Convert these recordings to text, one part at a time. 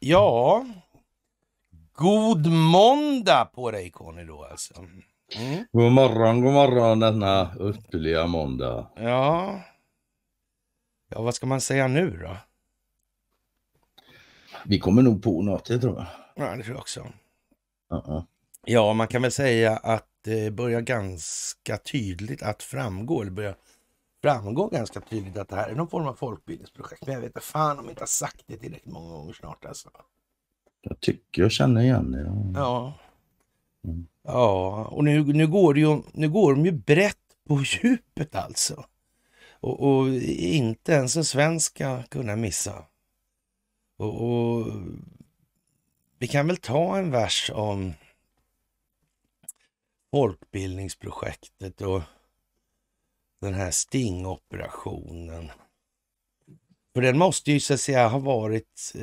Ja, god måndag på dig Conny då alltså. Mm. God morgon, god morgon denna ypperliga måndag. Ja. Ja, vad ska man säga nu då? Vi kommer nog på något, det tror jag. Ja, det tror jag också. Uh -uh. Ja, man kan väl säga att det börjar ganska tydligt att framgå, eller börjar framgår ganska tydligt att det här är någon form av folkbildningsprojekt. Men jag vet inte fan om jag inte har sagt det tillräckligt många gånger snart alltså. Jag tycker jag känner igen det. Ja. Ja, mm. ja. och nu, nu, går det ju, nu går de ju brett på djupet alltså. Och, och inte ens en svensk ska kunna missa. Och, och, vi kan väl ta en vers om folkbildningsprojektet och den här stingoperationen. För den måste ju så att säga ha varit eh,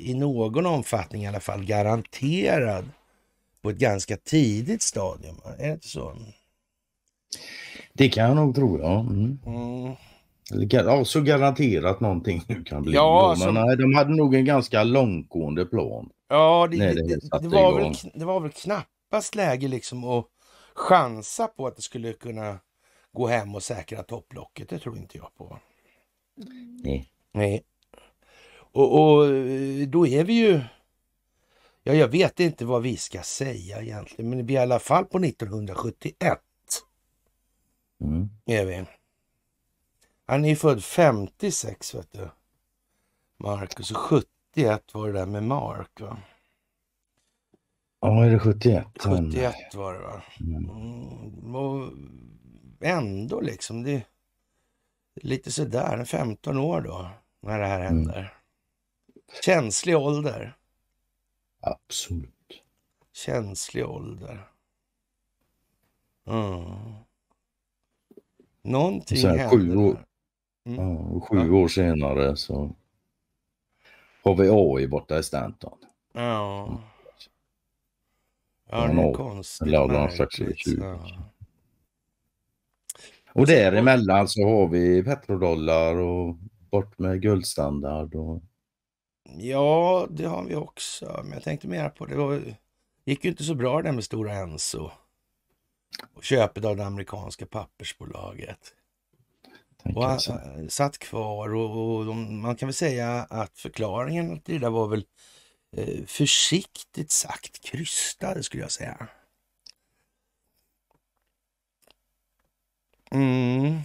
i någon omfattning i alla fall garanterad på ett ganska tidigt stadium. Är det inte så? Det kan jag nog tro, ja. Mm. Mm. Ja, så garanterat någonting nu kan bli. Ja, alltså... nej, de hade nog en ganska långtgående plan. Ja, det, det, det, det var väl, det var väl knappast läge liksom att chansa på att det skulle kunna gå hem och säkra topplocket. Det tror inte jag på. Mm. Nej. Nej. Och, och eh, då är vi ju... Ja, jag vet inte vad vi ska säga egentligen, men vi är i alla fall på 1971. Mm. Är vi. Han är född 56, vet du. Marcus. Och 71 var det där med Mark, va? Ja, är det 71? 71 var det, va? Mm. mm. Och ändå liksom, det är lite sådär, 15 år då, när det här mm. händer. Mm. Känslig ålder. Absolut. Känslig ålder. Mm. Någonting Sen, hände. Sju år, mm. ja, sju ja. år senare så har vi AI borta i Stanton. Ja. Mm. Ja, det är konstigt. Eller någon och däremellan så har vi petrodollar och bort med guldstandard. Och... Ja, det har vi också. Men jag tänkte mer på det. det gick ju inte så bra det med Stora Enso. Och köpet av det amerikanska pappersbolaget. Och han eh, satt kvar och, och de, man kan väl säga att förklaringen till det där var väl eh, försiktigt sagt krystad skulle jag säga. Mm.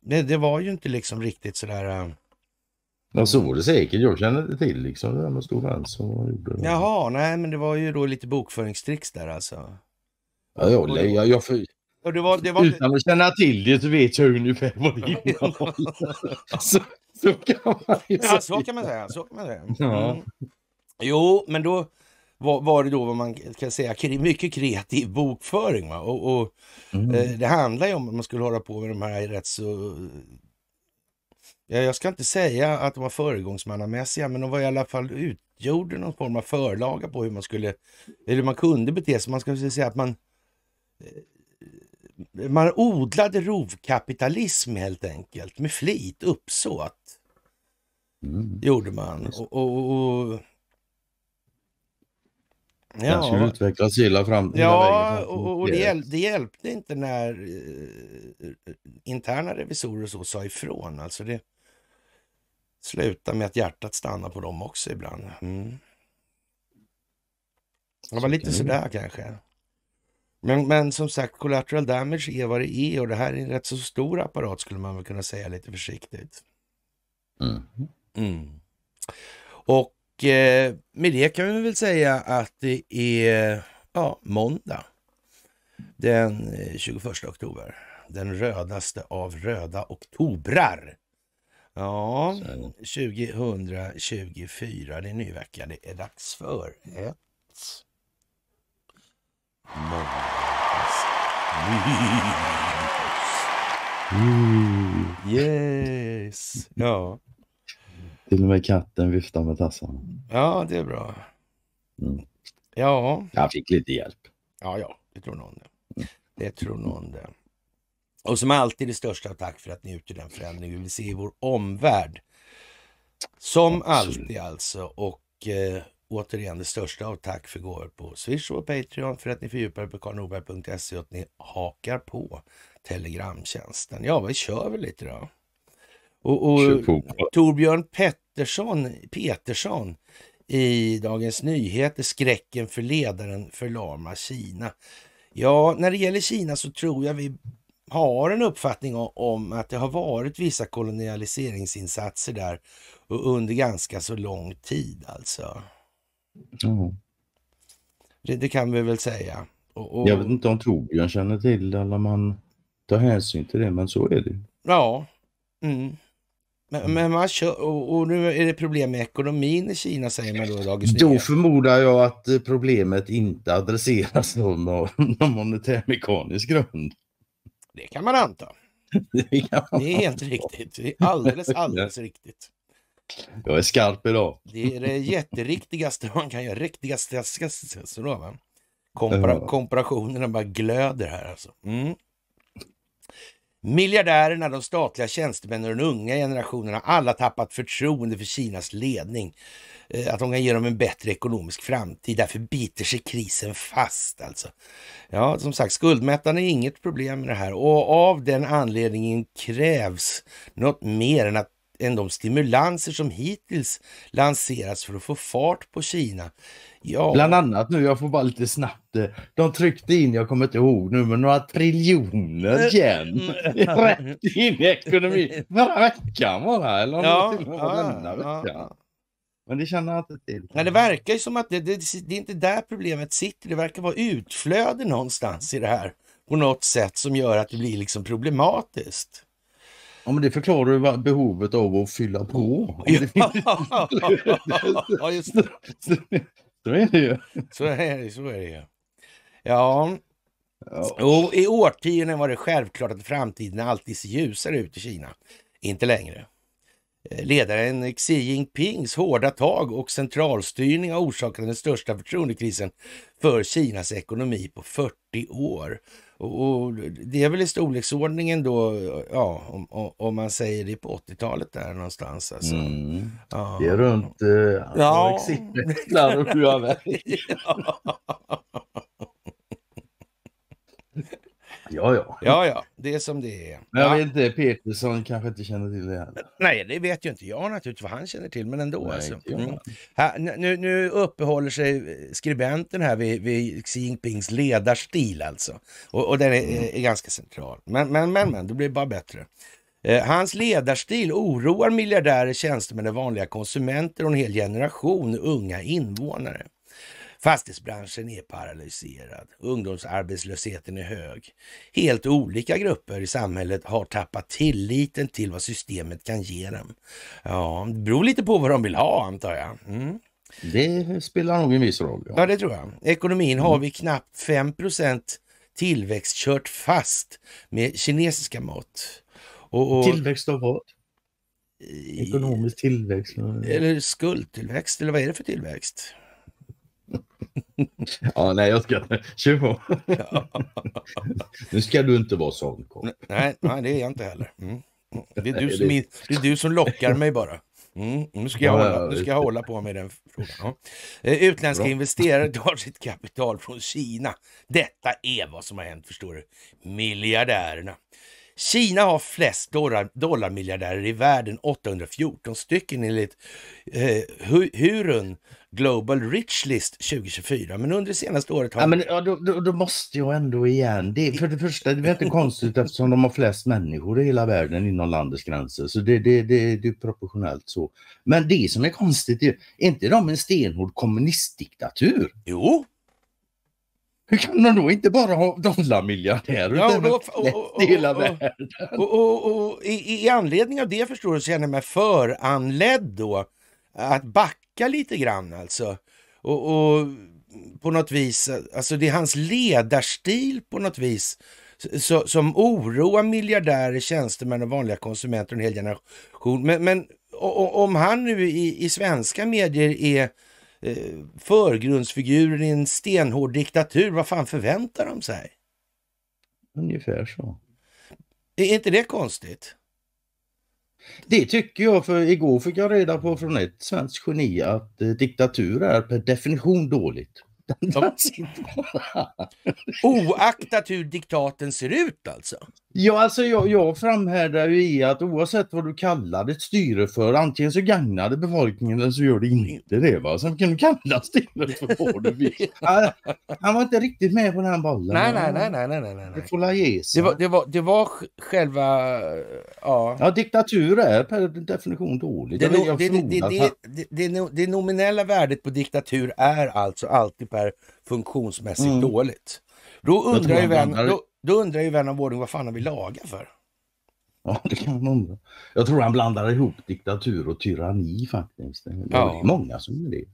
Det, det var ju inte liksom riktigt sådär... Äh... så var det säkert. Jag kände till liksom det där med stor vän som gjorde det. Jaha, nej men det var ju då lite bokföringstricks där alltså. Ja, jag, jag, jag, jag för... Det var, det var... Utan att känna till det så vet jag ungefär vad det innehåller. så, så kan man ju säga. Ja, så kan man säga. Så kan man säga. Mm. Ja. Jo, men då, var, var det då vad man kan säga mycket kreativ bokföring. Va? Och, och mm. eh, Det handlar ju om att man skulle hålla på med de här rätt så... Ja, jag ska inte säga att de var föregångsmannamässiga, men de var i alla fall utgjorde någon form av förlaga på hur man skulle, eller hur man kunde bete sig. Man skulle säga att man eh, man odlade rovkapitalism helt enkelt med flit, uppsåt. Mm. Gjorde man. Och, och, och, ja. kanske utvecklas hela, fram, hela ja, vägen. Ja, och, och det, hjälp, det, hjälpte inte när eh, interna revisorer och så sa ifrån. Alltså det slutade med att hjärtat stannade på dem också ibland. Mm. Det var lite sådär kanske. Men, men som sagt, collateral damage är vad det är och det här är en rätt så stor apparat skulle man väl kunna säga lite försiktigt. Mm. Mm. Och och eh, med det kan vi väl säga att det är ja, måndag den 21 eh, oktober. Den rödaste av röda oktobrar. Ja, 2024. Det är ny vecka. Det är dags för ett måndagsmys. Mm. Yes! Ja. Till och med katten viftar med tassarna. Ja, det är bra. Mm. Ja. Jag fick lite hjälp. Ja, ja, det tror någon det. Mm. Det tror någon det. Och som alltid det största tack för att ni utgör den förändring vi vill se i vår omvärld. Som Absolut. alltid alltså. Och eh, återigen det största av tack för gåvor på Swish och Patreon för att ni fördjupar er på karlnorberg.se och att ni hakar på Telegramtjänsten. Ja, vi kör väl lite då. Och, och Torbjörn Pettersson, Petersson i Dagens Nyheter, skräcken för ledaren för lama Kina. Ja, när det gäller Kina så tror jag vi har en uppfattning om att det har varit vissa kolonialiseringsinsatser där och under ganska så lång tid alltså. Mm. Det, det, kan vi väl säga. Och, och... Jag vet inte om Torbjörn känner till det eller man tar hänsyn till det, men så är det. Ja. Mm. Men, men man kör, och, och, nu är det problem med ekonomin i Kina säger man då Dagens Då förmodar jag att eh, problemet inte adresseras av någon, någon monetärmekanisk grund. Det kan man anta. Det, kan man det är helt anta. riktigt. Det är alldeles, alldeles riktigt. Jag är skarp idag. Det är det jätteriktigaste man kan göra. Riktigaste. Kompara, komparationerna bara glöder här alltså. Mm. Miljardärerna, de statliga tjänstemännen och den unga generationen har alla tappat förtroende för Kinas ledning. Eh, att de kan ge dem en bättre ekonomisk framtid. Därför biter sig krisen fast alltså. Ja, som sagt, skuldmättaren är inget problem med det här och av den anledningen krävs något mer än att än de stimulanser som hittills lanserats för att få fart på Kina. Ja. Bland annat nu, jag får bara lite snabbt, eh, de tryckte in, jag kommer inte ihåg nu, men några triljoner igen mm. mm. rätt in i ekonomin. Förra veckan var det, eller om ja, till ja, denna veckan. Ja. Men det känner jag inte till. Nej, det verkar ju som att det, det, det är inte där problemet sitter. Det verkar vara utflöde någonstans i det här på något sätt som gör att det blir liksom problematiskt. Ja, men det förklarar ju behovet av att fylla på. ja, just det. Så är det ju. Så är det, så är det ju. Ja. Och I årtionden var det självklart att framtiden alltid ser ljusare ut i Kina. Inte längre. Eh, ledaren Xi Jinpings hårda tag och centralstyrning har orsakat den största förtroendekrisen för Kinas ekonomi på 40 år. Och, Det är väl i storleksordningen då, ja, om, om man säger det på 80-talet där någonstans. Alltså. Mm. Ja. Det är runt eh, ja. ja. Ja, ja. Ja, ja. Det är som det är. Men jag vet inte, Peterson kanske inte känner till det heller. Nej, det vet ju inte jag naturligtvis vad han känner till, men ändå. Nej, alltså. mm. här, nu, nu uppehåller sig skribenten här vid, vid Xi Jinpings ledarstil alltså. Och, och den är, mm. är, ganska central. Men, men, men, men, det blir bara bättre. Eh, hans ledarstil oroar miljardärer, tjänstemän och vanliga konsumenter och en hel generation unga invånare. Fastighetsbranschen är paralyserad. Ungdomsarbetslösheten är hög. Helt olika grupper i samhället har tappat tilliten till vad systemet kan ge dem. Ja, det beror lite på vad de vill ha antar jag. Mm. Det spelar nog en viss roll. Ja, ja det tror jag. Ekonomin har mm. vi knappt 5 tillväxt kört fast med kinesiska mått. Och, och, tillväxt av vad? Eh, Ekonomisk tillväxt? Eller skuldtillväxt, eller vad är det för tillväxt? ja, nej, jag ska... Tjo! nu ska du inte vara sån kopp. Nej, nej, det är jag inte heller. Mm. mm. Det, är du som, det är du som lockar mig bara. Mm, mm nu, ska jag hålla, nu ska jag hålla på med den frågan. Ja. Eh, utländska Bra. investerare tar sitt kapital från Kina. Detta är vad som har hänt, förstår du. Miljardärerna. Kina har flest dollar, dollarmiljardärer i världen, 814 stycken enligt eh, Hurun Global Rich List 2024. Men under det senaste året har... Ja, men ja, då, då, då måste jag ändå igen. Det, för det första, det är inte konstigt eftersom de har flest människor i hela världen inom landets gränser. Så det, det, det, det är proportionellt så. Men det som är konstigt är, är inte de en stenhård kommunistdiktatur? Jo, hur kan de då inte bara ha dollarmiljardärer ja, och, då, och, och, och, hela världen? Och, och, och, i, i anledning av det förstår du så känner jag mig föranledd då att backa lite grann alltså. Och, och på något vis, alltså det är hans ledarstil på något vis så, som oroar miljardärer, tjänstemän och vanliga konsumenter och en hel generation. Men, men och, om han nu i, i svenska medier är eh, förgrundsfiguren i en stenhård diktatur, vad fan förväntar de sig? Ungefär så. Är inte det konstigt? Det tycker jag, för igår fick jag reda på från ett svenskt geni att eh, diktatur är per definition dåligt. Oaktat hur diktaten ser ut alltså? Ja, alltså jag, jag framhärdar ju i att oavsett vad du kallar ditt styre för, antingen så gagnar det befolkningen eller så gör det inte det. Va? Sen kan du kalla styret för vad du vill. Han, var inte riktigt med på den här bollen. Nej, nej, nej. nej, nej, nej, nej. Det får la ge sig. Det var, det, var, det var själva... Ja. ja, diktatur är per definition dåligt. Det, no, det, det, det, det, det nominella värdet på diktatur är alltså alltid per funktionsmässigt mm. dåligt. Då undrar ju vem... Då, då undrar ju vän av ordning vad fan har vi laga för. Ja, det kan man undra. Jag tror han blandar ihop diktatur och tyranni faktiskt. Det är ja. många som gör det.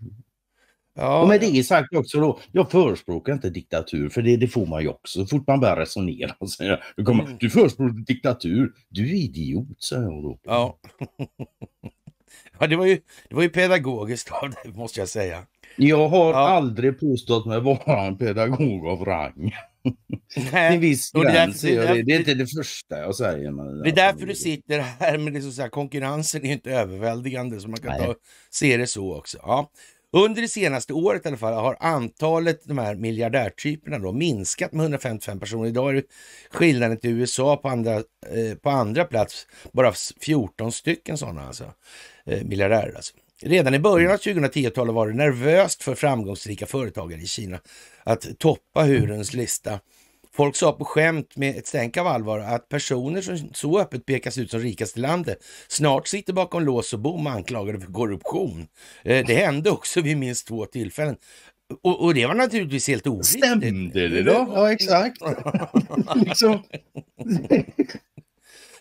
Ja. Och med det sagt också då, jag förespråkar inte diktatur, för det, det får man ju också så fort man börjar resonera. Och säga, du, kommer, mm. du förespråkar diktatur, du är idiot, säger jag då. Ja. ja, det var ju, det var ju pedagogiskt av dig, måste jag säga. Jag har ja. aldrig påstått mig vara en pedagog av rang. Nej, viss gräns, det, är därför, det, är det, är inte det första jag säger. det är därför du sitter här, men liksom så här, konkurrensen är inte överväldigande så man kan ta, se det så också. Ja. Under det senaste året i alla fall har antalet de här miljardärtyperna då minskat med 155 personer. Idag är det skillnaden till USA på andra, eh, på andra plats, bara 14 stycken sådana alltså, eh, miljardärer. Alltså. Redan i början av 2010-talet var det nervöst för framgångsrika företagare i Kina att toppa hurens lista. Folk sa på skämt med ett stänk av allvar att personer som så öppet pekas ut som rikaste landet snart sitter bakom lås och bom anklagade för korruption. Eh, det hände också vid minst två tillfällen. Och, och det var naturligtvis helt orimligt. Stämde det då? Ja, exakt.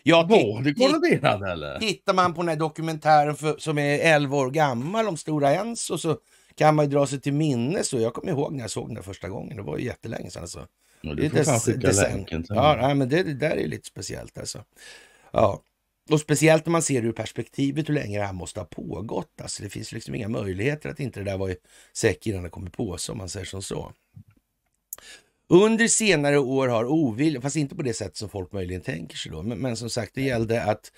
Jag, Var du kolumnerad eller? Tittar man på den här dokumentären för, som är 11 år gammal om Stora Enso så kan man ju dra sig till minnes. Och jag kommer ihåg när jag såg den första gången. Det var ju jättelänge sedan. Alltså. Ja, det är ja, nej, men det, det, där är lite speciellt alltså. Ja. Och speciellt när man ser ur perspektivet hur länge det här måste ha pågått. Alltså, det finns liksom inga möjligheter att inte det där var i säck innan det kom i påse om man säger som så. Under senare år har ovilja, fast inte på det sätt som folk möjligen tänker sig då, men, men som sagt det gällde att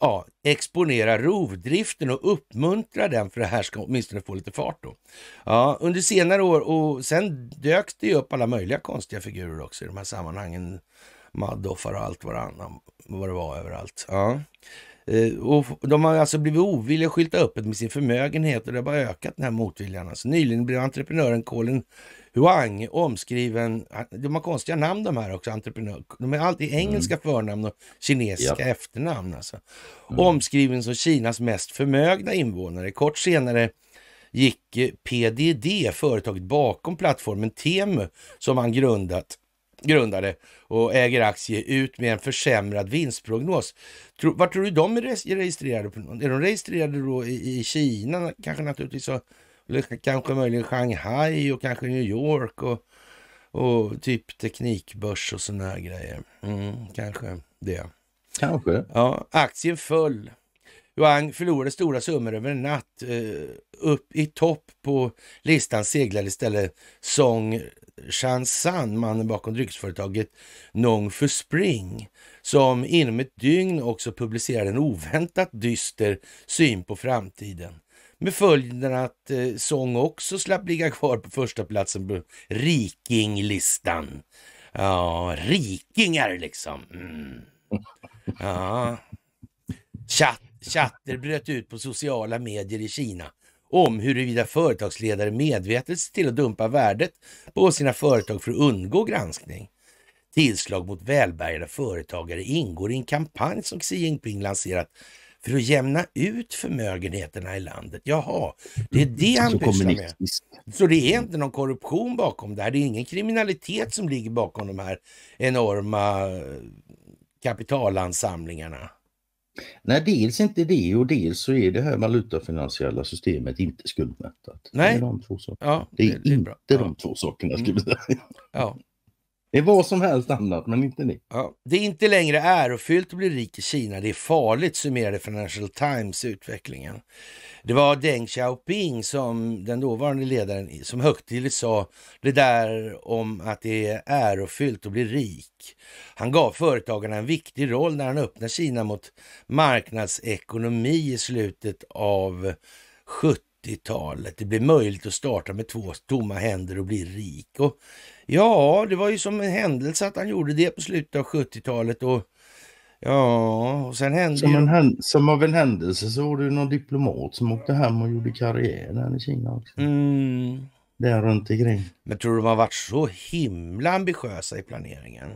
ja, exponera rovdriften och uppmuntra den för det här ska åtminstone få lite fart då. Ja, under senare år och sen dök det ju upp alla möjliga konstiga figurer också i de här sammanhangen. Maddoffar och allt vad det var överallt. Ja. Eh, och de har alltså blivit ovilliga att skylta öppet med sin förmögenhet och det har bara ökat den här motviljan. Alltså, nyligen blev entreprenören Colin Huang, omskriven, de har konstiga namn de här också, entreprenör. De är alltid mm. engelska mm. förnamn och kinesiska ja. efternamn. Alltså. Mm. Omskriven som Kinas mest förmögna invånare. Kort senare gick eh, PDD, företaget bakom plattformen Temu, som han grundat, grundade och äger aktier ut med en försämrad vinstprognos. Tror, var tror du de är registrerade? Är de registrerade då i, Kina kanske naturligtvis? Och eller kanske möjligen Shanghai och kanske New York och, och typ teknikbörs och såna här grejer. Mm, kanske det. Kanske. Ja, aktien föll. Yuan förlorade stora summor över en natt. Uh, upp i topp på listan seglade istället Song Shansan, mannen bakom drycksföretaget Nong for Spring, som inom ett dygn också publicerade en oväntat dyster syn på framtiden med följden att eh, sång också slapp ligga kvar på första platsen på rikinglistan. Ja, rikingar liksom. Mm. Ja. Chatt, chatter bröt ut på sociala medier i Kina om huruvida företagsledare medvetet ser till att dumpa värdet på sina företag för att undgå granskning. Tillslag mot välbärgade företagare ingår i en kampanj som Xi Jinping lanserat för att jämna ut förmögenheterna i landet. Jaha, det är mm, det han alltså pysslar med. Så det är inte någon korruption bakom det här. Det är ingen kriminalitet som ligger bakom de här enorma eh, kapitalansamlingarna. Nej, dels inte det och dels så är det här valutafinansiella systemet inte skuldmättat. Nej. Det är de två sakerna. Ja, det, är det är inte bra. de ja. två sakerna. Mm. Ja. Det är vad som helst annat, men inte det. Ja. Det inte längre ärofyllt att bli rik i Kina, det är farligt, summerade Financial Times utvecklingen. Det var Deng Xiaoping, som den dåvarande ledaren, som högtidligt sa det där om att det är ärofyllt att bli rik. Han gav företagarna en viktig roll när han öppnade Kina mot marknadsekonomi i slutet av 70 80-talet. Det blev möjligt att starta med två tomma händer och bli rik. Och ja, det var ju som en händelse att han gjorde det på slutet av 70-talet. Och ja, och sen hände som, en händ som av en händelse så var det någon diplomat som åkte hem och gjorde karriär där i Kina också. Mm. Där runt omkring. Men tror du de har varit så himla ambitiösa i planeringen?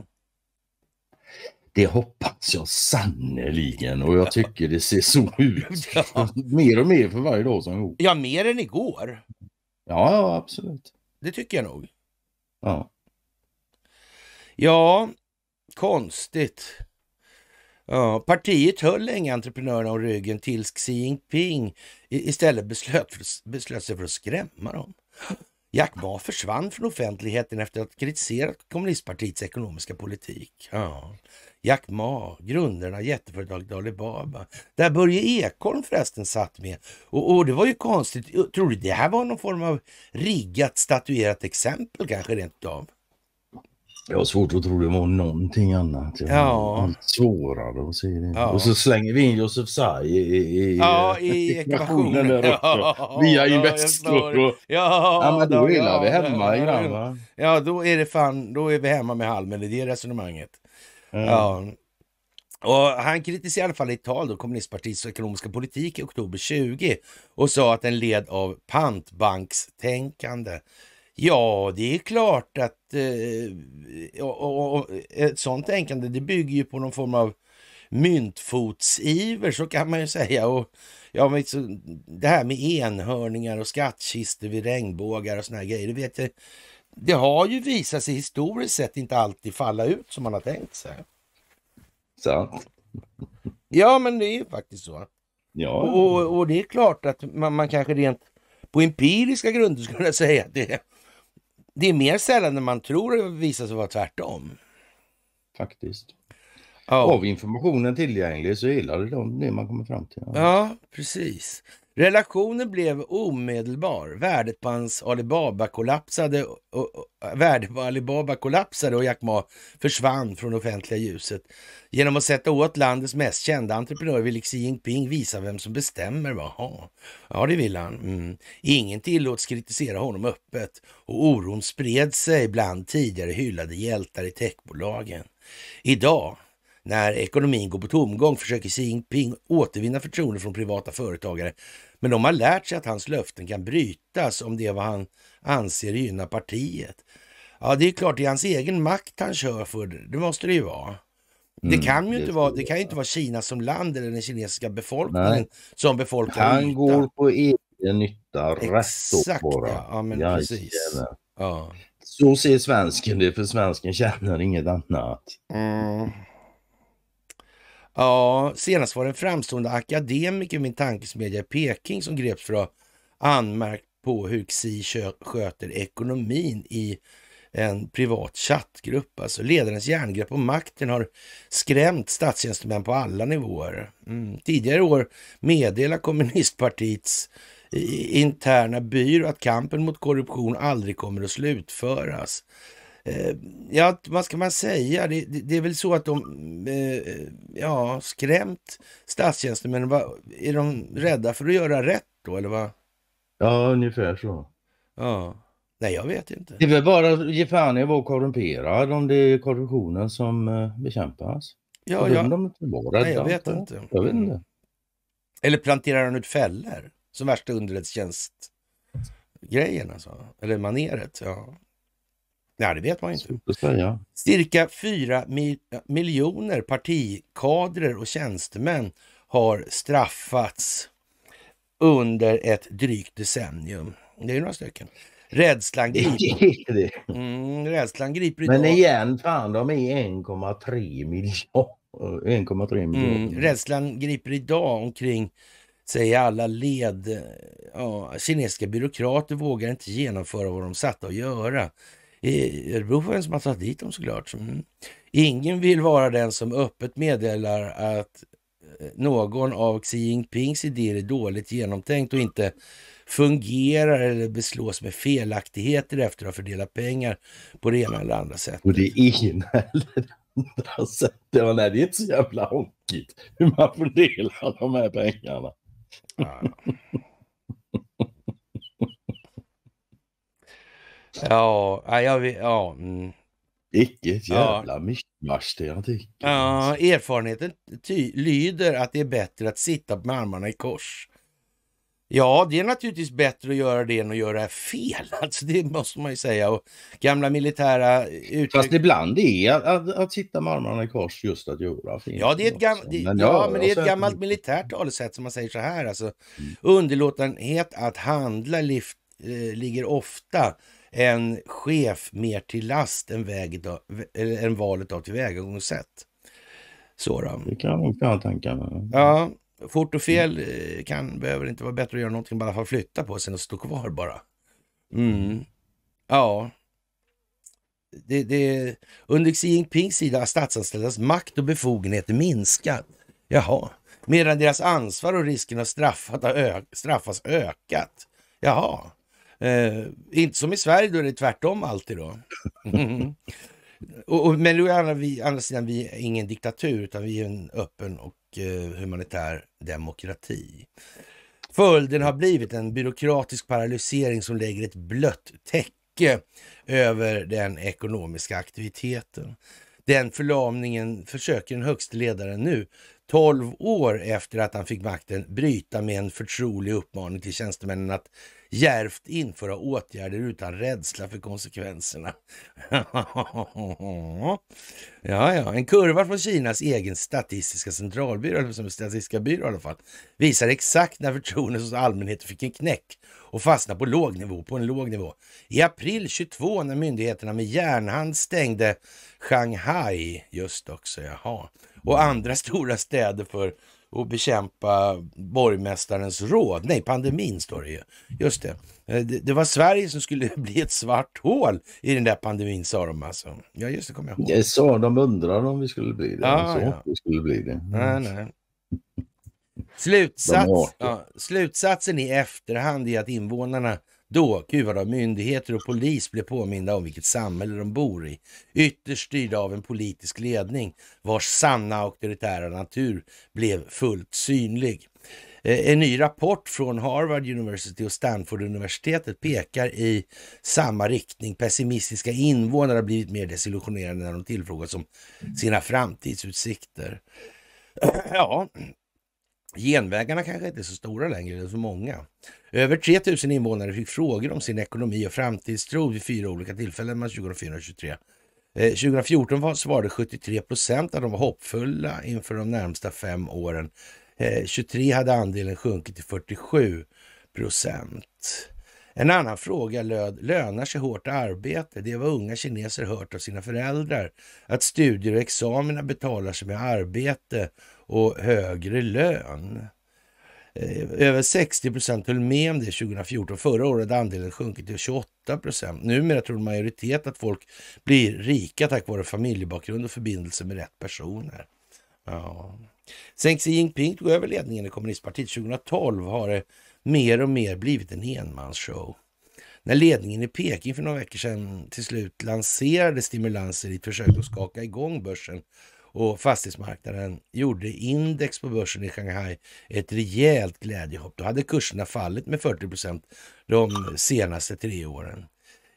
Det hoppas jag sannerligen och jag tycker det ser så ut. Ja. Mer och mer för varje dag som går. Ja, mer än igår. Ja, ja, absolut. Det tycker jag nog. Ja. Ja, konstigt. Ja, partiet höll länge entreprenörerna om ryggen tills Xi Jinping istället beslöt, för, beslöt sig för att skrämma dem. Jack Ma försvann från offentligheten efter att ha kritiserat kommunistpartiets ekonomiska politik. Ja. Jack Ma, grundarna av jätteföretaget Alibaba. Där Börje Ekholm förresten satt med. Och, och det var ju konstigt. Tror du det här var någon form av riggat, statuerat exempel kanske rent av? Jag har svårt att tro det var någonting annat. Jag ja. Allt svårare att se det. Ja. Och så slänger vi in Josef Saj i, i, ja, eh, i ekvationen där uppe. Ja, via Investor. Och, ja, ja, men då är ja, vi hemma ja, i Ja, då är det fan, då är vi hemma med Halmen i det resonemanget. Mm. Ja. Och han kritiserade i alla fall i ett tal då kommunistpartiets ekonomiska politik i oktober 20 och sa att den led av pantbankstänkande. Ja, det är klart att eh, och, och, ett sånt tänkande det bygger ju på någon form av myntfotsiver, så kan man ju säga. Och, ja, men, så, det här med enhörningar och skattkistor vid regnbågar och såna här grejer, det vet jag det har ju visat sig historiskt sett inte alltid falla ut som man har tänkt sig. Sant. Ja, men det är ju faktiskt så. Ja. Och, och det är klart att man, man kanske rent på empiriska grunder skulle säga att det, det är mer sällan än man tror att det visar sig vara tvärtom. Faktiskt. Ja. Av informationen tillgänglig så gillar de det man kommer fram till. Ja, ja precis. Relationen blev omedelbar. Värdet på hans Alibaba kollapsade och, och, värdet Alibaba kollapsade och Jack Ma försvann från offentliga ljuset. Genom att sätta åt landets mest kända entreprenör ville Xi Jinping visa vem som bestämmer. Jaha, ja det vill han. Mm. Ingen tillåts kritisera honom öppet och oron spred sig bland tidigare hyllade hjältar i techbolagen. Idag när ekonomin går på tomgång försöker Xi Jinping återvinna förtroende från privata företagare men de har lärt sig att hans löften kan brytas om det är vad han anser gynna partiet. Ja, det är klart, det är hans egen makt han kör för. Det måste det ju vara. det mm, kan ju det inte vara, det kan inte vara Kina som land eller den kinesiska befolkningen Nej. som befolkar Han nytta. går på egen nytta, rätt då bara. Ja, men ja, precis. Ja. Så ser svensken det, för svensken känner inget annat. Mm. Ja, senast var det en framstående akademiker min tankesmedja i Peking som greps för att ha anmärkt på hur Xi sköter ekonomin i en privat chattgrupp. Alltså ledarens järngrepp om makten har skrämt statstjänstemän på alla nivåer. Mm. Tidigare år meddelar kommunistpartiets interna byrå att kampen mot korruption aldrig kommer att slutföras. Eh, ja, vad ska man säga? Det, det, det är väl så att de eh, ja, skrämt statstjänstemännen. Är de rädda för att göra rätt då, eller vad? Ja, ungefär så. Ja. Nej, jag vet inte. Det är väl bara att ge fan i att vara korrumperad om det är korruptionen som eh, bekämpas. Ja, ja. De vara Nej, jag vet då. inte. Jag vet inte. Mm. Eller planterar han ut fällor? Som värsta underrättelsetjänstgrejen alltså. Eller maneret. Ja. Nej, det vet man inte. Cirka 4 mil miljoner partikadrer och tjänstemän har straffats under ett drygt decennium. Det är några stycken. Rädslan griper. Mm, rädslan griper idag. Men igen, fan de är 1,3 miljarder. 1,3 miljoner. Mm, rädslan griper idag omkring sig i alla led. Ja, kinesiska byråkrater vågar inte genomföra vad de satt att göra. Örebro var den som har tagit dit dem såklart. Mm. Ingen vill vara den som öppet meddelar att eh, någon av Xi Jinpings idéer är dåligt genomtänkt och inte fungerar eller beslås med felaktigheter efter att ha fördelat pengar på det ena eller andra sättet. Och det ena eller andra sättet. Man det är inte så jävla honkigt hur man fördelar de här pengarna. Ja. Ja, jag ja. Mm. Vilket jävla ja. mischmasch det jag tycker. Ja, erfarenheten lyder att det är bättre att sitta med armarna i kors. Ja, det är naturligtvis bättre att göra det än att göra fel. Alltså, det måste man ju säga. Och gamla militära uttryck... Fast ibland är att, att, att sitta med armarna i kors just att göra fel. Ja, det är ett, gam... men, ja, ja, men det är ett gammalt det. militärt talesätt som man säger så här. Alltså, mm. Underlåtenhet att handla lift, eh, ligger ofta en chef mer till last än, väget av, än valet av tillvägagångssätt. Så då. Det kan jag kan tänka mig. Ja, fort och fel eh, kan, behöver inte vara bättre att göra någonting, bara flytta på sig och stå kvar bara. Mm. mm. Ja. Det, det, under Xi Jinpings sida har statsanställdas makt och befogenheter minskat. Jaha. Medan deras ansvar och risken att straffas ökat. Jaha. Eh, inte som i Sverige, då är det tvärtom alltid då. Mm. Och, och, men å andra sidan, vi är ingen diktatur, utan vi är en öppen och eh, humanitär demokrati. Följden har blivit en byråkratisk paralysering som lägger ett blött täcke över den ekonomiska aktiviteten. Den förlamningen försöker den högste ledaren nu, 12 år efter att han fick makten, bryta med en förtrolig uppmaning till tjänstemännen att järvt införa åtgärder utan rädsla för konsekvenserna. ja, ja, en kurva från Kinas egen statistiska centralbyrå, eller som statistiska byrå i alla fall, visar exakt när förtroendet hos allmänheten fick en knäck och fastnade på låg nivå, på en låg nivå. I april 22 när myndigheterna med järnhand stängde Shanghai, just också, jaha, och andra stora städer för och bekämpa borgmästarens råd. Nej, pandemin står det ju. Just det. Eh, det. var Sverige som skulle bli ett svart hål i den där pandemin sa de alltså. Ja, just det kommer jag ihåg. Det sa de, undrade om vi skulle bli det. Ah, så ja. vi skulle bli det. Mm. Nej, nej. Slutsats, de ja, slutsatsen i efterhand är att invånarna då, gud vad de, myndigheter och polis blev påminda om vilket samhälle de bor i. Ytterst styrda av en politisk ledning vars sanna auktoritära natur blev fullt synlig. Eh, en ny rapport från Harvard University och Stanford-universitetet pekar i samma riktning. Pessimistiska invånare har blivit mer desillusionerade när de tillfrågas om sina framtidsutsikter. Ja, Genvägarna kanske inte är så stora längre, eller så många. Över 3 000 invånare fick frågor om sin ekonomi och framtidstro vid fyra olika tillfällen mellan 2004 och 2023. 2014 eh, svarade 73 procent att de var hoppfulla inför de närmsta fem åren. 23 eh, hade andelen sjunkit till 47 procent. En annan fråga löd, lönar sig hårt arbete? Det var unga kineser hört av sina föräldrar, att studier och examina betalar sig med arbete och högre lön. Eh, över 60 procent höll med om det 2014. Förra året hade andelen sjunkit till 28 procent. Numera tror en majoritet att folk blir rika tack vare familjebakgrund och förbindelse med rätt personer. Ja. Sen Xi Jinping tog över ledningen i kommunistpartiet 2012 har det mer och mer blivit en enmansshow. När ledningen i Peking för några veckor sedan till slut lanserade stimulanser i ett försök att skaka igång börsen och fastighetsmarknaden gjorde index på börsen i Shanghai ett rejält glädjehopp. Då hade kurserna fallit med 40 procent de senaste tre åren.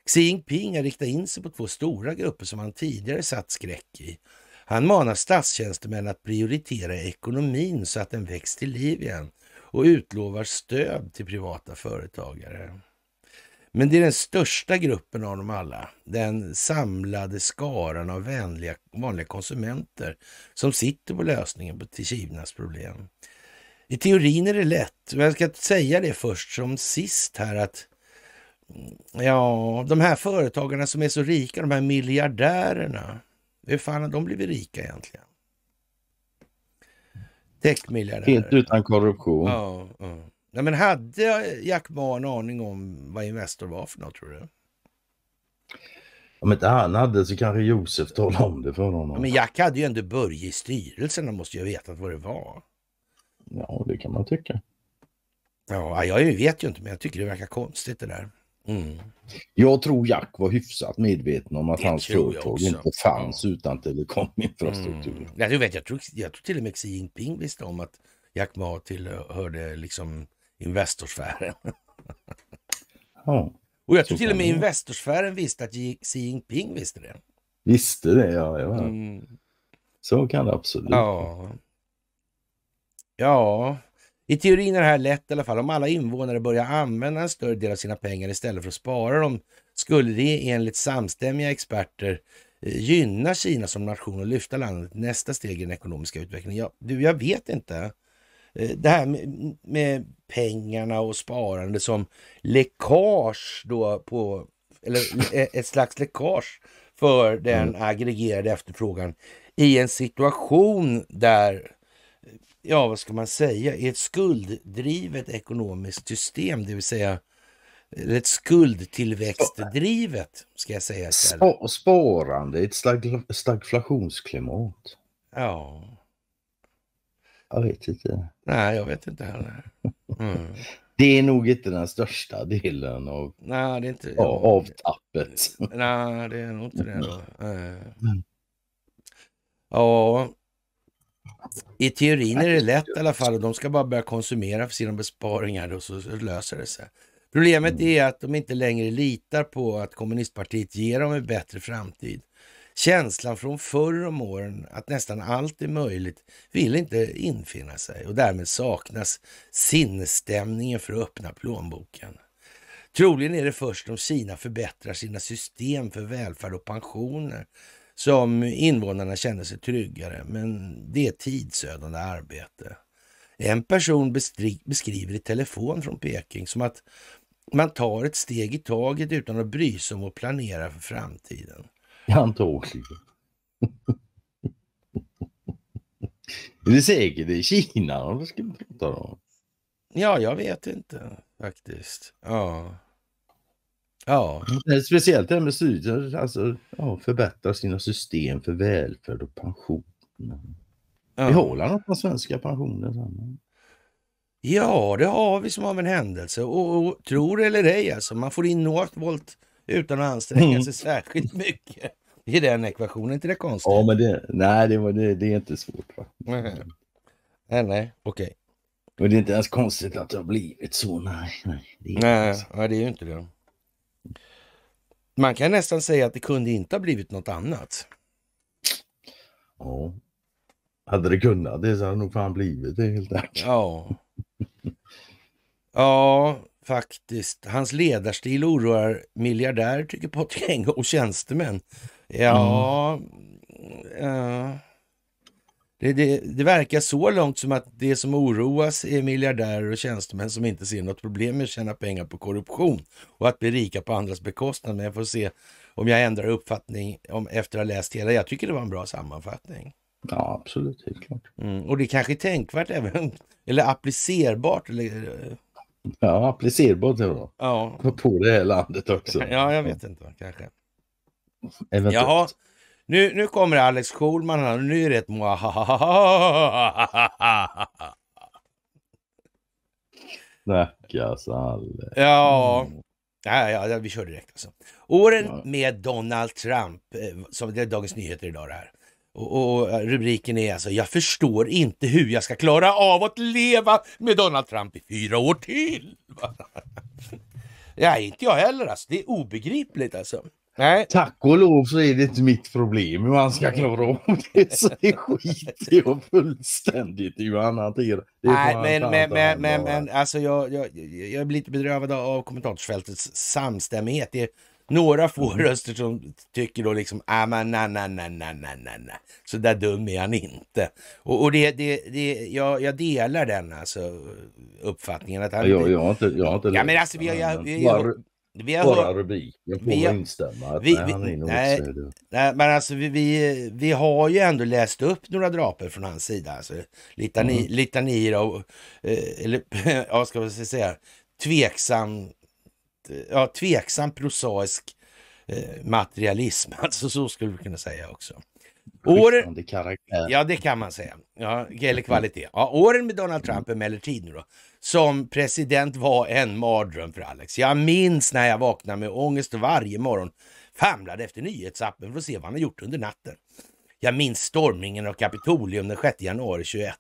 Xi Jinping har riktat in sig på två stora grupper som han tidigare satt skräck i. Han manar statstjänstemän att prioritera ekonomin så att den väcks till liv igen och utlovar stöd till privata företagare. Men det är den största gruppen av dem alla. Den samlade skaran av vänliga, vanliga konsumenter som sitter på lösningen på, till Kinas problem. I teorin är det lätt, men jag ska säga det först som sist här att mm, ja, de här företagarna som är så rika, de här miljardärerna, hur fan har de blivit rika egentligen? Techmiljardärer. Helt utan korruption. Ja, ja. Nej men hade Jack Ma en aning om vad Investor var för något tror du? Om inte han hade så kanske Josef talade om det för honom. men Jack hade ju ändå Börje i styrelsen. Han måste ju ha vetat vad det var. Ja, det kan man tycka. Ja, jag vet ju inte, men jag tycker det verkar konstigt det där. Mm. Jag tror Jack var hyfsat medveten om att det hans företag inte fanns utan telekominfrastruktur. Mm. Jag, vet, jag, tror, jag tror till och med Xi Jinping visste om att Jack Ma tillhörde liksom Investorsfären. Ja, och jag tror till och med Investorsfären visste att Xi Jinping visste det. Visste det, ja. ja. Mm. Så kan det absolut Ja. Ja, i teorin är det här lätt i alla fall. Om alla invånare börjar använda en större del av sina pengar istället för att spara dem skulle det enligt samstämmiga experter eh, gynna Kina som nation och lyfta landet nästa steg i den ekonomiska utvecklingen. Jag, du, jag vet inte. Eh, det här med, med pengarna och sparande som läckage då på, eller e-, ett slags läckage för den mm. aggregerade efterfrågan i en situation där, ja vad ska man säga, i ett skulddrivet ekonomiskt system, det vill säga ett skuldtillväxtdrivet ska jag säga. Sp spårande, ett stag stagflationsklimat. Ja. Jag vet inte. Nej, jag vet inte heller. Mm. det är nog inte den största delen av Nej, det är inte, ja, av tappet. Nej, det är nog inte det. Mm. Eh. Ja, i teorin är det lätt i alla fall. De ska bara börja konsumera för sina besparingar och så löser det sig. Problemet mm. är att de inte längre litar på att kommunistpartiet ger dem en bättre framtid. Känslan från förr om åren att nästan allt är möjligt vill inte infinna sig och därmed saknas sinnesstämningen för att öppna plånboken. Troligen är det först om Kina förbättrar sina system för välfärd och pensioner som invånarna känner sig tryggare, men det är tidsödande arbete. En person beskriver i telefon från Peking som att man tar ett steg i taget utan att bry sig om att planera för framtiden. Antagligen. Är Det är säkert i Kina de ska prata om. Ja, jag vet inte faktiskt. Ja. Ja. Speciellt det här med Syrien, alltså ja, förbättra sina system för välfärd och pension. Ja. Behålla något av svenska pensioner. Ja, det har vi som av en händelse. Och, och tror eller ej, alltså, man får in Northvolt utan att anstränga mm. sig mm. särskilt mycket. I den ekvationen, inte det konstigt? Ja, men det, nej, det, det, det är inte svårt. Va? Nej, nej, okej. Okay. det är inte ens konstigt att det har blivit så. Nej, nej. Det är, nej, ja, det är ju inte det. Man kan nästan säga att det kunde inte ha blivit något annat. Ja. Hade det kunnat det så hade det nog fan blivit det helt enkelt. Ja. Ja, faktiskt. Hans ledarstil oroar miljardärer, tycker Patrik Enge, och tjänstemän. Ja, mm. Eh, det, det, det, verkar så långt som att det som oroas är miljardärer och tjänstemän som inte ser något problem med att tjäna pengar på korruption och att bli rika på andras bekostnad. Men jag får se om jag ändrar uppfattning om, efter att ha läst hela. Jag tycker det var en bra sammanfattning. Ja, absolut. Helt klart. Mm, och det är kanske är tänkvärt även, eller applicerbart. Eller... Eh, ja, applicerbart det då. Ja. På det här landet också. Ja, jag vet inte. Kanske. Eventuellt. Jaha, nu, nu kommer Alex Schulman här och nu är det ett Stackars alltså, Alex. Ja. Ja, ja, ja, vi kör direkt alltså. Åren ja. med Donald Trump, eh, som det är Dagens Nyheter idag det här. Och, och, eh, rubriken är alltså Jag förstår inte hur jag ska klara av att leva med Donald Trump i fyra år till. Nej, inte jag heller alltså. Det är obegripligt alltså. Nej. Tack och lov så är det inte mitt problem hur han ska klara av det. Så det skiter jag fullständigt i hur han hanterar Nej, men, men, men, men, men alltså jag, jag, jag blir lite bedrövad av kommentarsfältets samstämmighet. Det är några få mm. röster som tycker då liksom, ah, man, na, na, na, na, na, så där dum är han inte. Och, och det, det, det, jag, jag delar den alltså, uppfattningen. att han jag, jag har inte... Jag har inte ja, men alltså, jag, jag, jag, jag, vi har Bara rubriken på vi... instämma. Vi... vi... nej, nej, men alltså vi, vi, vi, har ju ändå läst upp några draper från hans sida. Alltså, litani, mm. Litanier eh, av, eller ja, ska man säga, tveksam, ja, tveksam prosaisk eh, materialism. Alltså så skulle vi kunna säga också. Åren... Ja, det kan man säga. Ja, eller kvalitet. Ja, åren med Donald Trump emellertid nu då, som president var en mardröm för Alex. Jag minns när jag vaknade med ångest varje morgon famlade efter nyhetsappen för att se vad han har gjort under natten. Jag minns stormningen av Kapitolium den 6 januari 21.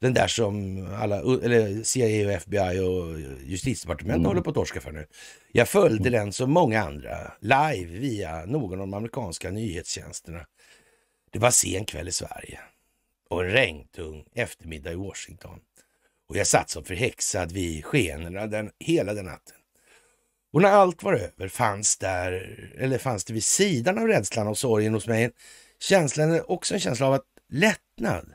Den där som alla, eller CIA och FBI och justitiedepartementet mm. håller på att torska för nu. Jag följde mm. den som många andra live via någon av de amerikanska nyhetstjänsterna. Det var sen kväll i Sverige och en regntung eftermiddag i Washington. Och jag satt som förhäxad vid skenorna den, hela den natten. Och när allt var över fanns där, eller fanns det vid sidan av rädslan och sorgen hos mig, känslan, också en känsla av att lättnad.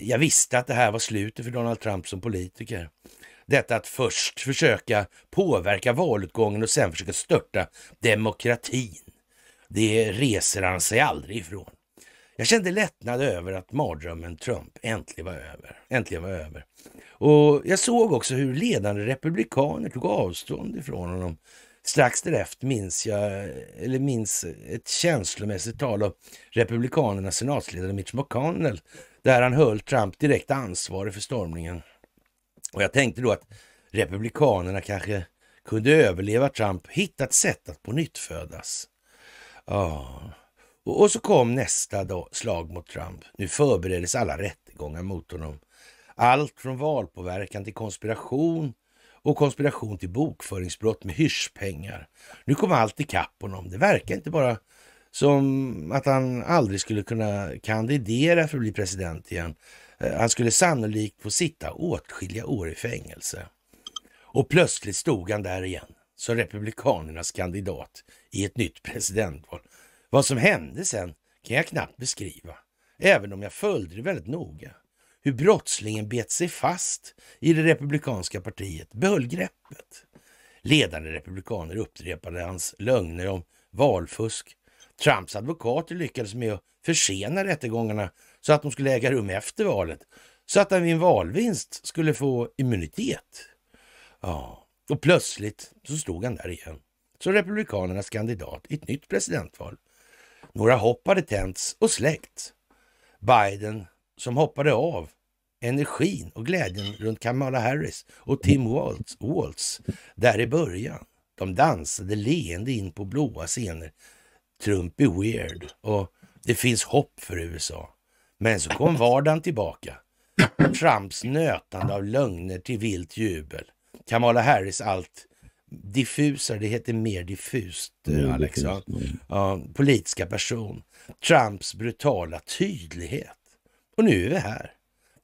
Jag visste att det här var slutet för Donald Trump som politiker. Detta att först försöka påverka valutgången och sen försöka störta demokratin. Det reser han sig aldrig ifrån. Jag kände lättnad över att mardrömmen Trump äntligen var över. Äntligen var över. Och jag såg också hur ledande republikaner tog avstånd ifrån honom. Strax därefter minns jag, eller minns ett känslomässigt tal av republikanernas senatsledare Mitch McConnell där han höll Trump direkt ansvarig för stormningen. Och jag tänkte då att republikanerna kanske kunde överleva Trump, hitta ett sätt att på nytt födas. Oh. Och så kom nästa dag, slag mot Trump. Nu förbereddes alla rättegångar mot honom. Allt från valpåverkan till konspiration och konspiration till bokföringsbrott med hyrspengar. Nu kom allt ikapp honom. Det verkar inte bara som att han aldrig skulle kunna kandidera för att bli president igen. Eh, han skulle sannolikt få sitta åtskilliga år i fängelse. Och plötsligt stod han där igen som republikanernas kandidat i ett nytt presidentval. Vad som hände sen kan jag knappt beskriva, även om jag följde det väldigt noga. Hur brottslingen bet sig fast i det republikanska partiet, behöll greppet. Ledande republikaner upprepade hans lögner om valfusk. Trumps advokater lyckades med att försena rättegångarna så att de skulle äga rum efter valet, så att han vid en valvinst skulle få immunitet. Ja, och plötsligt så stod han där igen, som republikanernas kandidat i ett nytt presidentval. Några hopp hade tänts och släckts. Biden som hoppade av energin och glädjen runt Kamala Harris och Tim Waltz, Waltz där i början. De dansade leende in på blåa scener. Trump är weird och det finns hopp för USA. Men så kom vardagen tillbaka. Trumps nötande av lögner till vilt jubel. Kamala Harris allt diffusare, det heter mer diffust, mm, Alex. Ja. Ja, politiska person. Trumps brutala tydlighet. Och nu är vi här,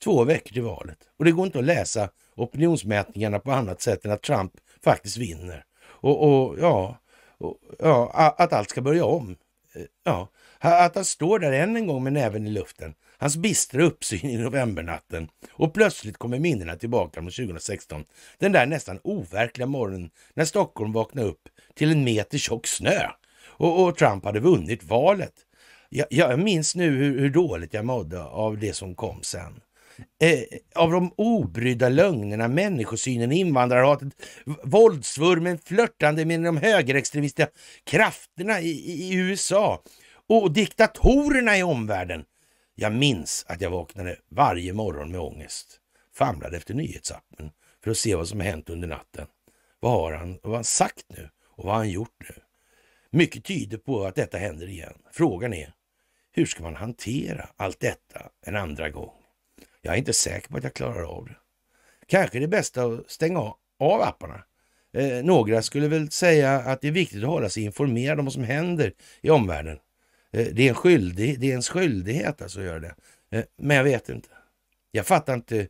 två veckor till valet. Och det går inte att läsa opinionsmätningarna på annat sätt än att Trump faktiskt vinner. Och, och ja, och, ja, att allt ska börja om. Eh, ja, att han står där än en gång med näven i luften hans bistra uppsyn i novembernatten och plötsligt kommer minnena tillbaka mot 2016. Den där nästan overkliga morgonen när Stockholm vaknade upp till en meter tjock snö och, och Trump hade vunnit valet. Jag, jag minns nu hur, hur, dåligt jag mådde av det som kom sen. Eh, av de obrydda lögnerna, människosynen, invandrarhatet, våldsvurmen, flörtande med de högerextremistiska krafterna i, i, i USA och diktatorerna i omvärlden jag minns att jag vaknade varje morgon med ångest. Famlade efter nyhetsappen för att se vad som hänt under natten. Vad har han, vad har han sagt nu och vad har han gjort nu? Mycket tyder på att detta händer igen. Frågan är hur ska man hantera allt detta en andra gång? Jag är inte säker på att jag klarar av det. Kanske är det bästa att stänga av apparna. Eh, några skulle väl säga att det är viktigt att hålla sig informerad om vad som händer i omvärlden. Eh, det är, en skyldig, det är ens skyldighet alltså att göra det. Eh, men jag vet inte. Jag fattar inte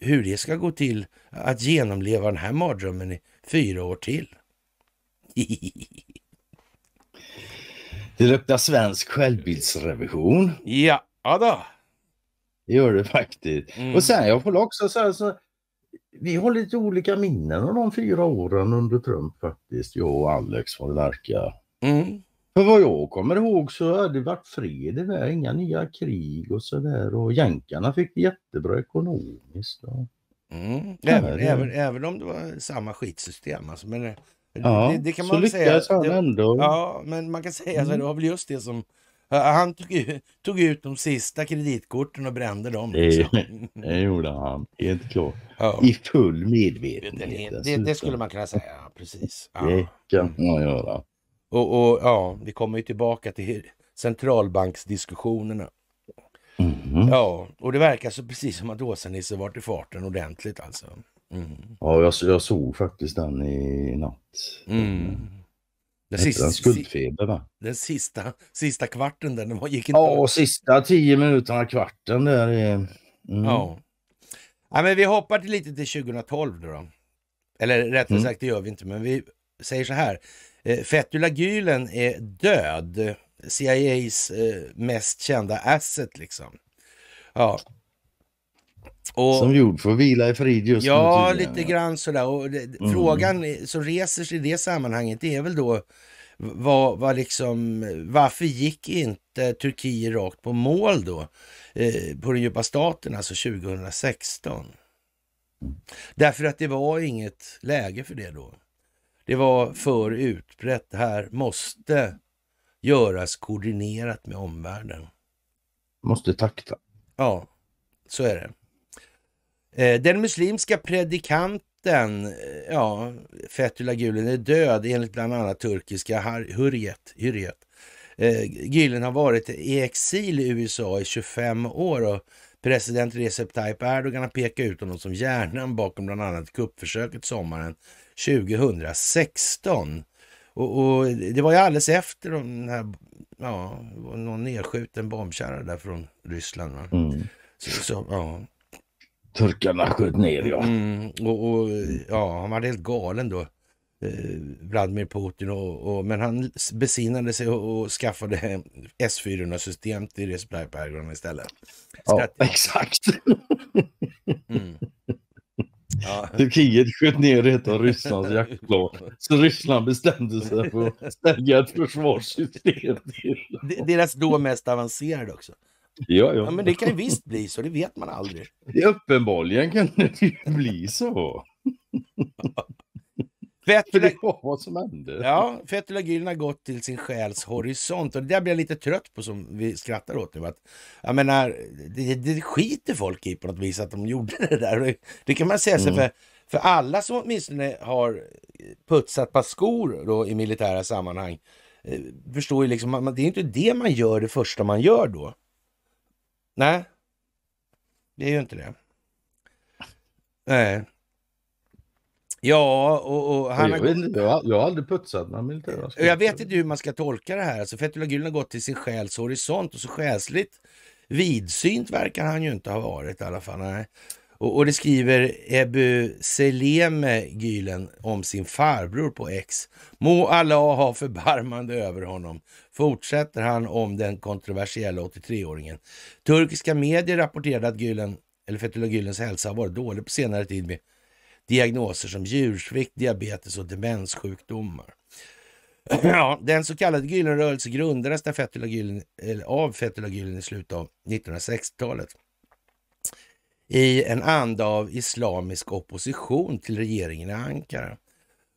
hur det ska gå till att genomleva den här mardrömmen i fyra år till. Det luktar svensk självbildsrevision. Ja, då. Det gör det faktiskt. Mm. Och sen jag får också säga så, här, så vi har lite olika minnen av de fyra åren under Trump faktiskt. Jag och Alex vad det Mm. För vad jag kommer ihåg så hade det varit fred i världen, inga nya krig och sådär och jänkarna fick det jättebra ekonomiskt. Och... Mm. Även, även, även om det var samma skitsystem alltså, men eh, Ja, det, det, kan man så säga. han ändå. Ja, men man kan säga mm. så det var väl just det som... Han tog, ut, tog ut de sista kreditkorten och brände dem. Det, liksom. det gjorde han, helt klart. Ja. I full medvetenhet. Det, alltså. det, det skulle man kunna säga, precis. Ja. Det kan man göra. Och, och ja, vi kommer ju tillbaka till centralbanksdiskussionerna. Mm. Ja, och det verkar så precis som att Åsa-Nisse varit i farten ordentligt alltså. Mm. Ja, jag, jag, såg faktiskt den i natt. Mm. mm. Den, sista, den skuldfeber va? Den sista, sista kvarten där, den gick inte Ja, av. sista tio minuterna, kvarten där. Mm. Ja. ja. men vi hoppar till lite till 2012 då. då. Eller rättare mm. sagt, det gör vi inte, men vi säger så här. Eh, Fethullah Gülen är död. CIAs eh, mest kända asset liksom. Ja. Och, som jord får vila i frid just Ja, nu, lite grann sådär. Och det, mm. Frågan som reser sig i det sammanhanget det är väl då vad, vad liksom, varför gick inte Turkiet rakt på mål då? Eh, på den djupa staten, alltså 2016. Därför att det var inget läge för det då. Det var för utbrett. Det Här måste göras koordinerat med omvärlden. Måste takta. Ja, så är det. Eh, den muslimska predikanten, eh, ja, Fethullah Gülen är död enligt bland annat turkiska Hürriyet. Hurriyet. Eh, Gulen har varit i exil i USA i 25 år och president Recep Tayyip Erdogan har pekat ut honom som hjärnan bakom bland annat kuppförsöket sommaren 2016. Och, och, det var ju alldeles efter de här, ja, någon nedskjuten bombkärra där från Ryssland. Va? Mm. Så, så, ja. Turkarna sköt ner ja. Mm, och, och, ja, han var helt galen då. Eh, Vladimir Putin och, och men han besinnade sig och, och skaffade S400-system till Resplajpärgorna istället. Ja, exakt. Mm. Turkiet sköt ner ett av Rysslands jaktplan. Så Ryssland bestämde sig för att sälja ett försvarssystem. Deras då mest avancerade också. Ja, ja. ja, men det kan ju visst bli så, det vet man aldrig. Uppenbarligen kan det ju bli så. Fettula... Det vad som hände. Ja, Fettula Gyllen har gått till sin själs horisont. Och det där blir jag lite trött på som vi skrattar åt nu. Att, jag menar, det, det skiter folk i på något vis att de gjorde det där. Det kan man säga sig mm. för, för alla som åtminstone har putsat par skor då i militära sammanhang eh, förstår ju liksom att det är inte det man gör det första man gör då. Nej, det är ju inte det. Nej. Ja, och, och han jag, har... Gått... Jag, jag, har aldrig putsat några militära alltså. Jag vet inte hur man ska tolka det här. Alltså, Fethullah Gülen har gått till sin själs horisont och så själsligt vidsynt verkar han ju inte ha varit i alla fall. Nej. Och, och det skriver Ebu Seleme Gülen om sin farbror på X. Må Allah ha förbarmande över honom, fortsätter han om den kontroversiella 83-åringen. Turkiska medier rapporterade att Gülen, eller Fethullah Gülens hälsa har varit dålig på senare tid med diagnoser som djursvikt, diabetes och demenssjukdomar. Ja, den så kallade Gyllenrörelsen grundades där Fethullah Gülen, av Fethullah Gülen i slutet av 1960-talet i en anda av islamisk opposition till regeringen i Ankara.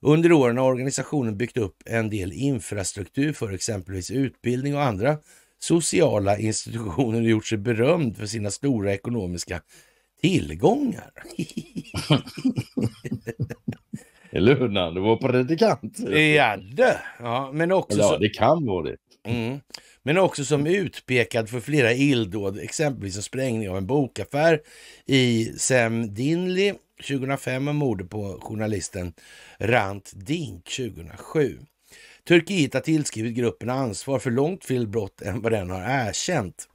Under åren har organisationen byggt upp en del infrastruktur för exempelvis utbildning och andra sociala institutioner och gjort sig berömd för sina stora ekonomiska tillgångar. Eller hur Nan? Du var predikant. Ja, det. ja, men också... Ja, det kan vara det. Mm. Men också som utpekad för flera illdåd, exempelvis en sprängning av en bokaffär i Sem Dinli 2005 och mordet på journalisten Rant Dink 2007. Turkiet har tillskrivit gruppen ansvar för långt fler brott än vad den har erkänt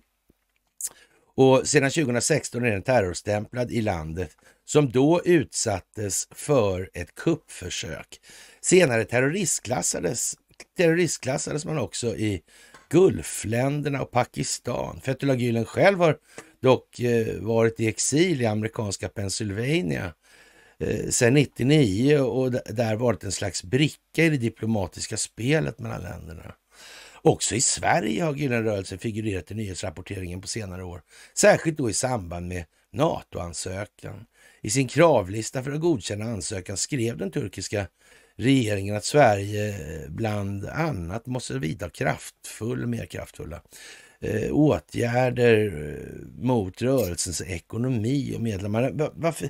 och sedan 2016 är den terrorstämplad i landet som då utsattes för ett kuppförsök. Senare terroristklassades, terroristklassades man också i Gulfländerna och Pakistan. Fethullah Gülen själv har dock eh, varit i exil i amerikanska Pennsylvania eh, sedan 99 och där varit en slags bricka i det diplomatiska spelet mellan länderna. Också i Sverige har Gyllenrörelsen figurerat i nyhetsrapporteringen på senare år, särskilt då i samband med NATO-ansökan. I sin kravlista för att godkänna ansökan skrev den turkiska regeringen att Sverige eh, bland annat måste vidta kraftfull, mer kraftfulla eh, åtgärder eh, mot rörelsens ekonomi och medlemmar. Varför?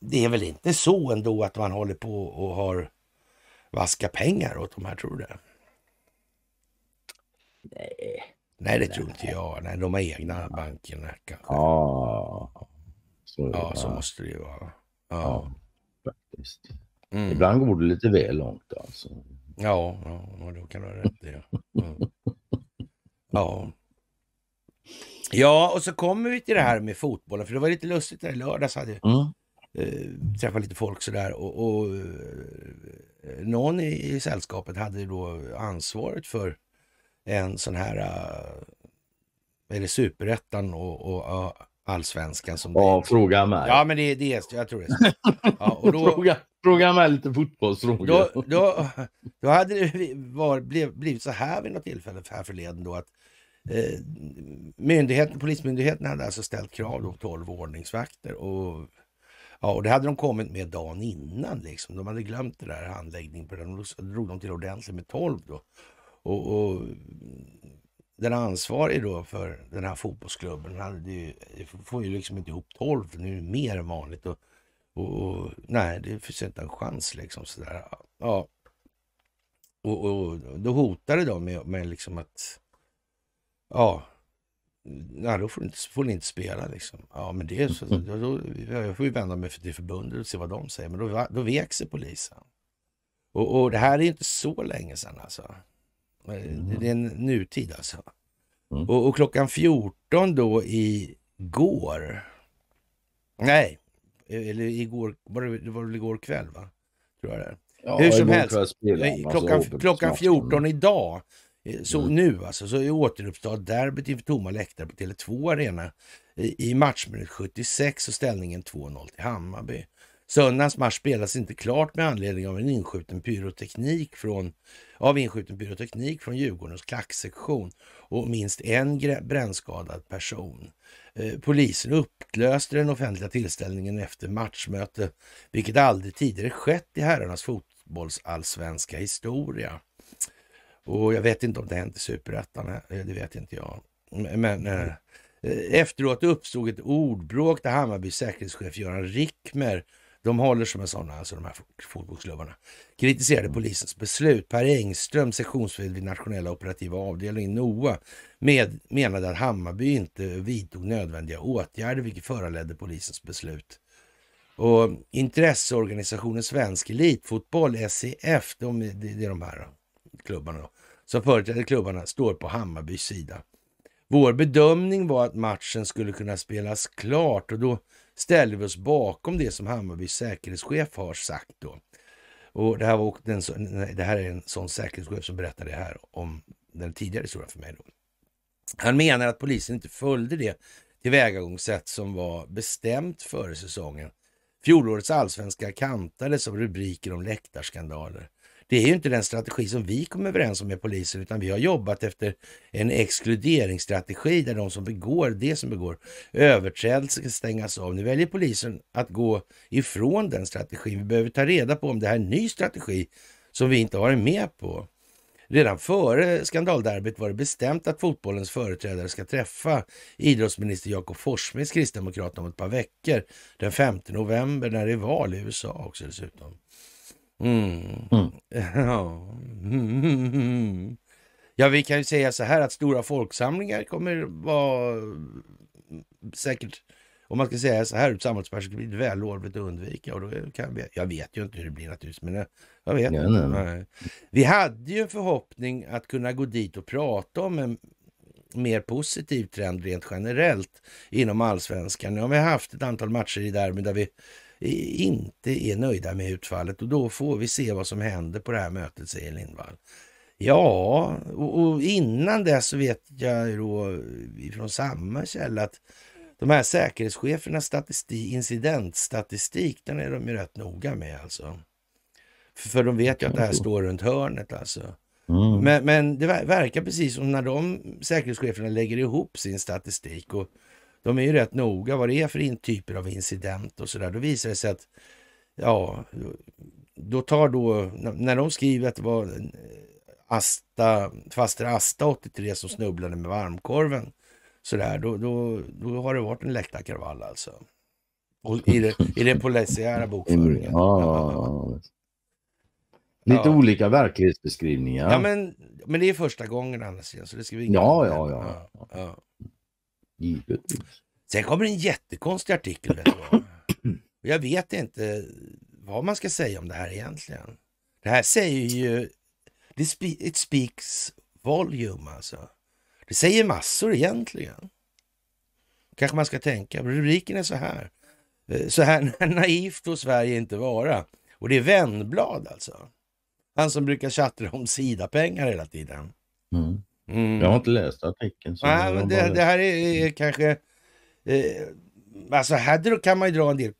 Det är väl inte så ändå att man håller på och har vaska pengar åt de här, tror du det? Nej. Nej, det tror inte jag. Nej, de har egna bankerna kanske. Ja, så, ja, så måste det ju vara. Ja, ja faktiskt. Mm. Ibland går det lite väl långt alltså. Ja, ja då kan du ha rätt i. Ja. Mm. ja. Ja, och så kommer vi till det här med fotbollen, för det var lite lustigt där i lördags. Hade jag, mm. Eh, träffat lite folk sådär och, och eh, någon i, i sällskapet hade då ansvaret för en sån här, eller äh, superettan och, och allsvenskan som... Ja, det fråga mig. Ja, men det, det är, jag tror det är Ja, och då, fråga, fråga mig lite fotbollsfrågor. Då, då, då hade det var, blev, blivit så här vid något tillfälle här förleden då att eh, myndigheten, polismyndigheten hade alltså ställt krav på 12 ordningsvakter och Ja, och det hade de kommit med dagen innan. Liksom. De hade glömt det där handläggningen. På Då drog de till ordentligt med 12 och, och den ansvarige då för den här fotbollsklubben hade ju, får ju liksom inte ihop 12, nu är det mer än vanligt. Och, och, och nej, det finns inte en chans liksom sådär. Ja. Och, och då hotade de med, med liksom att, ja, nej, då får ni, inte, får ni inte spela. Liksom. Ja, men det, så, mm. då, då, jag får ju vända mig till förbundet och se vad de säger. Men då, då vek sig polisen. Och, och det här är inte så länge sedan alltså. Eh, det är en nutid alltså. Mm. Och, och, klockan 14 då i går. Nej, eller igår, var det, var väl igår kväll va? Tror jag det. Ja, Hur som helst, klockan, eh, alltså, klockan 14 idag, eh, så mm. nu alltså, så är återuppstår derbyt inför tomma läktare på Tele2 Arena i, i matchminut 76 och ställningen 2-0 till Hammarby. Söndagens match spelas inte klart med anledning av en inskjuten pyroteknik från, av inskjuten pyroteknik från Djurgårdens klacksektion och minst en brännskadad person. Eh, polisen upplöste den offentliga tillställningen efter matchmöte, vilket aldrig tidigare skett i herrarnas fotbollsallsvenska historia. Och jag vet inte om det hänt i superettan, eh, det vet inte jag. Men, eh, eh, efteråt uppstod ett ordbråk där Hammarbys säkerhetschef Göran Rickmer de håller sig med sådana, alltså de här fotbollsklubbarna. Kritiserade polisens beslut. Per Engström, sektionsförd vid nationella operativa avdelningen, NOA, med, menade att Hammarby inte vidtog nödvändiga åtgärder, vilket föranledde polisens beslut. Och intresseorganisationen Svensk Elitfotboll, SEF, de, det är de här klubbarna då, som företräder klubbarna, står på Hammarbys sida. Vår bedömning var att matchen skulle kunna spelas klart och då ställer vi oss bakom det som Hammarbys säkerhetschef har sagt då. Och det här, var, den, det här är en sån säkerhetschef som berättade det här om den tidigare historien för mig. Då. Han menar att polisen inte följde det tillvägagångssätt som var bestämt före säsongen. Fjolårets allsvenska kantades av rubriker om läktarskandaler det är ju inte den strategi som vi kom överens om med polisen, utan vi har jobbat efter en exkluderingsstrategi där de som begår, det som begår överträdelser ska stängas av. Nu väljer polisen att gå ifrån den strategin. Vi behöver ta reda på om det här är en ny strategi som vi inte har varit med på. Redan före skandalderbyt var det bestämt att fotbollens företrädare ska träffa idrottsminister Jakob Forssmeds Kristdemokraterna, om ett par veckor. Den 5 november när det är val i USA också dessutom. Mm. Mm. Ja. ja, vi kan ju säga så här att stora folksamlingar kommer vara säkert, om man ska säga så här ur ett samhällsperspektiv, vällovligt att undvika. Och då kan vi, jag vet ju inte hur det blir naturligtvis, men jag, vet. Ja, nej, nej. Vi hade ju en förhoppning att kunna gå dit och prata om en mer positiv trend rent generellt inom allsvenskan. Nu har vi haft ett antal matcher i derbyn där vi inte är nöjda med utfallet och då får vi se vad som händer på det här mötet, säger Lindvall. Ja, och, innan det så vet jag då eh, från samma källa att de här säkerhetschefernas statistik, incidentstatistik, den är de ju rätt noga med alltså. För, för de vet ju att det här står runt hörnet alltså. Mm. Men, men, det verkar precis som när de säkerhetscheferna lägger ihop sin statistik och de är ju rätt noga vad det är för typer av incident och sådär. Då visar det sig att, ja, då tar då, när de skriver att det var Asta, faster Asta 83 som snubblade med varmkorven, sådär, då, då, då har det varit en läktarkravall alltså. Och i, det, I den polisiära bokföringen. Ja, ja, Lite ja. olika verklighetsbeskrivningar. Ja, men, men det är första gången annars, så det ska vi ja, ja, ja. ja. Givetvis. Sen kommer en jättekonstig artikel. Jag vet inte vad man ska säga om det här egentligen. Det här säger ju... It speaks volume alltså. Det säger massor egentligen. Kanske man ska tänka. Rubriken är så här. Eh, så här naivt får Sverige inte vara. Och det är Wennblad alltså. Han som brukar tjattra om Sida-pengar hela tiden. Mm. Mm. Jag har inte läst artikeln. Nej, men det, bara... det, här är, är kanske... Eh, alltså här kan man ju dra en del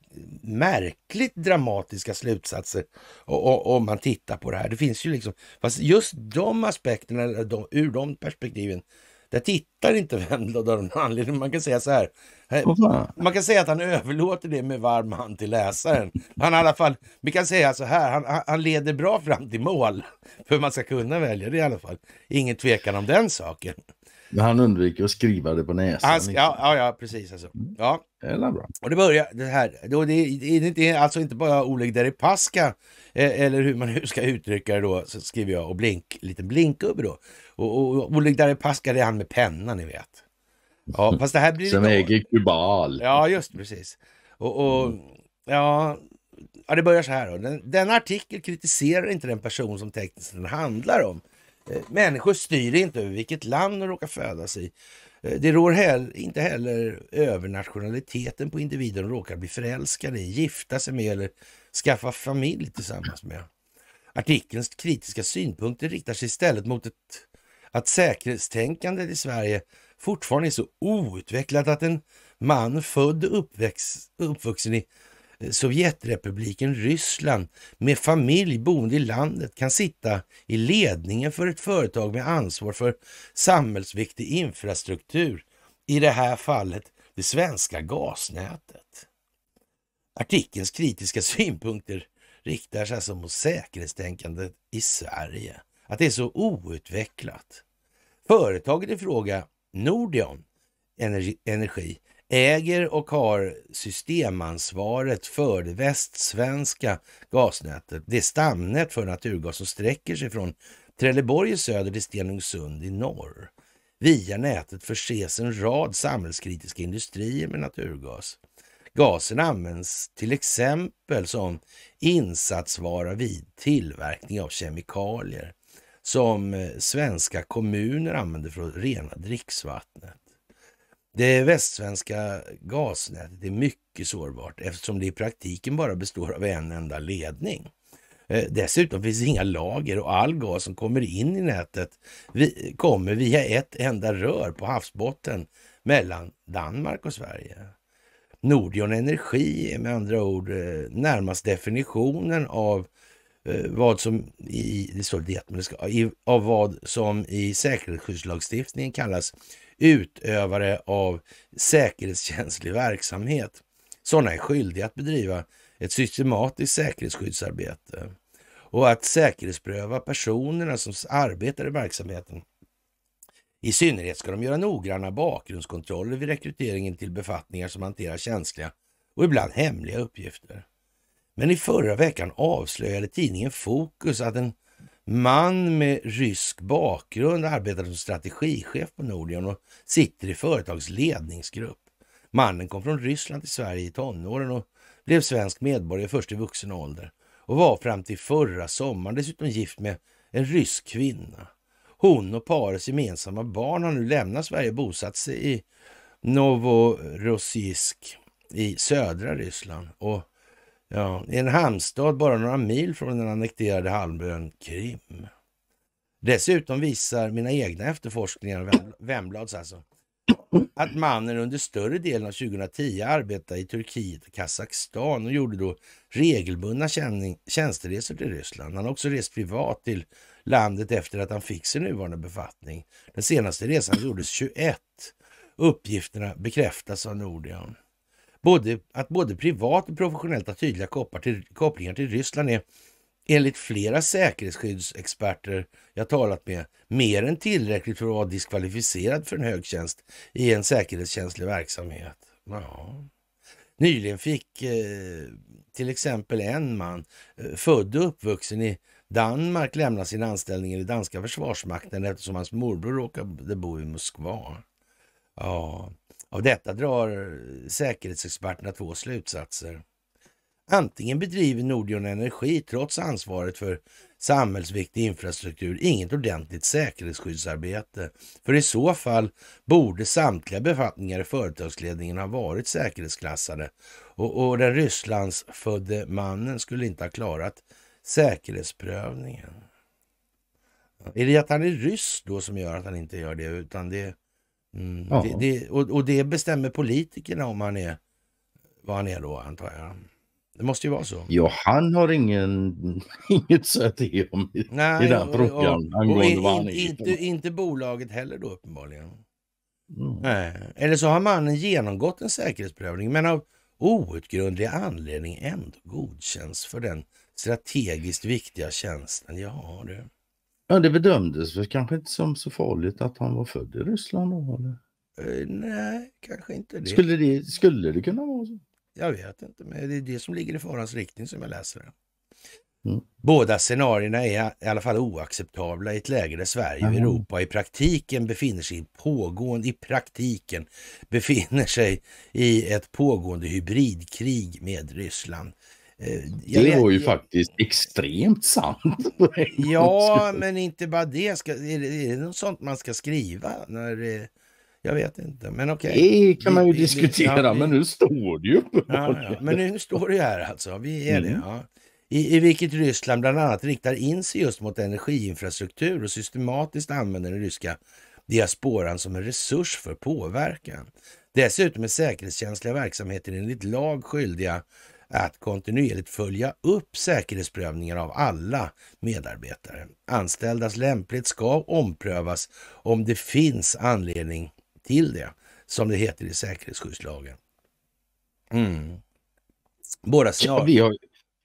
märkligt dramatiska slutsatser om man tittar på det här. Det finns ju liksom... Fast just de aspekterna, de, ur de perspektiven, jag tittar inte Wendland av någon anledning. Man kan säga så här. Man kan säga att han överlåter det med varm hand till läsaren. Han i alla fall, vi kan säga så här, han, han leder bra fram till mål. För man ska kunna välja det i alla fall. Ingen tvekan om den saken. Men han undviker att skriva det på näsan. Han, liksom. ja, ja, ja, precis. Alltså. Mm. Ja. Och det börjar det här. Då det, det, det är alltså inte bara Oleg Deripaska, eh, eller hur man nu ska uttrycka det då, så skriver jag och blink, liten blinkgubbe då. Och, och, och, och där Pascal är han med penna, ni vet. Ja, fast det här blir... Som äger Kubal. Ja, just precis. Och, och mm. ja, ja, det börjar så här då. Den, denna artikel kritiserar inte den person som texten handlar om. Eh, människor styr inte över vilket land de råkar födas i. Eh, det rår hell, inte heller över nationaliteten på individer de råkar bli förälskade i, gifta sig med eller skaffa familj tillsammans med. Artikelns kritiska synpunkter riktar sig istället mot ett att säkerhetstänkandet i Sverige fortfarande är så outvecklat att en man född och uppväxt, uppvuxen i eh, Sovjetrepubliken Ryssland med familj boende i landet kan sitta i ledningen för ett företag med ansvar för samhällsviktig infrastruktur, i det här fallet det svenska gasnätet. Artikelns kritiska synpunkter riktar sig alltså mot säkerhetstänkandet i Sverige att det är så outvecklat. Företaget i fråga, Nordion Energi, äger och har systemansvaret för det västsvenska gasnätet, det stamnät för naturgas som sträcker sig från Trelleborg i söder till Stenungsund i norr. Via nätet förses en rad samhällskritiska industrier med naturgas. Gasen används till exempel som insatsvara vid tillverkning av kemikalier, som eh, svenska kommuner använder för att rena dricksvattnet. Det västsvenska gasnätet är mycket sårbart eftersom det i praktiken bara består av en enda ledning. Eh, dessutom finns inga lager och all gas som kommer in i nätet kommer via ett enda rör på havsbotten mellan Danmark och Sverige. Nordion Energi är med andra ord eh, närmast definitionen av Eh, vad som i, det står det, men det ska, i, av vad som i säkerhetsskyddslagstiftningen kallas utövare av säkerhetskänslig verksamhet. Sådana är skyldiga att bedriva ett systematiskt säkerhetsskyddsarbete och att säkerhetspröva personerna som arbetar i verksamheten. I synnerhet ska de göra noggranna bakgrundskontroller vid rekryteringen till befattningar som hanterar känsliga och ibland hemliga uppgifter. Men i förra veckan avslöjade tidningen Fokus att en man med rysk bakgrund arbetar som strategichef på Nordion och sitter i företagets ledningsgrupp. Mannen kom från Ryssland till Sverige i tonåren och blev svensk medborgare först i vuxen ålder och var fram till förra sommaren dessutom gift med en rysk kvinna. Hon och parets gemensamma barn har nu lämnat Sverige och bosatt sig i Novorossiysk i södra Ryssland. Och Ja, I en hamnstad bara några mil från den annekterade halvön Krim. Dessutom visar mina egna efterforskningar, Vemblads alltså, att mannen under större delen av 2010 arbetade i Turkiet och Kazakstan och gjorde då regelbundna tjänsteresor till Ryssland. Han har också rest privat till landet efter att han fick sin nuvarande befattning. Den senaste resan gjordes 21. Uppgifterna bekräftas av Nordion både, att både privat och professionellt ha tydliga till, kopplingar till Ryssland är enligt flera säkerhetsskyddsexperter jag talat med mer än tillräckligt för att vara diskvalificerad för en högtjänst i en säkerhetskänslig verksamhet. Ja. Nyligen fick eh, till exempel en man, eh, född och uppvuxen i Danmark, lämna sin anställning i danska försvarsmakten eftersom hans morbror råkade bo i Moskva. Ja, av detta drar eh, säkerhetsexperterna två slutsatser. Antingen bedriver Nordion Energi, trots ansvaret för samhällsviktig infrastruktur, inget ordentligt säkerhetsskyddsarbete. För i så fall borde samtliga befattningar i företagsledningen ha varit säkerhetsklassade och, och den Rysslands födde mannen skulle inte ha klarat säkerhetsprövningen. Är det att han är ryss då som gör att han inte gör det, utan det Ja. Det, det, och, och, det bestämmer politikerna om han är vad han är då, antar jag. Det måste ju vara så. Ja, han har ingen, inget att säga till om i, Nej, i den frågan angående Inte, inte bolaget heller då uppenbarligen. Mm. Nej. Eller så har mannen genomgått en säkerhetsprövning men av outgrundlig anledning ändå godkänns för den strategiskt viktiga tjänsten. Ja, du. Ja, det bedömdes väl kanske inte som så farligt att han var född i Ryssland då? Eller? Eh, nej, kanske inte det. Skulle, det. skulle det kunna vara så? Jag vet inte, men det är det som ligger i farans riktning som jag läser det. Mm. Båda scenarierna är i alla fall oacceptabla i ett läge där Sverige och Europa i praktiken befinner sig i pågående, i praktiken befinner sig i ett pågående hybridkrig med Ryssland. Eh, jag det var ju jag... faktiskt extremt sant. ja, men inte bara det. Ska, är det. Är det något sånt man ska skriva? när... Eh, jag vet inte, men Okay. Det kan man ju vi, diskutera, vi, ja, men nu står det ju ja, ja, Men nu står det ju här alltså. Vi är mm. det, ja. I, I vilket Ryssland bland annat riktar in sig just mot energiinfrastruktur och systematiskt använder den ryska diasporan som en resurs för påverkan. Dessutom är säkerhetskänsliga verksamheter enligt lag skyldiga att kontinuerligt följa upp säkerhetsprövningen av alla medarbetare. Anställdas lämplighet ska omprövas om det finns anledning till det, som det heter i säkerhetsskyddslagen. Mm. Båda scenarier. Vi har,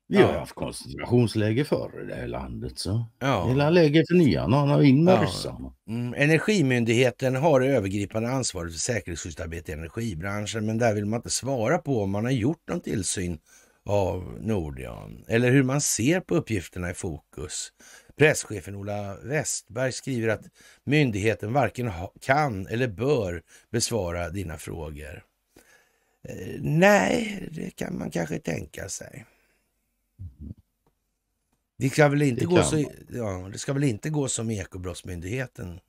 vi har haft koncentrationsläge förr i det här landet. Så. Ja. Hela läget för nya, han har in ja. mm. Energimyndigheten har övergripande ansvaret för säkerhetsskyddsarbete i energibranschen men där vill man inte svara på om man har gjort någon tillsyn av Nordion. Eller hur man ser på uppgifterna i fokus. Presschefen Ola Westberg skriver att myndigheten varken kan eller bör besvara dina frågor. Eh, nej, det kan man kanske tänka sig. Det ska väl inte, det gå, så, ja, det ska väl inte gå som Ekobrottsmyndigheten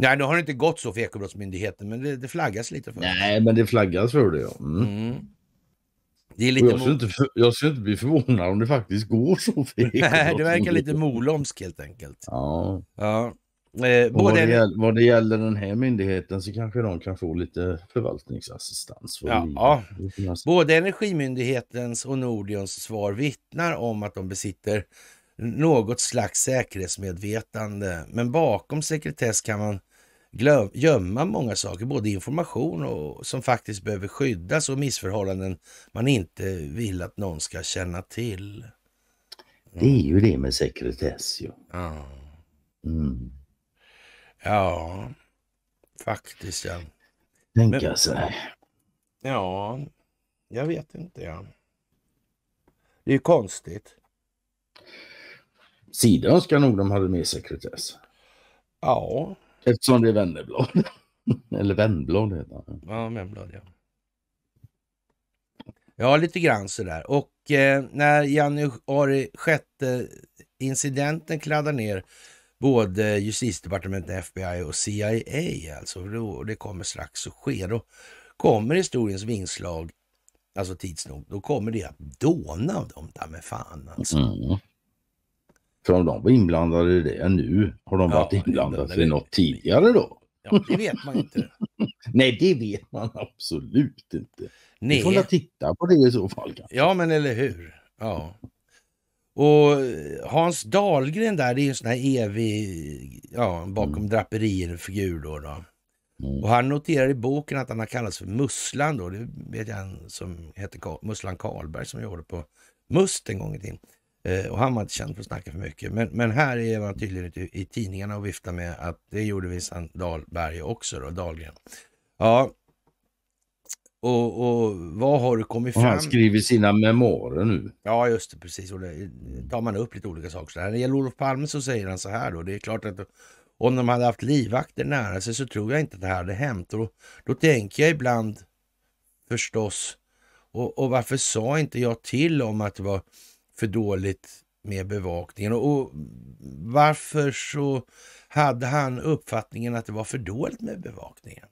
Nej, nu har det inte gått så för Ekobrottsmyndigheten, men det, det flaggas lite för det. Nej, men det flaggas för det. Ja. Mm. Mm. Det är lite jag, skulle inte, jag skulle inte bli förvånad om det faktiskt går så för Nej, du verkar lite molomsk helt enkelt. Ja. ja. Eh, både... vad, det gäller, vad, det gäller, den här myndigheten så kanske de kan få lite förvaltningsassistans. För ja, ja. Både Energimyndighetens och Nordions svar vittnar om att de besitter något slags säkerhetsmedvetande. Men bakom sekretess kan man glöm, gömma många saker, både information och, som faktiskt behöver skyddas och missförhållanden man inte vill att någon ska känna till. Mm. Det är ju det med sekretess ju. Ja. Mm. ja, faktiskt ja. Tänka sig. Ja, jag vet inte. Ja. Det är ju konstigt. Sida önskar nog de hade mer sekretess. Ja, Eftersom det är Wennerblad. Eller Wennblad heter han. Ja, Wennblad ja. Ja, lite grann sådär. Och eh, när januari 6 incidenten kladdar ner både justitiedepartementet, FBI och CIA alltså, och det kommer strax att ske, då kommer historiens vingslag, alltså tids nog, då kommer det att dåna av dem, ta med fan alltså. Mm. För om de var inblandade i det nu, har de ja, varit inblandade i något tidigare då? Ja, det vet man inte. Nej, det vet man absolut inte. Nej. Vi får väl titta på det i så fall. Kanske. Ja, men eller hur. Ja. Och eh, Hans Dahlgren där, det är ju en sån här evig ja, bakom mm. draperier-figur då. då. Mm. Och han noterar i boken att han har kallats för Musslan då. Det vet jag en som heter Musslan Karlberg som jobbade på Must en gång i tiden. Eh, och han var inte känd för att snacka för mycket. Men, men här är man tydligen ute i tidningarna och viftar med att det gjorde visst Dahlberg också då, Dahlgren. Ja, och, och vad har du kommit fram... Och han skriver sina memoarer nu. Ja, just det, precis. Och det tar man upp lite olika saker. När det gäller Olof Palme så säger han så här då. Det är klart att om de hade haft livvakter nära sig så tror jag inte att det här hade hänt. Och då, då tänker jag ibland förstås, och, och varför sa inte jag till om att det var för dåligt med bevakningen. Och, varför så hade han uppfattningen att det var för dåligt med bevakningen?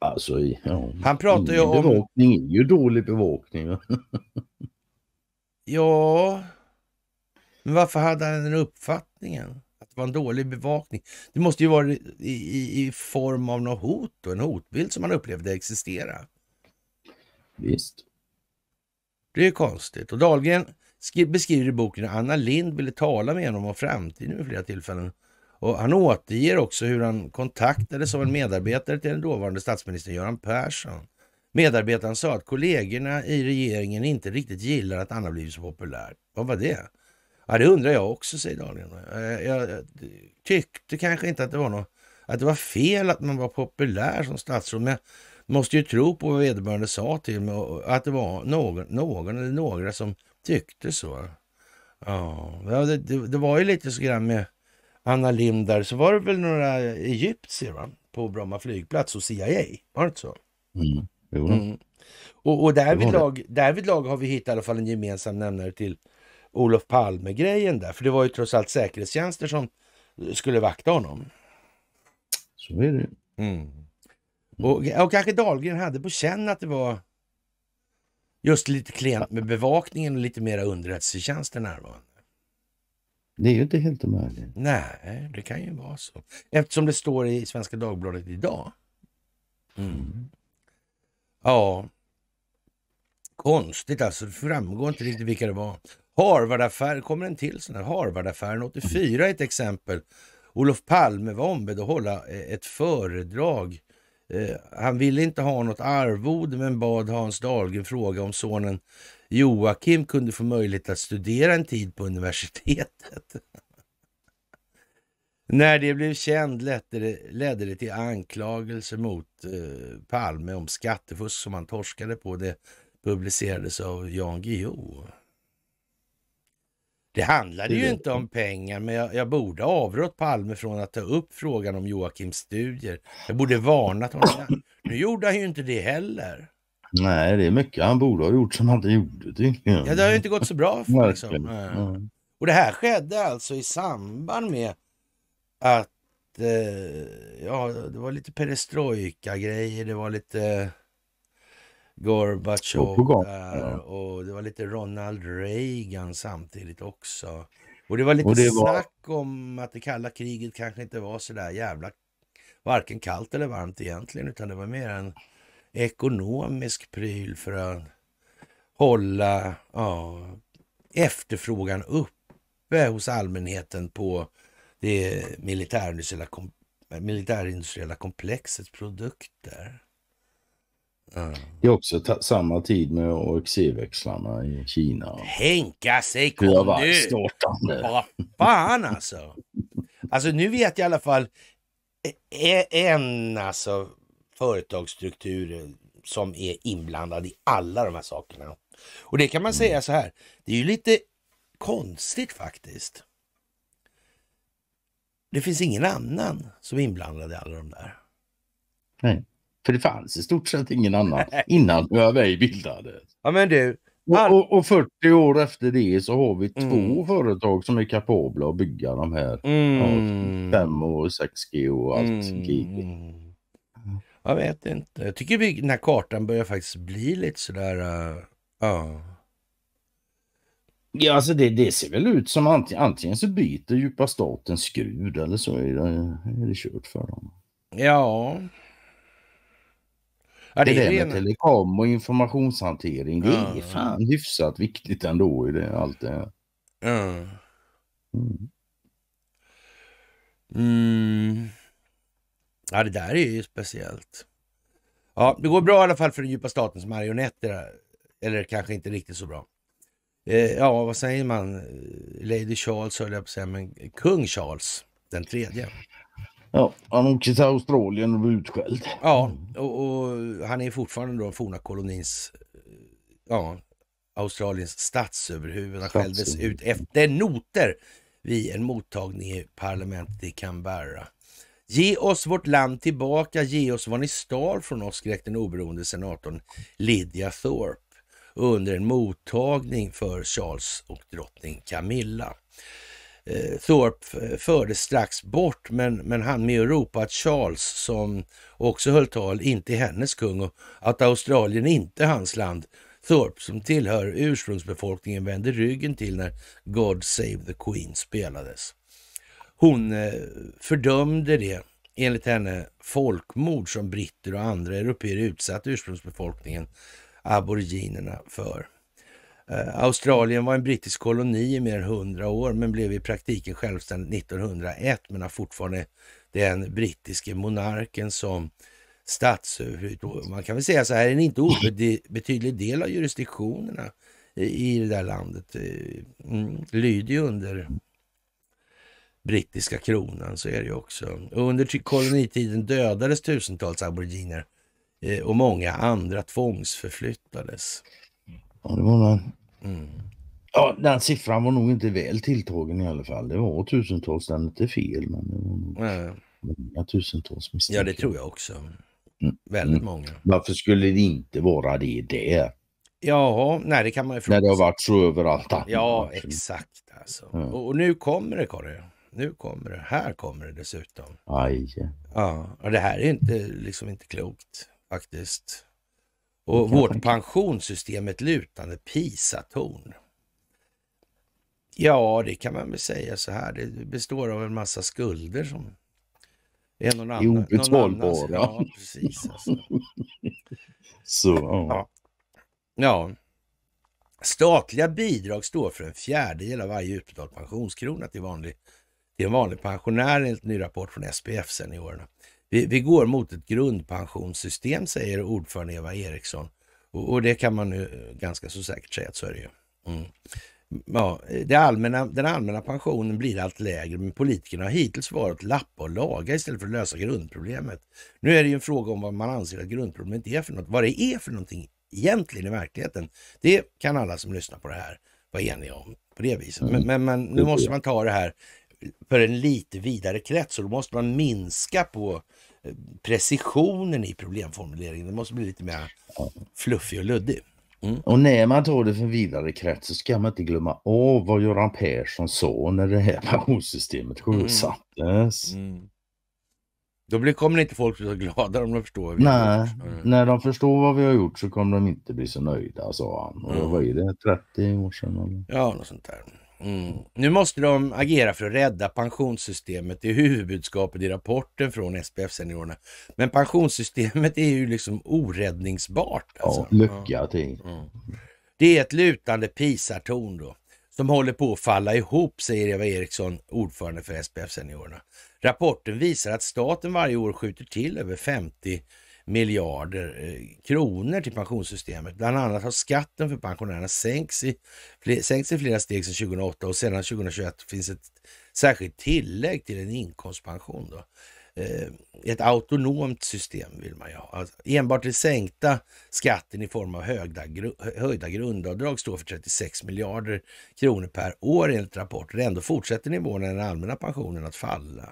Alltså, ja, han pratar ju om... bevakning är ju dålig bevakning. ja, men varför hade han den uppfattningen? Att det var en dålig bevakning? Det måste ju vara i, i, i form av något hot och en hotbild som han upplevde existera. Visst. Det är ju konstigt. Och Dahlgren beskriver i boken hur Anna Lind ville tala med honom om framtiden vid flera tillfällen. Och han återger också hur han kontaktades av en medarbetare till den dåvarande statsministern Göran Persson. Medarbetaren sa att kollegorna i regeringen inte riktigt gillar att Anna blivit så populär. Vad var det? Ja, det undrar jag också, säger Dahlgren. Eh, jag tyckte kanske inte att det var något, att det var fel att man var populär som statsråd, men måste ju tro på vad vederbörande sa till mig, och att det var någon, någon eller några som tyckte så. Ja, det, det, det var ju lite så grann med Anna Lindar så var det väl några egyptier va? på Bromma flygplats och CIA, var det inte så? Mm. Mm. Och, och därvidlag, därvidlag har vi hittat i alla fall en gemensam nämnare till Olof Palme-grejen där, för det var ju trots allt säkerhetstjänster som skulle vakta honom. Så är det. Mm. Och, och kanske Dahlgren hade på känn att det var just lite klent med bevakningen och lite mera underrättelsetjänster närvarande. Det är ju inte helt omöjligt. Nej, det kan ju vara så. Eftersom det står i Svenska Dagbladet idag. Mm. Mm. Ja, konstigt alltså. Det framgår inte riktigt vilka det var. Harvardaffären, kommer en till sån här. Harvardaffären 84 är ett exempel. Olof Palme var ombedd att hålla eh, ett föredrag Eh, han ville inte ha något arvode men bad Hans Dahlgren fråga om sonen Joakim kunde få möjlighet att studera en tid på universitetet. När det blev känt ledde det, ledde det till anklagelser mot eh, Palme om skattefusk som han torskade på. Det publicerades av Jan Guillou. Det handlade ju inte om pengar, men jag, jag borde avrått Palme från att ta upp frågan om Joakims studier. Jag borde varnat honom. Nu gjorde han ju inte det heller. Nej, det är mycket han borde ha gjort som han inte gjorde. Tycker Ja, det har ju inte gått så bra. För, liksom. Mm. Och det här skedde alltså i samband med att eh, ja, det var lite perestrojka-grejer, det var lite Gorbatjov där och det var lite Ronald Reagan samtidigt också. Och det var lite det snack var... om att det kalla kriget kanske inte var så där jävla varken kallt eller varmt egentligen utan det var mer en ekonomisk pryl för att hålla ja, efterfrågan uppe hos allmänheten på det militärindustriella, militärindustriella komplexets produkter. Mm. Det är också samma tid med OXE-växlarna i Kina. Henka sig kom nu! Vad fan alltså! Alltså nu vet jag i alla fall e-, e-, en alltså, företagsstruktur som är inblandad i alla de här sakerna. Och det kan man mm. säga så här, det är ju lite konstigt faktiskt. Det finns ingen annan som är inblandad i alla de där. Nej. För det fanns i stort sett ingen annan innan Huawei bildades. Ja, men du, all... och, och, 40 år efter det så har vi mm. två företag som är kapabla att bygga de här. Mm. Ja, 5 och 6G och allt. Mm. Jag vet inte. Jag tycker vi, den här kartan börjar faktiskt bli lite sådär... Äh, ja. Uh, uh. Ja, alltså det, det ser väl ut som antingen, antingen så byter djupa staten skrud eller så är det, är det kört för dem. Ja, Ja, det, det där med telekom och informationshantering, det ja. är fan hyfsat viktigt ändå i det, allt det här. Ja. Mm. Mm. Ja, det där är ju speciellt. Ja, det går bra i alla fall för den djupa statens marionetter. Eller kanske inte riktigt så bra. Eh, ja, vad säger man? Eh, Lady Charles höll jag på att säga, men kung Charles den tredje. Ja, han åkte till Australien och blev utskälld. Ja, och, och han är fortfarande då forna kolonins, eh, ja, Australiens statsöverhuvud. Han skälldes ut efter noter vid en mottagning i parlamentet i Canberra. Ge oss vårt land tillbaka, ge oss vad ni stal från oss, skrek den oberoende senatorn Lydia Thorpe under en mottagning för Charles och drottning Camilla. Eh, Thorpe fördes strax bort men, men han med att ropa att Charles som också höll tal inte är hennes kung och att Australien inte är hans land. Thorpe som tillhör ursprungsbefolkningen vände ryggen till när God Save the Queen spelades. Hon eh, fördömde det enligt henne folkmord som britter och andra europeer utsatt ursprungsbefolkningen aboriginerna för. Eh, Australien var en brittisk koloni i mer än 100 år men blev i praktiken självständigt 1901 men har fortfarande den brittiske monarken som statsöverhuvud. Man kan väl säga så här, en inte obetydlig del av jurisdiktionerna i det där landet eh, mm, lyder ju under brittiska kronan, så är det ju också. Under kolonitiden dödades tusentals aboriginer eh, och många andra tvångsförflyttades. Ja, det var Ja, den siffran var nog inte väl tilltagen i alla fall. Det var tusentals, den är inte fel, men det var nog många tusentals misstänker. Ja, det tror jag också. Mm. Väldigt mm. många. Varför skulle det inte vara det där? Ja, nej det kan man ju fråga När det har varit så överallt. Ja, exakt alltså. Och, och, nu kommer det, Karin. Nu kommer det. Här kommer det dessutom. Aj. Ja, och det här är inte, liksom inte klokt faktiskt. Och vårt tänka. pensionssystem ett lutande PISA-torn. Ja, det kan man väl säga så här. Det består av en massa skulder som är någon annan. Obetalbara. Ja, precis. Alltså. så, ja. ja. Statliga bidrag står för en fjärdedel av varje utbetald pensionskrona till, vanlig, till en vanlig pensionär enligt en ny rapport från SPF Seniorerna. Vi, vi går mot ett grundpensionssystem, säger ordförande Eva Eriksson. Och, och, det kan man nu eh, ganska så säkert säga att så är det ju. Mm. Ja, det allmänna, den allmänna pensionen blir allt lägre, men politikerna har hittills varit lappa och laga istället för att lösa grundproblemet. Nu är det ju en fråga om vad man anser att grundproblemet är för något. Vad det är för någonting egentligen i verkligheten. Det kan alla som lyssnar på det här vara eniga om på det viset. Men, men, men nu mm. måste man ta det här för en lite vidare krets och då måste man minska på precisionen i problemformuleringen. Den måste bli lite mer fluffig och luddig. Mm. Och när man tar det för vidare krets så ska man inte glömma av vad Göran Persson sa när det här pensionssystemet sjösattes. Mm. Mm. Då blir, kommer inte folk så glada om de förstår vad vi Nej, har gjort. Mm. när de förstår vad vi har gjort så kommer de inte bli så nöjda, sa han. Och mm. vad är det, 30 år sedan? Eller? Ja, något sånt där. Mm. Nu måste de agera för att rädda pensionssystemet. Det är huvudbudskapet i rapporten från SPF Seniorerna. Men pensionssystemet är ju liksom oräddningsbart. Alltså. Ja, lycka ting. Mm. Det är ett lutande pisartorn då som håller på att falla ihop, säger Eva Eriksson, ordförande för SPF Seniorerna. Rapporten visar att staten varje år skjuter till över 50 miljarder eh, kronor till pensionssystemet. Bland annat har skatten för pensionärerna sänkts i, sänkts i flera steg sedan 2008 och sedan 2021 finns ett särskilt tillägg till en inkomstpension. Då. Eh, ett autonomt system vill man ju ha. Alltså, enbart den sänkta skatten i form av höjda, höjda grundavdrag står för 36 miljarder kronor per år enligt rapporter. Ändå fortsätter nivån i den allmänna pensionen att falla.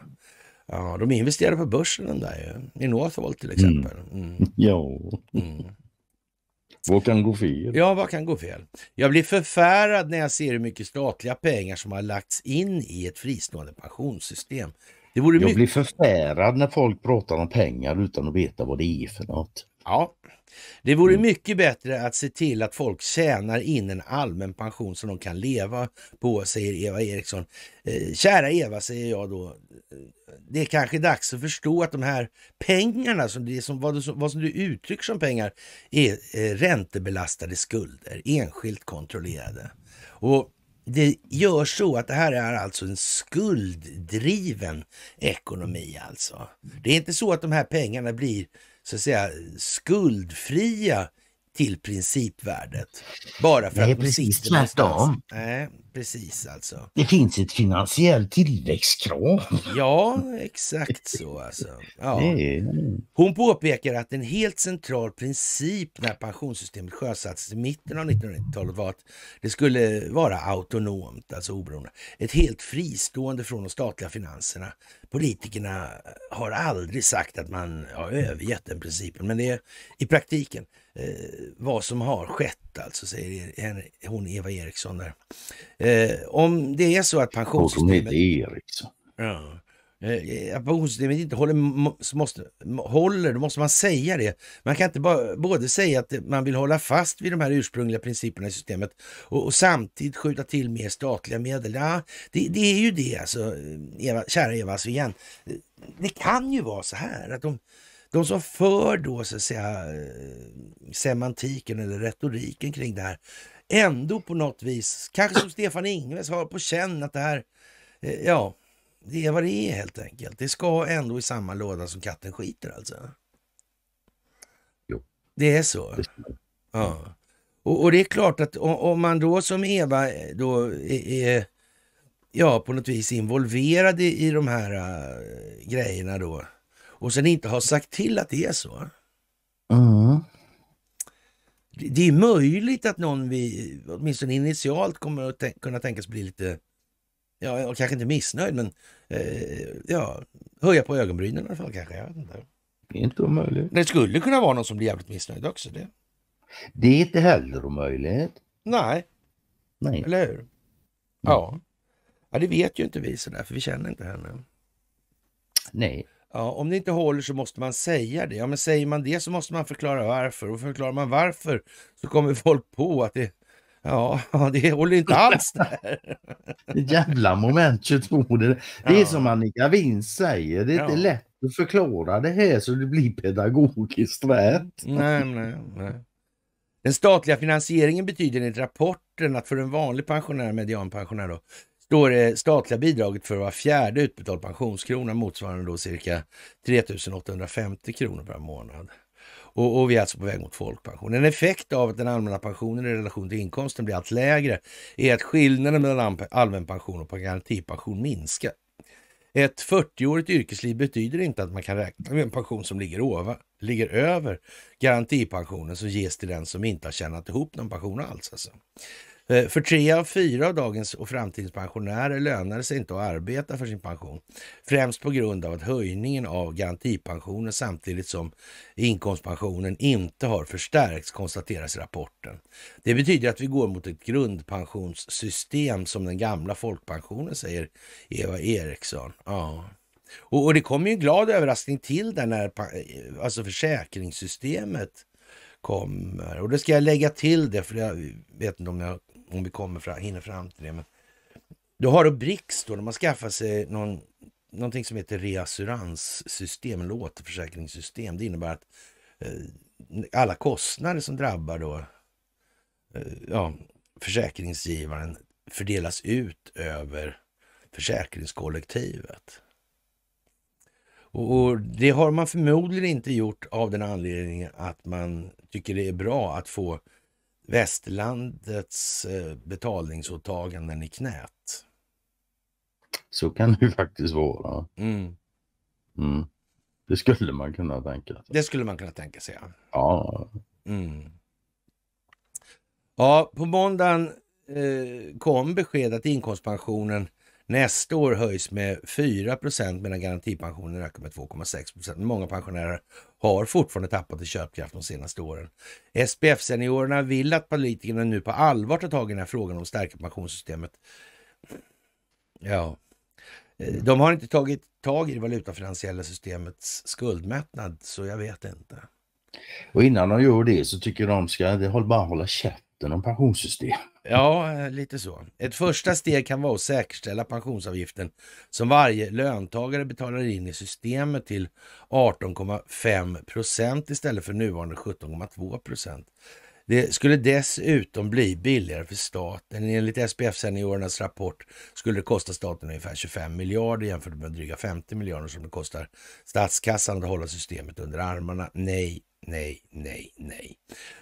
Ja, de investerar på börsen den där ju, I Northvolt till exempel. Mm. Mm. Ja. Mm. Vad kan gå fel? Ja, vad kan gå fel? Jag blir förfärad när jag ser hur mycket statliga pengar som har lagts in i ett fristående pensionssystem. Det vore jag mycket... blir förfärad när folk pratar om pengar utan att veta vad det är för något. Ja, det vore mm. mycket bättre att se till att folk tjänar in en allmän pension som de kan leva på, säger Eva Eriksson. Eh, kära Eva, säger jag då. Det är kanske dags att förstå att de här pengarna, som det som, vad, du, vad som du uttrycker som pengar, är eh, räntebelastade skulder, enskilt kontrollerade. Och det gör så att det här är alltså en skulddriven ekonomi alltså. Det är inte så att de här pengarna blir så att säga skuldfria till principvärdet. Bara för Nej, att precis tvärtom. Nej, Precis alltså. Det finns ett finansiellt tillväxtkrav. Ja, exakt så alltså. Ja. Hon påpekar att en helt central princip när pensionssystemet sjösattes i mitten av 1990-talet var att det skulle vara autonomt, alltså oberoende. Ett helt fristående från de statliga finanserna. Politikerna har aldrig sagt att man har övergett den principen, men det är i praktiken eh, vad som har skett alltså, säger hon Eva Eriksson där. Eh, om det är så att pensionssystemet... Eriksson. Ja. Eh, pensionssystemet inte håller, måste, håller, då måste man säga det. Man kan inte bara, både säga att man vill hålla fast vid de här ursprungliga principerna i systemet och, och samtidigt skjuta till mer statliga medel. Ja, det, det är ju det alltså, Eva, kära Eva Sveen. Alltså, det kan ju vara så här att de, de som för då så att säga eh, semantiken eller retoriken kring det här ändå på något vis, kanske som Stefan Ingves har på känn att det här, eh, ja, det är vad det är helt enkelt. Det ska ändå i samma låda som katten skiter alltså. Jo. Det är så? Ja. Och, och det är klart att om man då som Eva eh, då är, ja, på något vis involverad i, i de här äh, grejerna då och sen inte har sagt till att det är så. Mm det är möjligt att någon vi, åtminstone initialt, kommer att tän- kunna tänkas bli lite, ja, kanske inte missnöjd, men eh, ja, höja på ögonbrynen i alla fall kanske. Jag vet inte. Det är inte omöjligt. Det skulle kunna vara någon som blir jävligt missnöjd också. Det. Det är inte heller omöjligt. Nej, Nej. eller hur? Ja. ja, det vet ju inte vi sådär, för vi känner inte henne. Nej. Ja, om det inte håller så måste man säga det. Ja, men säger man det så måste man förklara varför. Och förklarar man varför så kommer folk på att det, ja, det håller inte alls där. Jävla moment 22. Det, det ja. är som Annika Wind säger, det är ja. inte lätt att förklara det här så det blir pedagogiskt rätt. Nej, nej, nej. Den statliga finansieringen betyder enligt rapporten att för en vanlig pensionär, medianpensionär då, då är det statliga bidraget för var fjärde utbetald pensionskrona motsvarande då cirka 3850 kronor per månad. Och, och, vi är alltså på väg mot folkpension. En effekt av att den allmänna pensionen i relation till inkomsten blir allt lägre är att skillnaden mellan allmän pension och garantipension minskar. Ett 40-årigt yrkesliv betyder inte att man kan räkna med en pension som ligger, ova, ligger över garantipensionen som ges till den som inte har tjänat ihop någon pension alls. Alltså. Eh, för tre av fyra av dagens och framtidens pensionärer lönar det sig inte att arbeta för sin pension. Främst på grund av att höjningen av garantipensionen samtidigt som inkomstpensionen inte har förstärkts, konstateras i rapporten. Det betyder att vi går mot ett grundpensionssystem som den gamla folkpensionen, säger Eva Eriksson. Ja. Och, och det kommer ju en glad överraskning till där när eh, alltså försäkringssystemet kommer. Och det ska jag lägga till det, för jag vet inte om jag om vi kommer fram, hinner fram till det. Men då har då Brics då, de har skaffat sig någon, någonting som heter reassuranssystem eller återförsäkringssystem. Det innebär att eh, alla kostnader som drabbar då eh, ja, försäkringsgivaren fördelas ut över försäkringskollektivet. Och, det har man förmodligen inte gjort av den anledningen att man tycker det är bra att få västlandets eh, betalningsåtaganden i knät. Så kan det ju faktiskt vara. Mm. Mm. Det skulle man kunna tänka sig. Det skulle man kunna tänka sig, ja. Ja, mm. ja på måndagen eh, kom besked att inkomstpensionen nästa år höjs med 4 medan garantipensionen ökar med 2,6 Många pensionärer har fortfarande tappat i köpkraft de senaste åren. SPF Seniorerna vill att politikerna nu på allvar tar tag i den här frågan om att stärka pensionssystemet. Ja, eh, de har inte tagit tag i det valutafinansiella systemets skuldmättnad, så jag vet inte. Och innan de gör det så tycker de ska de bara hålla käften om pensionssystemet. Ja, eh, lite så. Ett första steg kan vara att säkerställa pensionsavgiften som varje löntagare betalar in i systemet till 18,5 procent istället för nuvarande 17,2 procent. Det skulle dessutom bli billigare för staten. Enligt SPF Seniorernas rapport skulle det kosta staten ungefär 25 miljarder jämfört med dryga 50 miljarder som det kostar statskassan att hålla systemet under armarna. Nej, nej, nej, nej.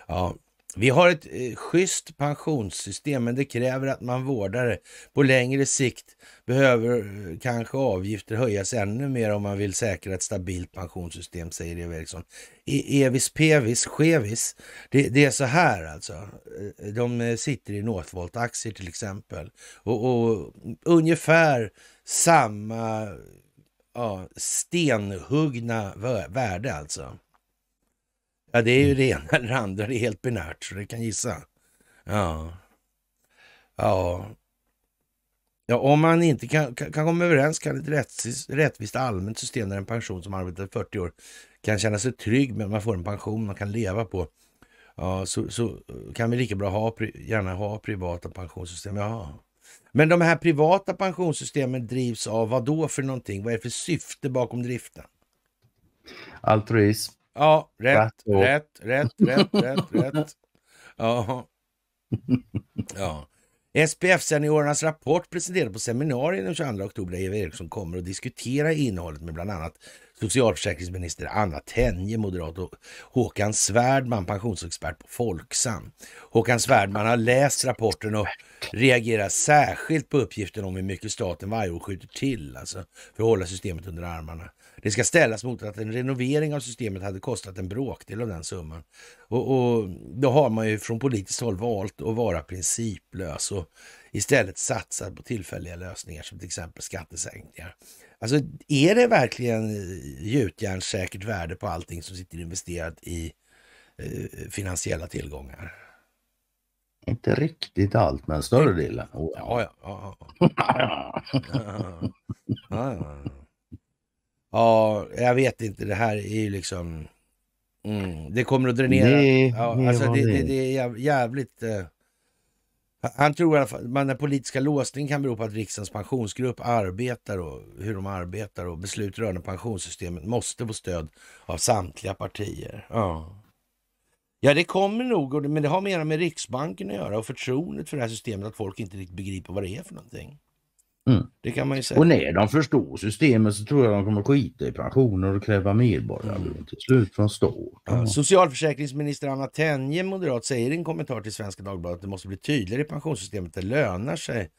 Ja, vi har ett eh, schysst pensionssystem, men det kräver att man vårdar det. På längre sikt behöver eh, kanske avgifter höjas ännu mer om man vill säkra ett stabilt pensionssystem, säger Eva Eriksson. I e, evis pevis, skevis. Det, det, är så här alltså. Eh, de eh, sitter i Northvolt-aktier till exempel. Och, och ungefär samma ja, stenhuggna värde alltså. Ja, det är ju mm. det ena eller andra. Det är helt binärt, så du kan gissa. Ja. Ja. Ja, om man inte kan, kan, komma överens kan ett rättvist, rättvist allmänt system där en pension som arbetat 40 år kan känna sig trygg med att man får en pension man kan leva på. Ja, så, så kan vi lika bra ha, gärna ha privata pensionssystem. Jaha. Men de här privata pensionssystemen drivs av vad då för någonting? Vad är det för syfte bakom driften? Altruism. Ja, rätt, rätt, rätt, rätt, rätt, rätt. Ja. ja. SPF-seniorernas rapport presenterad på seminariet den 22 oktober Eva Eriksson kommer att diskutera innehållet med bland annat socialförsäkringsminister Anna Tenje, moderat, och Håkan Svärdman, pensionsexpert på Folksam. Håkan Svärdman har läst rapporten och reagerar särskilt på uppgiften om hur mycket staten varje år skjuter till alltså, för att hålla systemet under armarna. Det ska ställas mot att en renovering av systemet hade kostat en bråkdel av den summan. Och, och då har man ju från politiskt håll valt att vara principlös och istället satsat på tillfälliga lösningar som till exempel skattesänkningar. Alltså är det verkligen eh, gjutjärnssäkert värde på allting som sitter investerat i eh, finansiella tillgångar? Inte riktigt allt, men större delen. Oh. Ja, ja. ja, ja. ja, ja. Ja, jag vet inte. Det här är ju liksom... Mm, det kommer att dränera. Det, ja, alltså, det, det, det är jävligt... Eh, han tror i alla att den politiska låsningen kan bero på att riksdagens pensionsgrupp arbetar och hur de arbetar och beslut rörande pensionssystemet måste få stöd av samtliga partier. Ja. Ja, det kommer nog, men det har mer med Riksbanken att göra och förtroendet för det här systemet, att folk inte riktigt begriper vad det är för någonting. Mm. Det kan man ju säga. Och när de förstår systemet så tror jag de kommer skita i pensioner och kräva medborgarlön mm. till slut från stå. Ja. Socialförsäkringsminister Anna Tenje, moderat, säger i en kommentar till Svenska Dagbladet att det måste bli tydligare i pensionssystemet. Det lönar sig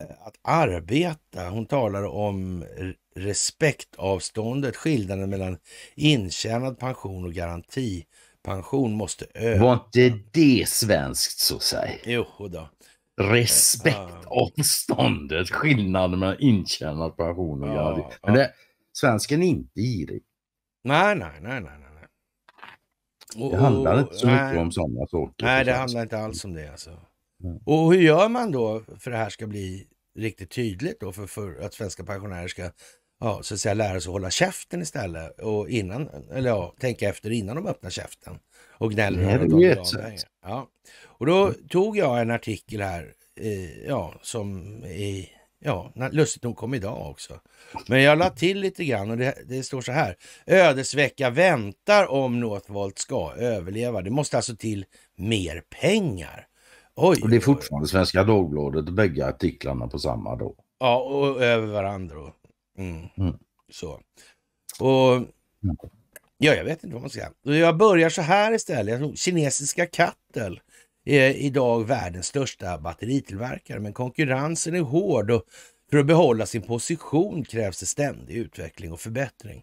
eh, att arbeta. Hon talar om respektavståndet, skillnaden mellan intjänad pension och garantipension måste öka. Var inte det svenskt så att säga? Jo då respektavståndet, skillnaden mellan intjänad pension och ja, garanti. Men det, svensken är inte girig. Nej, nej, nej, nej. nej. Och, det handlar inte så nej, mycket om sådana saker. Nej, det handlar inte alls om det alltså. Mm. Och hur gör man då för det här ska bli riktigt tydligt då för, för att svenska pensionärer ska ja, så att säga lära sig att hålla käften istället och innan, eller ja, tänka efter innan de öppnar käften och gnäller över dem. Det ja. Och då tog jag en artikel här, eh, ja, som i, ja, lustigt nog kom idag också. Men jag la till lite grann och det, det står så här. Ödesvecka väntar om Northvolt ska överleva. Det måste alltså till mer pengar. Oj, och det är fortfarande Svenska Dagbladet och bägge artiklarna på samma då. Ja, och över varandra. Mm. Mm. Så. Och mm. Ja, jag vet inte vad man ska. Jag börjar så här istället. Kinesiska Kattel är idag världens största batteritillverkare, men konkurrensen är hård och för att behålla sin position krävs det ständig utveckling och förbättring.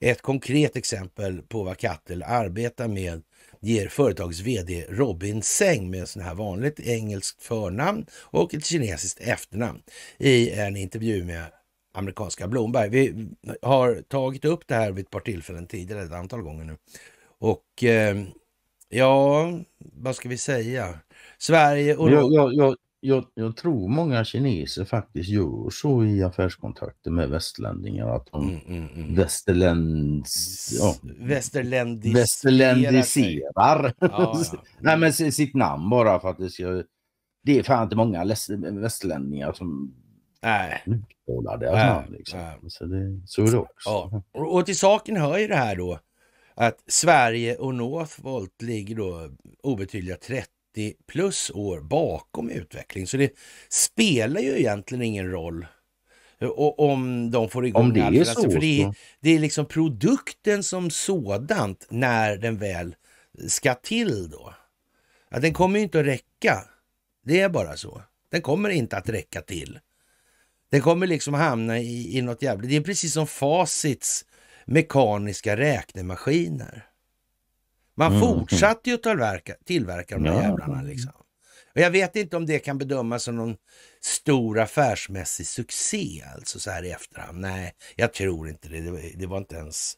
Ett konkret exempel på vad Kattel arbetar med ger företagets VD Robin Seng med sån här vanligt engelskt förnamn och ett kinesiskt efternamn i en intervju med amerikanska Blomberg. Vi har tagit upp det här vid ett par tillfällen tidigare, ett antal gånger nu. Och eh, ja, vad ska vi säga? Sverige och... Jag, jag, jag, jag, jag tror många kineser faktiskt gör så i affärskontakter med västlänningar att de mm, mm, mm. Västerländs, ja, västerländiserar, västerländiserar. Ja, ja. Nej, men sitt namn bara för att det ska... Det är fan inte många västerlänningar som Nej. Kolla deras Nej. liksom. Nej. Så, det, så är det också. Ja. Och, till saken hör ju det här då att Sverige och Northvolt ligger då obetydliga 30 plus år bakom utveckling. Så det spelar ju egentligen ingen roll och eh, om de får igång om det. Är alltså, så, för det, är, det är liksom produkten som sådant när den väl ska till då. Att den kommer inte att räcka. Det är bara så. Den kommer inte att räcka till. Den kommer liksom hamna i, i något jävligt. Det är precis som Facits mekaniska räknemaskiner. Man mhm. fortsatte ju att tillverka, tillverka de där ja. jävlarna liksom. Och jag vet inte om det kan bedömas som någon stor affärsmässig succé alltså så här i efterhand. Nej, jag tror inte det. Det var, det var inte ens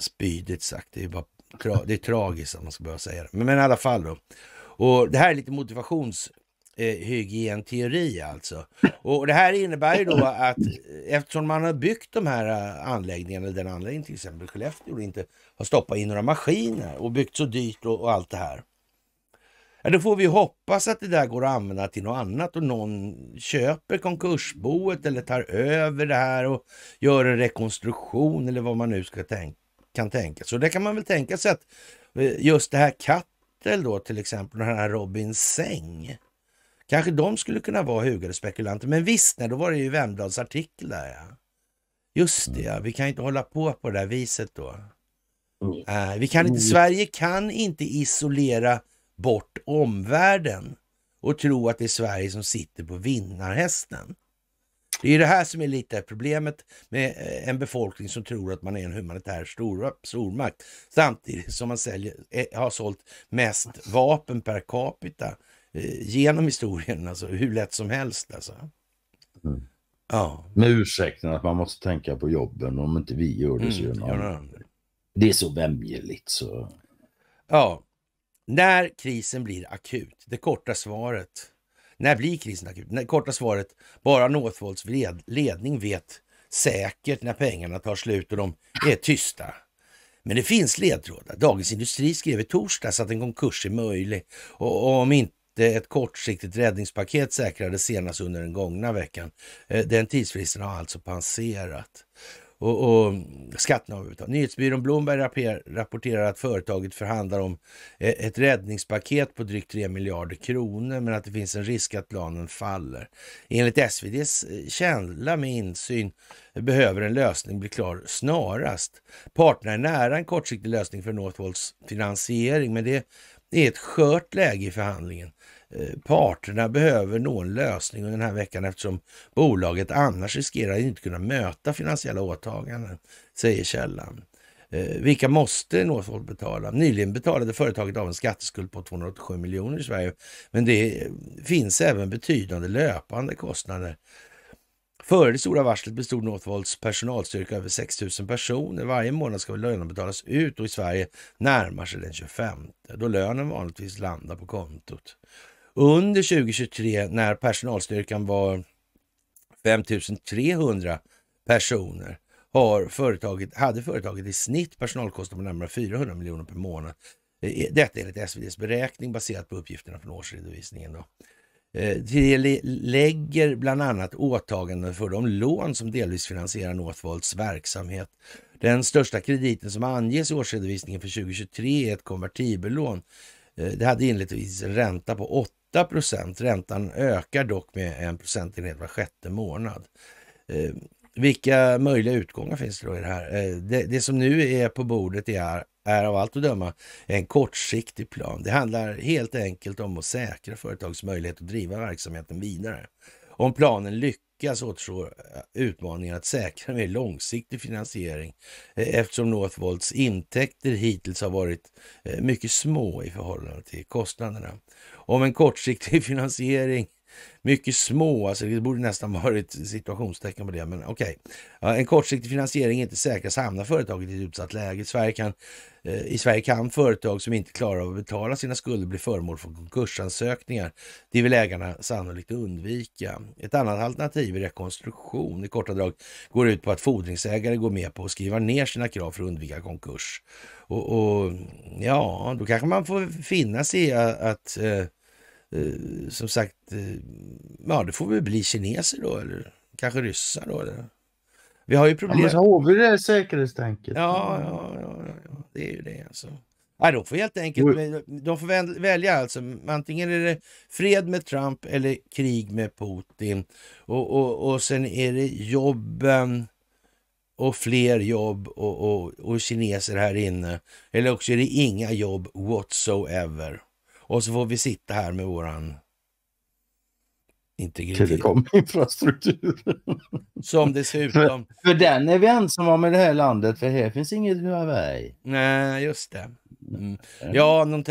spydigt sagt. Det är, bara tra det är tragiskt om man ska behöva säga det. Men, men i alla fall då. Och det här är lite motivations eh, hygienteori alltså. Och det här innebär ju då att eh, eftersom man har byggt de här eh, anläggningarna, den anläggningen till exempel Skellefteå inte har stoppat in några maskiner och byggt så dyrt och, och allt det här. Ja, då får vi hoppas att det där går att använda till något annat och någon köper konkursboet eller tar över det här och gör en rekonstruktion eller vad man nu ska tänka, kan tänka sig. det kan man väl tänka sig att eh, just det här Kattel då till exempel, den här Robins säng. Kanske de skulle kunna vara hugade spekulanter. Men visst, nej, då var det ju Vemdahls artikel där. Ja. Just det, ja. vi kan inte hålla på på det där viset då. Mm. Äh, vi kan inte, mm. Sverige kan inte isolera bort omvärlden och tro att det är Sverige som sitter på vinnarhästen. Det är det här som är lite problemet med eh, en befolkning som tror att man är en humanitär stor, stormakt samtidigt som man säljer, eh, har sålt mest vapen per capita Eh, genom historien, alltså, hur lätt som helst. Alltså. Mm. Ja. Med ursäkten att man måste tänka på jobben. Om inte vi gör det så gör mm, någon Det är så vämjeligt så... Ja. När krisen blir akut, det korta svaret. När blir krisen akut? Det korta svaret, bara Northvolts ledning vet säkert när pengarna tar slut och de är tysta. Men det finns ledtrådar. Dagens Industri skrev i torsdags att en konkurs är möjlig och om inte ett kortsiktigt räddningspaket säkrades senast under den gångna veckan. Eh, den tidsfristen har alltså passerat. Och, och skatterna har uttalat. Nyhetsbyrån Blomberg rapporterar att företaget förhandlar om eh, ett räddningspaket på drygt 3 miljarder kronor, men att det finns en risk att planen faller. Enligt SVDs eh, källa med insyn behöver en lösning bli klar snarast. Parterna är nära en kortsiktig lösning för Northvolts finansiering, men det det är ett skört läge i förhandlingen. Eh, parterna behöver nå en lösning under den här veckan eftersom bolaget annars riskerar att inte kunna möta finansiella åtaganden, säger källan. Eh, vilka måste Northvolt betala? Nyligen betalade företaget av en skatteskuld på 287 miljoner i Sverige, men det finns även betydande löpande kostnader Före det stora varslet bestod Northvolts personalstyrka över 6 000 personer. Varje månad ska lönen betalas ut och i Sverige närmar sig den 25 då lönen vanligtvis landar på kontot. Under 2023 när personalstyrkan var 5 300 personer har företaget, hade företaget i snitt personalkostnader på närmare 400 miljoner per månad. Eh, detta enligt SVDs beräkning baserat på uppgifterna från årsredovisningen. Då. Till eh, det lägger bland annat åtaganden för de lån som delvis finansierar Northvolts verksamhet. Den största krediten som anges i årsredovisningen för 2023 är ett konvertibellån. Eh, det hade inledningsvis en ränta på 8 procent. Räntan ökar dock med en procentenhet var sjätte månad. Eh, vilka möjliga utgångar finns det då i det här? Det, det som nu är på bordet är är av allt att döma en kortsiktig plan. Det handlar helt enkelt om att säkra företagets möjlighet att driva verksamheten vidare. Om planen lyckas återstår eh, utmaningen att säkra mer långsiktig finansiering eh, eftersom Northvolts intäkter hittills har varit eh, mycket små i förhållande till kostnaderna. Om en kortsiktig finansiering mycket små, alltså det borde nästan varit situationstecken på det, men okej. Okay. En kortsiktig finansiering är inte säkrast hamnar företaget i ett utsatt läge. Sverige kan, eh, I Sverige kan företag som inte klarar av att betala sina skulder bli föremål för konkursansökningar. Det vill ägarna sannolikt undvika. Ett annat alternativ är rekonstruktion. I korta drag går ut på att fordringsägare går med på att skriva ner sina krav för att undvika konkurs. Och, och ja, då kanske man får finna sig i att eh, Eh, som sagt, eh, ja det får väl bli kineser då eller kanske ryssar då. Eller? Vi har ju problem. Ja, men så har vi det säkerhetstänket. Ja, ja, ja, ja, det är ju det alltså. Nej, de får helt enkelt de får välja alltså. Antingen är det fred med Trump eller krig med Putin. Och, och, och sen är det jobben och fler jobb och, och, och kineser här inne. Eller också är det inga jobb whatsoever. Och så får vi sitta här med våran integritet. Telekominfrastruktur. Som dessutom... För, för den är vi ensamma om i det här landet, för här finns inget Huawei. Nej, just det. Mm. mm. Ja, någon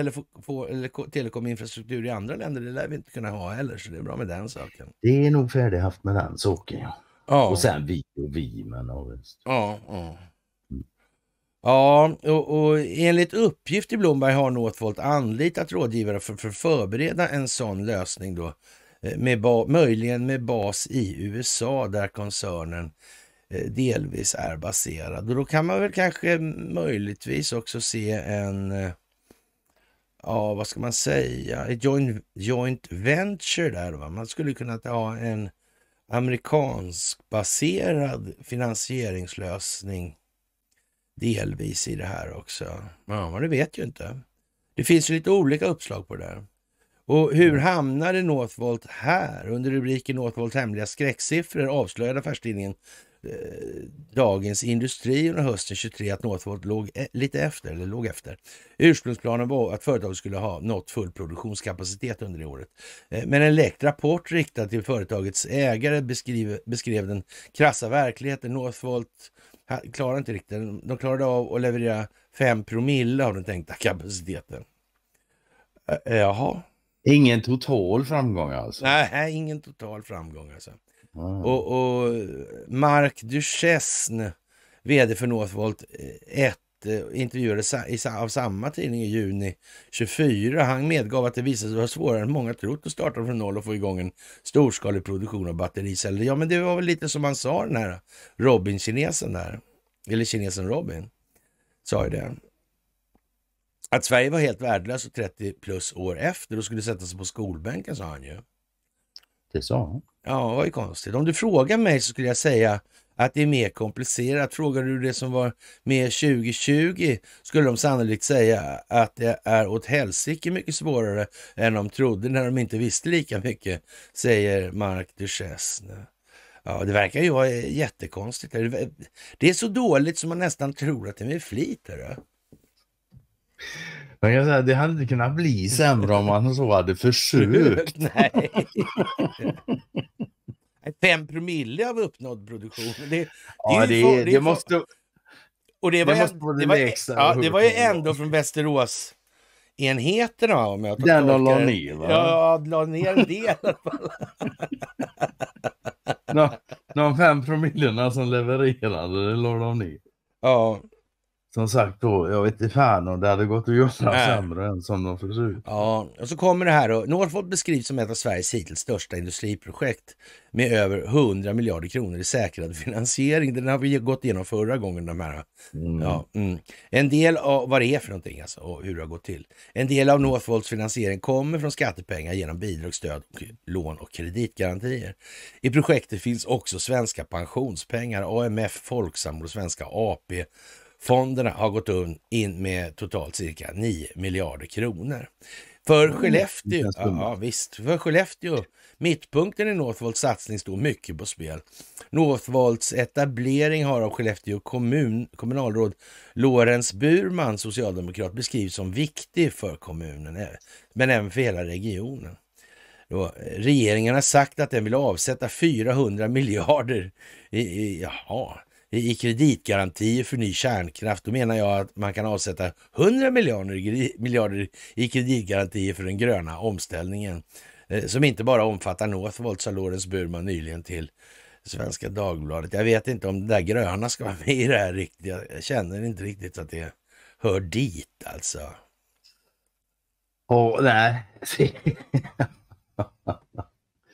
telekominfrastruktur i andra länder, det lär vi inte kunna ha heller, så det är bra med den saken. Det är nog färdighaft med den saken, ja. Och sen vi och vi, men ja, visst. Ja, ja. Ja, och, och enligt uppgift i Blomberg har Northvolt anlitat rådgivare för, för att förbereda en sån lösning då, eh, med ba, möjligen med bas i USA där koncernen eh, delvis är baserad. Och då kan man väl kanske möjligtvis också se en, eh, ja vad ska man säga, ett joint, joint venture där. Va? Man skulle kunna ha en amerikansk baserad finansieringslösning delvis i det här också. Ja, men det vet ju inte. Det finns ju lite olika uppslag på det där. Och hur mm. hamnade Northvolt här? Under rubriken Northvolts hemliga skräcksiffror avslöjade affärstidningen eh, Dagens Industri under hösten 23 att Northvolt låg e-, lite efter, eller låg efter. Ursprungsplanen var att företaget skulle ha nått full produktionskapacitet under det året. Eh, men en läckt rapport riktad till företagets ägare beskrev, beskrev den krassa verkligheten. Northvolt klarade inte riktigt. De klarade av att leverera 5 promille av den tänkta kapaciteten. Jaha. Ingen total framgång alltså? Nej, ingen total framgång alltså. Mm. Och, och Mark Duchesne, vd för Northvolt 1 eh, Eh, intervjuades av samma tidning i juni 24. Han medgav att det visade sig vara svårare än många trott att starta från noll och få igång en storskalig produktion av battericeller. Ja, men det var väl lite som han sa den här Robin-kinesen där, eller kinesen Robin, sa ju det. Att Sverige var helt värdelöst 30 plus år efter och skulle sätta sig på skolbänken sa han ju. Det sa han. Ja, det var ju konstigt. Om du frågar mig så skulle jag säga att det är mer komplicerat. Frågar du det som var med 2020 skulle de sannolikt säga att det är åt helsike mycket svårare än de trodde när de inte visste lika mycket, säger Mark Duchesne. Ja, det verkar ju vara jättekonstigt. Det är så dåligt som man nästan tror att det är med flit. man kan säga, det hade inte kunnat bli sämre om man så hade försökt. Nej. fem promille av uppnådd produktion. Det, ja, det, är, det, det, det måste... Och det var, det, det, var, e- ja, ju ändå från Västerås enheterna om jag Den de la ner va? Ja, la ner en del i alla fall. de, de fem promillerna som levererade, det la de ner. Ja som sagt då, jag vet inte fan om det hade gått att göra Nej. sämre än som de försökt. Ja, och så kommer det här då. Northvolt beskrivs som ett av Sveriges hittills största industriprojekt med över 100 miljarder kronor i säkrad finansiering. Den har vi gått igenom förra gången. De här. Mm. Ja, mm. En del av vad det är för någonting alltså, och hur det har gått till. En del av Northvolts finansiering kommer från skattepengar genom bidrag, stöd, lån och kreditgarantier. I projektet finns också svenska pensionspengar, AMF, Folksam och Svenska AP Fonderna har gått in med totalt cirka 9 miljarder kronor. För Skellefteå, mm, ja, visst, för Skellefteå, mittpunkten i Northvolts satsning står mycket på spel. Northvolts etablering har av Skellefteå kommun, kommunalråd Lorens Burman, socialdemokrat, beskrivits som viktig för kommunen, eh, men även för hela regionen. Då, eh, regeringen har sagt att den vill avsätta 400 miljarder. I, i, jaha, i kreditgarantier för ny kärnkraft, då menar jag att man kan avsätta 100 miljarder, miljarder i kreditgarantier för den gröna omställningen eh, som inte bara omfattar Northvolt, sa Lorentz Burman nyligen till Svenska Dagbladet. Jag vet inte om det där gröna ska vara med i det här riktigt. Jag känner inte riktigt att det hör dit alltså. Åh, oh, nej.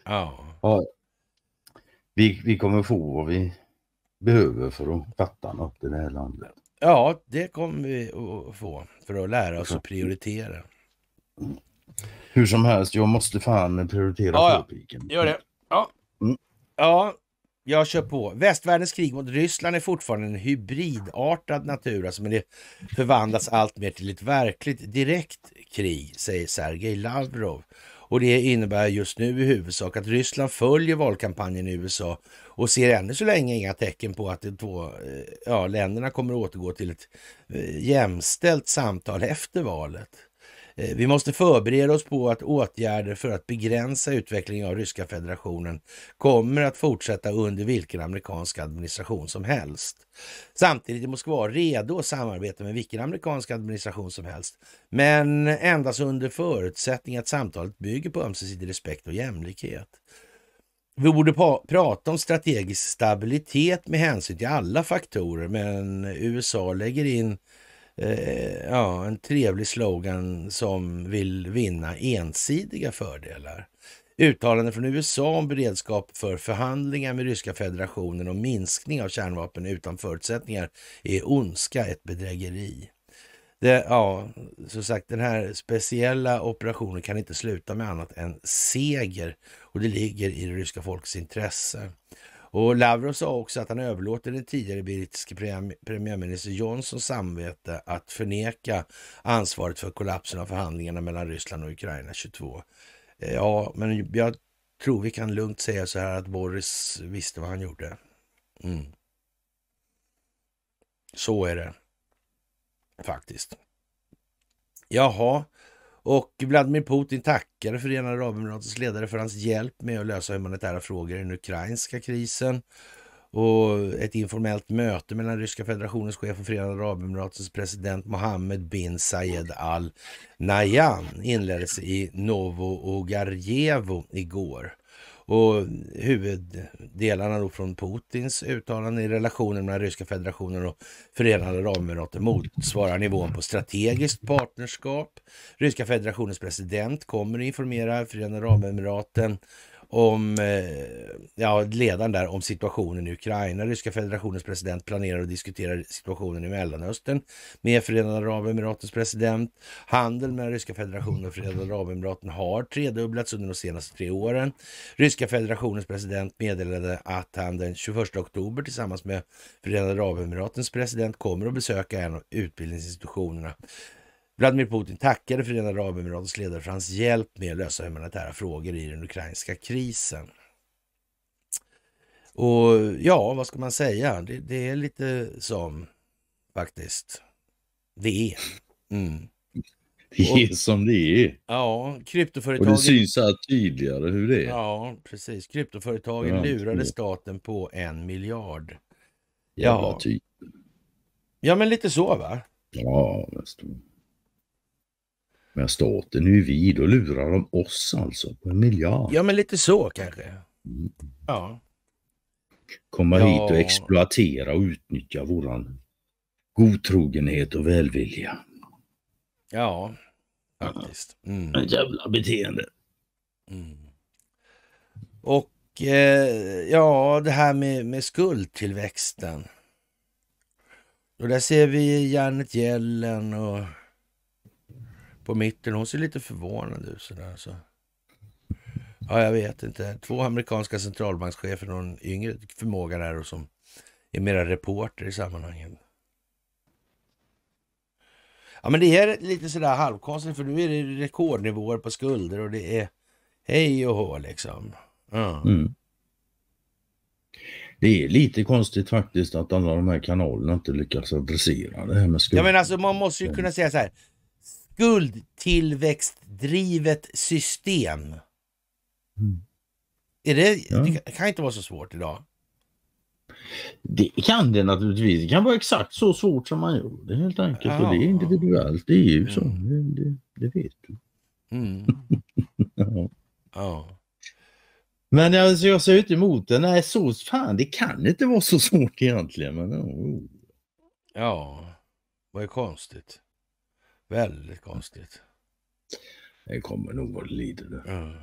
ja. oh. Vi, vi kommer få vad vi behöver för att fatta något i det här landet. Ja, det kommer vi att få för att lära oss att prioritera. Hur som helst, jag måste fan prioritera ja, påpiken. Ja. Gör det. Ja. Mm. ja, jag kör på. Västvärldens krig mot Ryssland är fortfarande en hybridartad natur, alltså, men det förvandlas allt mer till ett verkligt direkt krig, säger Sergej Lavrov. Och det innebär just nu i huvudsak att Ryssland följer valkampanjen i USA och ser ännu så länge inga tecken på att de två eh, ja, länderna kommer återgå till ett eh, jämställt samtal efter valet. Eh, vi måste förbereda oss på att åtgärder för att begränsa utvecklingen av Ryska federationen kommer att fortsätta under vilken amerikansk administration som helst. Samtidigt är Moskva redo att samarbeta med vilken amerikansk administration som helst, men endast under förutsättning att samtalet bygger på ömsesidig respekt och jämlikhet. Vi borde prata om strategisk stabilitet med hänsyn till alla faktorer, men USA lägger in eh, ja, en trevlig slogan som vill vinna ensidiga fördelar. Uttalanden från USA om beredskap för förhandlingar med Ryska federationen om minskning av kärnvapen utan förutsättningar är ondska, ett bedrägeri. Det, ja, som sagt, den här speciella operationen kan inte sluta med annat än seger och det ligger i det ryska folkets intresse. Och Lavrov sa också att han överlåter den tidigare brittiske premiärminister Johnsons samvete att förneka ansvaret för kollapsen av förhandlingarna mellan Ryssland och Ukraina 22. Eh, ja, men jag tror vi kan lugnt säga så här att Boris visste vad han gjorde. Mm. Så är det faktiskt. Jaha, och Vladimir Putin tackade Förenade Arabemiratens ledare för hans hjälp med att lösa humanitära frågor i den ukrainska krisen. Och ett informellt möte mellan Ryska federationens chef och Förenade Arabemiratens president Mohammed bin Zayed Al Nahyan inleddes i Novo ugarjevo igår. Och huvuddelarna då från Putins uttalanden i relationen mellan Ryska federationen och Förenade Arabemiraten motsvarar nivån på strategiskt partnerskap. Ryska federationens president kommer att informera Förenade Arabemiraten om, eh, ja, ledaren där om situationen i Ukraina. Ryska federationens president planerar att diskutera situationen i Mellanöstern med Förenade Arabemiratens president. Handeln mellan Ryska federationen och Förenade Arabemiraten har tredubblats under de senaste tre åren. Ryska federationens president meddelade att han den 21 oktober tillsammans med Förenade Arabemiratens president kommer att besöka en av utbildningsinstitutionerna Vladimir Putin tackade Förenade Arabemiratens ledare för hans hjälp med att lösa humanitära frågor i den ukrainska krisen. Och ja, vad ska man säga? Det, det är lite som faktiskt. Det är. Mm. Det är och, som det är. Ja, kryptoföretagen. Och det syns allt tydligare hur det är. Ja, precis. Kryptoföretagen ja, lurade staten på en miljard. Jävla ja. Typ. Ja, men lite så va? Ja, nästan. Men staten är ju vi, då lurar de oss alltså på en miljard. Ja men lite så kanske. Mm. Ja. Komma ja. hit och exploatera och utnyttja våran godtrogenhet och välvilja. Ja, faktiskt. Mm. En jävla beteende. Mm. Och eh, ja, det här med, med skuldtillväxten. Och där ser vi Janet Yellen och på mitten. Hon ser lite förvånad ut sådär. Så. Ja, jag vet inte. Två amerikanska centralbankschefer och en yngre förmåga där och som är mera reporter i sammanhanget. Ja, men det är lite sådär halvkonstigt för nu är det rekordnivåer på skulder och det är hej och hå liksom. Ja. Mm. Det är lite konstigt faktiskt att alla de här kanalerna inte lyckas adressera det här med skulder. Ja, men alltså man måste ju kunna säga så här skuldtillväxtdrivet system. Mm. Är det, ja. det kan inte vara så svårt idag. Det kan det naturligtvis. Det kan vara exakt så svårt som man gör det helt enkelt. Ja. Och det är individuellt. Det är ju mm. så. Det, det, det, vet du. Mm. ja. ja. Men alltså, jag ser ut emot det. Nej, så fan, det kan inte vara så svårt egentligen. Men, oh. Ja, vad är konstigt. Väldigt konstigt. Det kommer nog vad det lider. Ja.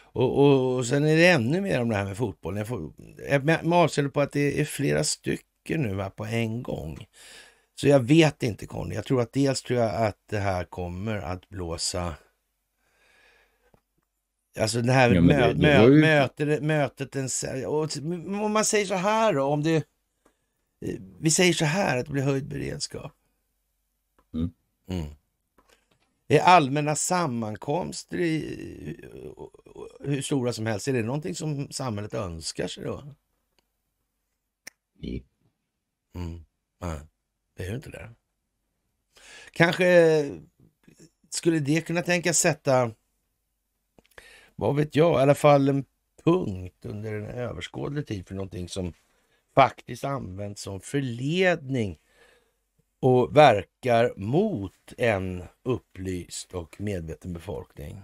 Och, och, och, sen är det ännu mer om det här med fotbollen. Jag, får, jag avseende på att det är flera stycken nu här på en gång. Så jag vet inte Conny. Jag tror att dels tror jag att det här kommer att blåsa Alltså det här ja, mö det, det ju... mötet, mötet och om man säger så här då, om det, vi säger så här att det blir höjd beredskap. Mm. Är allmänna sammankomster i, hur stora som helst, är det någonting som samhället önskar sig då? Nej. Mm. Nej, det är ju inte det. Kanske skulle det kunna tänkas sätta, vad vet jag, i alla fall en punkt under en överskådlig tid för någonting som faktiskt används som förledning och verkar mot en upplyst och medveten befolkning.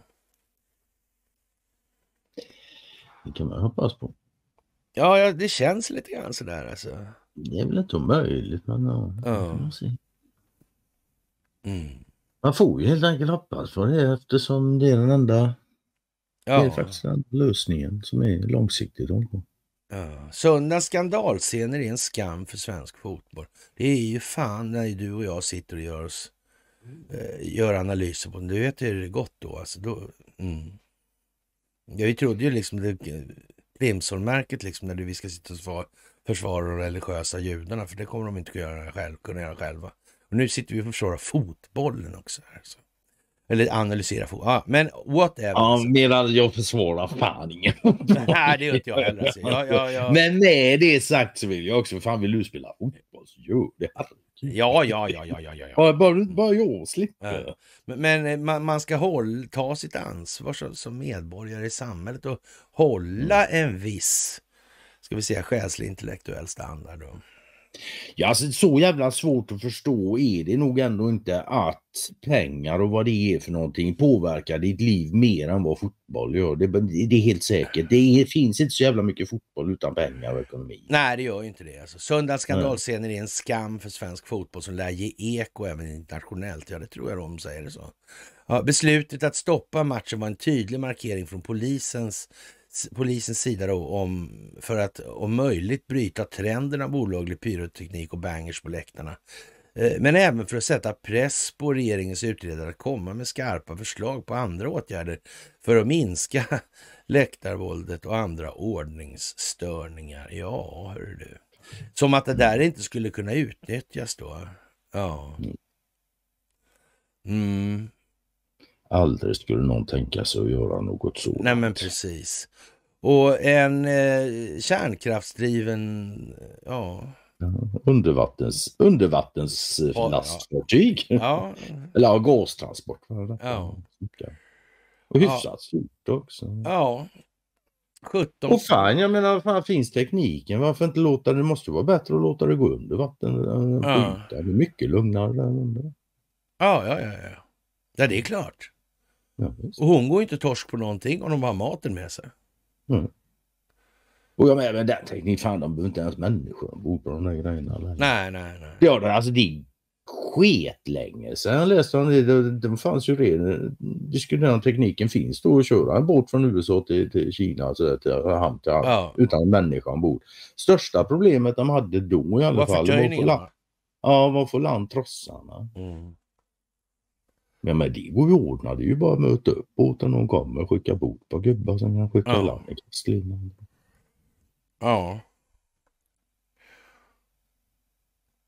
Det kan man hoppas på. Ja, ja det känns lite grann sådär alltså. Det är väl inte omöjligt men ja, Man, se. Mm. man får ju helt enkelt hoppas på det eftersom det är den enda ja. Det är faktiskt den lösningen som är långsiktigt hållbar. Ja. skandalscener är en skam för svensk fotboll. Det är ju fan när du och jag sitter och gör, oss, eh, gör analyser på den. Du vet hur det gått då. Alltså, då mm. Jag trodde ju liksom Krimsholmärket liksom när vi ska sitta och försvara de religiösa judarna. För det kommer de inte att göra själv, kunna göra själva. Och nu sitter vi och försvarar fotbollen också. Här, så. Eller analysera fotboll. Ja, men whatever. Ja, medan jag försvarar fan ingen Nej, det gör inte jag heller. Alltså. Jag, jag, jag... Men med det sagt så vill jag också, fan vill du spela fotboll så gör det. Ja, ja, ja, ja, ja, ja. ja. Bara, bara jag slipper. Ja. Men, men eh, man, man, ska håll, ta sitt ansvar som, som medborgare i samhället och hålla mm. en viss, ska vi säga, själslig intellektuell standard. Och... Ja, alltså, så jävla svårt att förstå är det nog ändå inte att pengar och vad det är för någonting påverkar ditt liv mer än vad fotboll gör. Det, det är helt säkert. Det är, finns inte så jävla mycket fotboll utan pengar och ekonomi. Nej, det gör ju inte det. Alltså, söndagens är en skam för svensk fotboll som lär ge eko även internationellt. Ja, det tror jag de säger det så. Ja, beslutet att stoppa matchen var en tydlig markering från polisens polisens sida då, om, för att om möjligt bryta trenden av olaglig pyroteknik och bangers på läktarna. Eh, men även för att sätta press på regeringens utredare att komma med skarpa förslag på andra åtgärder för att minska läktarvåldet och andra ordningsstörningar. Ja, hör du. Som att det där inte skulle kunna utnyttjas då. Ja. Mm. mm aldrig skulle någon tänka sig att göra något sådant. Nej men precis. Och en eh, kärnkraftsdriven, ja. Undervattens, undervattens Ja. Eller ja, gastransport. Ja. Och hyfsat ja. stort också. Ja. 17. Och fan, jag menar, fan, finns tekniken, varför inte låta det, måste vara bättre att låta det gå under vatten. Ja. Det är mycket lugnare Ja, ja, ja, ja. Ja, det är klart. Ja, och hon går inte torsk på någonting om de har maten med sig. Mm. Och jag menar den tekniken, fan de behöver inte ens människor ombord på de där grejerna. Eller? Nej, nej, nej. Ja, det, alltså det är skitlänge sedan jag läste om det. de fanns ju redan. skulle Den tekniken finns då att köra en båt från USA till, till Kina, alltså till hamn till hamn, ja. utan människa ombord. Största problemet de hade då i alla Varför fall var att få land, ja, var få land trossarna. Mm. Men det går ju att ordna. Det är ju bara att möta upp båten när Hon kommer. och Skicka bord på gubbar som kan skicka ja. land i kastlinan. Ja.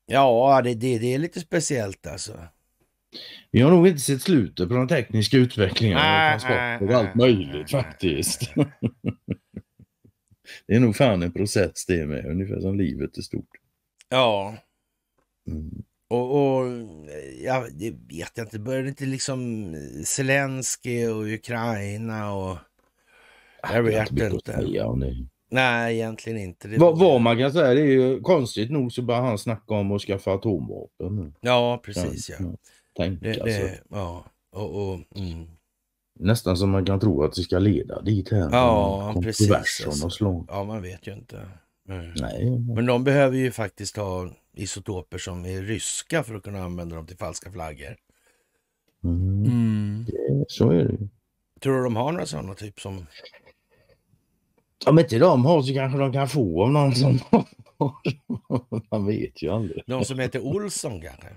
Ja, det, det, det är lite speciellt alltså. Vi har nog inte sett slutet på den tekniska utvecklingen ah, och transporter och allt möjligt faktiskt. det är nog fan en process det med, ungefär som livet är stort. Ja. Mm. Och, och ja, det vet jag inte, började inte liksom eh, Zelensky och Ukraina och... Ah, jag vet jag inte. Nej, egentligen inte. Det vad, vad man kan säga, det är ju konstigt nog så börjar han snacka om att skaffa atomvapen. Ja, precis ja. ja. Tänk det, alltså. Det, ja, och, och mm. Nästan som man kan tro att det ska leda dit här. Ja, ja precis. Alltså. Ja, man vet ju inte. Mm. Nej. Men de behöver ju faktiskt ha isotoper som är ryska för att kunna använda dem till falska flaggor. Mm. Mm. Så är det ju. Tror du de har några sådana typ som... Om inte de har så kanske de kan få av någon som Man vet ju aldrig. De som heter Olsson kanske?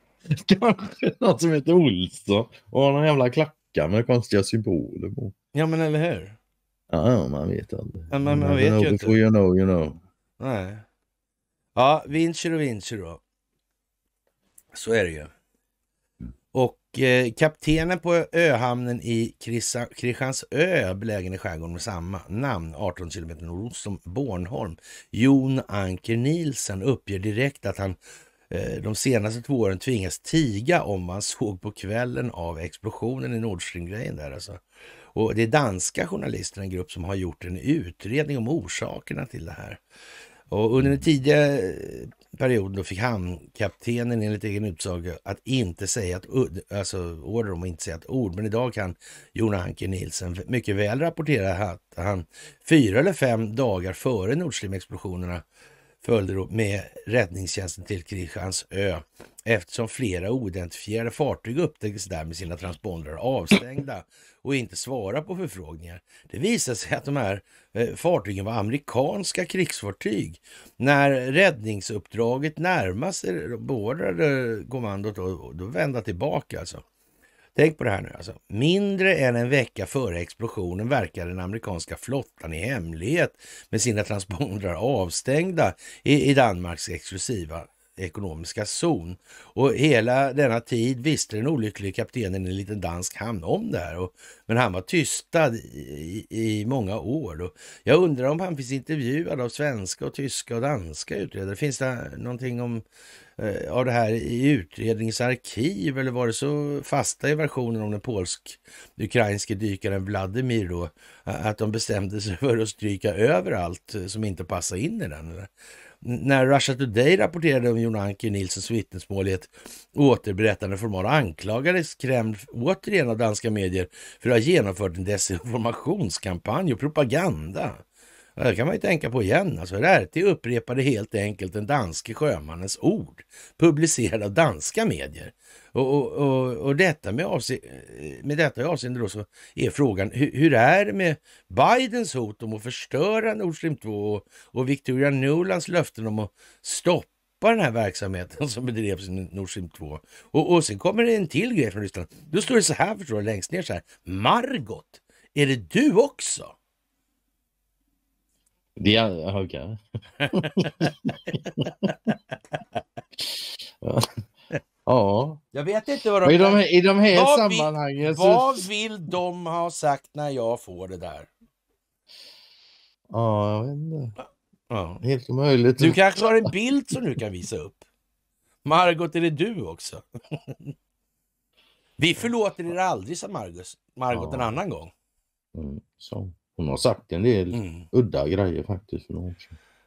kanske någon som heter Olsson och har någon jävla klacka med konstiga symboler på. Ja men eller hur? Ja, man vet aldrig. Men, man, man vet ju inte. you know, you know. Nej. Ja, Vinci och Vinci då. Så är det ju. Och eh, kaptenen på öhamnen i Kristiansö, belägen i skärgården med samma namn, 18 kilometer nordost om Bornholm, Jon Anker Nielsen uppger direkt att han eh, de senaste två åren tvingas tiga om vad han såg på kvällen av explosionen i Nord Stream-grejen där alltså. Och det är danska journalister, en grupp som har gjort en utredning om orsakerna till det här. Och under den tidiga eh, perioden då fick hamnkaptenen enligt egen utsaga att inte säga ett ord, alltså order om att inte säga ett ord. Men idag kan Jona Anke Nilsen mycket väl rapportera att han fyra eller fem dagar före Nord Stream-explosionerna följde då med räddningstjänsten till Kristiansö eftersom flera oidentifierade fartyg upptäcktes där med sina transpondrar avstängda och inte svara på förfrågningar. Det visade sig att de här eh, fartygen var amerikanska krigsfartyg. När räddningsuppdraget närmade eh, sig beordrade kommandot då, då vända tillbaka alltså. Tänk på det här nu alltså. Mindre än en vecka före explosionen verkar den amerikanska flottan i hemlighet med sina transpondrar avstängda i, i Danmarks exklusiva ekonomiska zon. Och hela denna tid visste den olycklige kaptenen i en liten dansk hamn om det här. Och, men han var tystad i, i många år. Och jag undrar om han finns intervjuad av svenska, och tyska och danska utredare. Finns det någonting om eh, av det här i utredningsarkiv eller var det så fasta i versionen om den polsk-ukrainske dykaren Vladimir då, att de bestämde sig för att stryka över allt som inte passade in i den? Eller? när Russia Today rapporterade om Jon Anker Nilssons vittnesmål i ett återberättande format anklagades Kreml återigen av danska medier för att ha genomfört en desinformationskampanj och propaganda. Det kan man ju tänka på igen. Alltså, RT upprepade helt enkelt den danske sjömannens ord, publicerade av danska medier. Och, och, och, detta med, avse, med detta i avseende då så är frågan, hur, hur, är det med Bidens hot om att förstöra Nord Stream 2 och, och Victoria Nulands löften om att stoppa den här verksamheten som bedrevs i Nord Stream 2? Och, och sen kommer det en till grej från Ryssland. Då står det så här förstår du, längst ner så här. Margot, är det du också? Det är, okej. Okay. Ja. Jag vet inte vad de... I de, i de här vad sammanhangen... Vill, Vad vill de ha sagt när jag får det där? Ja, jag vet inte. Ja. Helt omöjligt. Du kanske har en bild som du kan visa upp? Margot, är det du också? Vi förlåter er aldrig, sa Margot, Margot ja. en annan gång. Mm, så. Hon har sagt en del mm. udda grejer faktiskt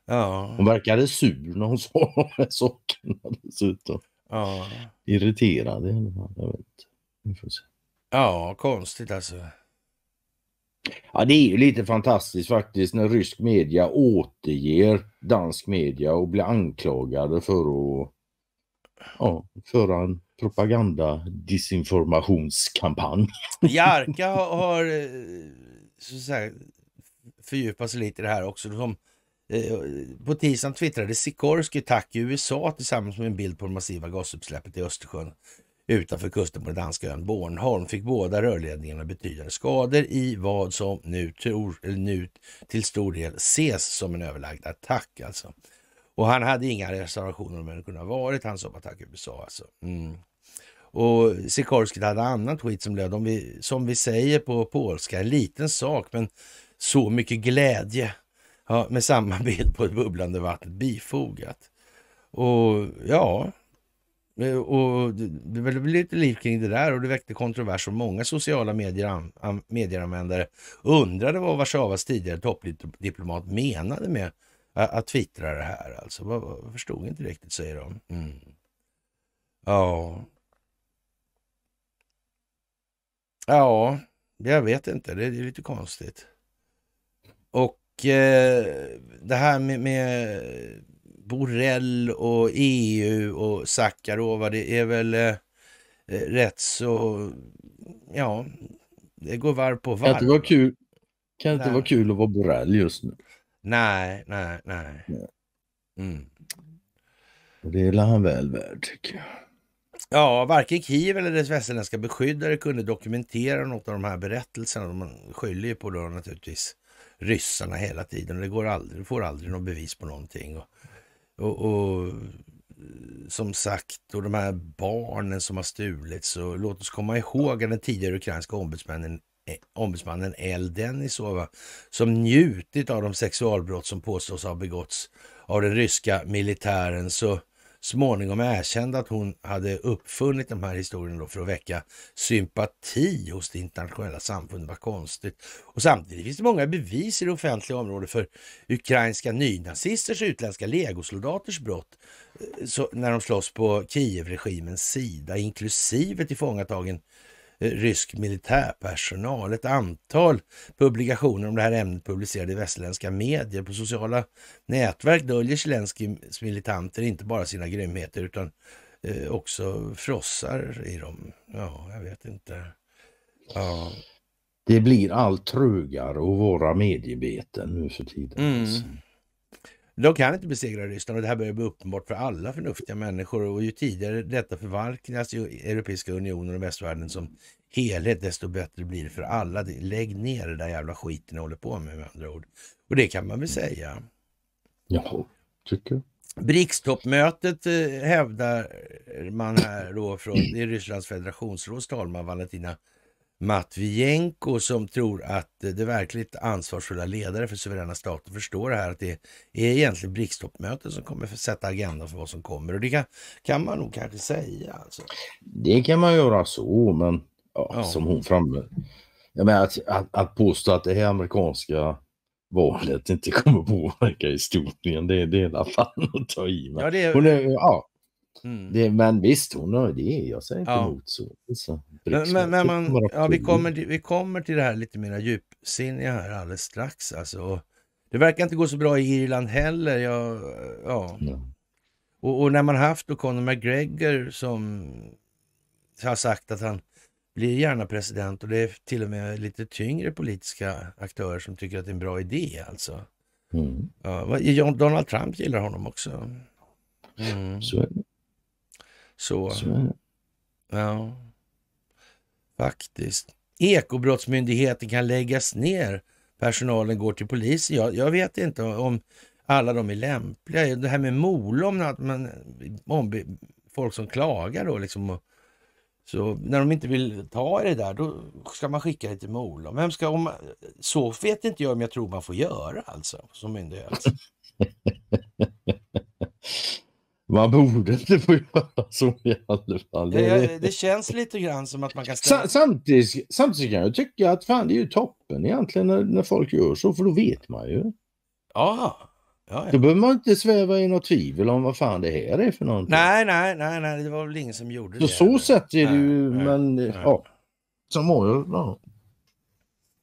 Ja. Hon verkade sur när hon sa de här sakerna dessutom. Ja. Irriterade i alla fall. Jag vet inte. Vi får se. Ja, konstigt alltså. Ja, det är ju lite fantastiskt faktiskt när rysk media återger dansk media och blir anklagade för att ja, föra en propagandadisinformationskampanj. Jarka har, har eh, så att säga, fördjupat sig lite i det här också. De Eh, på tisdagen twittrade Sikorsky tack USA tillsammans med en bild på det massiva gasutsläppet i Östersjön utanför kusten på den danska ön Bornholm fick båda rörledningarna betydande skador i vad som nu, tror, nu till stor del ses som en överlagd attack. Alltså. Och han hade inga reservationer om det kunde ha varit hans attack tack USA. Alltså. Mm. Och Sikorski hade annan tweet som löd, om vi, som vi säger på polska, en liten sak men så mycket glädje ja, med samma bild på ett bubblande vatten bifogat. Och ja, och det blev lite liv kring det där och det väckte kontrovers och många sociala medier, medieanvändare undrade vad Warszawas tidigare toppdiplomat menade med att twittra det här. Alltså, förstod inte riktigt, säger de. Mm. Ja. Ja, jag vet inte. Det är lite konstigt. Och Eh, det här med, med Borrell och EU och Sakarova, det är väl eh, rätt så... Ja, det går varv på varv. Kan inte vara kul, kan inte vara kul att vara Borrell just nu? Nej, nej, nej. Mm. det är han väl värd tycker jag. Ja, varken Kiev eller dess västerländska beskyddare kunde dokumentera något av de här berättelserna. De skyller ju på då naturligtvis ryssarna hela tiden. Det går aldrig, får aldrig något bevis på någonting. Och, och, och, som sagt, och de här barnen som har stulits. Och låt oss komma ihåg att den tidigare ukrainska ombudsmännen eh, ombudsmannen L. Denisova som njutit av de sexualbrott som påstås ha begåtts av den ryska militären. Så småningom erkände att hon hade uppfunnit de här historierna för att väcka sympati hos det internationella samfundet. var konstigt. Och samtidigt finns det många bevis i det offentliga området för ukrainska nynazisters och utländska legosoldaters brott eh, Så när de slåss på Kievregimens sida, inklusive tillfångatagen rysk militärpersonal. Ett antal publikationer om det här ämnet publicerade i västerländska medier. På sociala nätverk döljer Zelenskyjs militanter inte bara sina grymheter utan eh, också frossar i dem. Ja, jag vet inte. Ja. Det blir allt trögare och våra mediebeten nu för tiden. Mm. Alltså. De kan inte besegra Ryssland och det här börjar bli uppenbart för alla förnuftiga människor och ju tidigare detta förvaltas i Europeiska unionen och västvärlden som helhet, desto bättre blir det för alla. Lägg ner den där jävla skiten ni håller på med, med andra ord. Och det kan man väl säga. Ja, tycker jag. brics eh, hävdar man här då från Rysslands federationsråds talman Valentina Matvijenko som tror att det verkligt ansvarsfulla ledare för suveräna stater förstår det här att det är egentligen brics som kommer att sätta agendan för vad som kommer. Och det kan, kan man nog kanske säga. Alltså. Det kan man göra så, men ja, ja. som hon framhöll. Jag menar att, att, att påstå att det här amerikanska valet inte kommer påverka historien, det, det är i alla fall att ta i. Men, ja, det är... Hon är, ja, Mm. Det, men visst, hon har det. Jag säger inte ja. emot så. så alltså, men, men, men man, ja, vi, kommer, vi kommer till det här lite mer djupsinniga här alldeles strax. Alltså. Det verkar inte gå så bra i Irland heller. ja. ja. Och, och, när man haft då Conor McGregor som har sagt att han blir gärna president och det är till och med lite tyngre politiska aktörer som tycker att det är en bra idé alltså. Mm. Ja, Donald Trump gillar honom också. Mm. Så är det. Så. Så. Ja, faktiskt. Ekobrottsmyndigheten kan läggas ner. Personalen går till polisen. Jag, jag vet inte om alla de är lämpliga. Det här med molom, att man, om, folk som klagar då liksom. så när de inte vill ta i det där, då ska man skicka det till molom. Vem ska, om, så vet inte jag om jag tror man får göra alltså, som myndighet. Man borde inte få göra så i alla fall. Det, det, känns lite grann som att man kan... Ställa... Samtidigt, samtidigt kan jag tycka att fan, det är ju toppen egentligen när, när folk gör så, för då vet man ju. Ja. Då behöver man inte sväva i något tvivel om vad fan det här är för någonting. Nej, nej, nej, nej det var väl ingen som gjorde så det. Så sätt är det ju, nej, men nej. ja. Som har ja.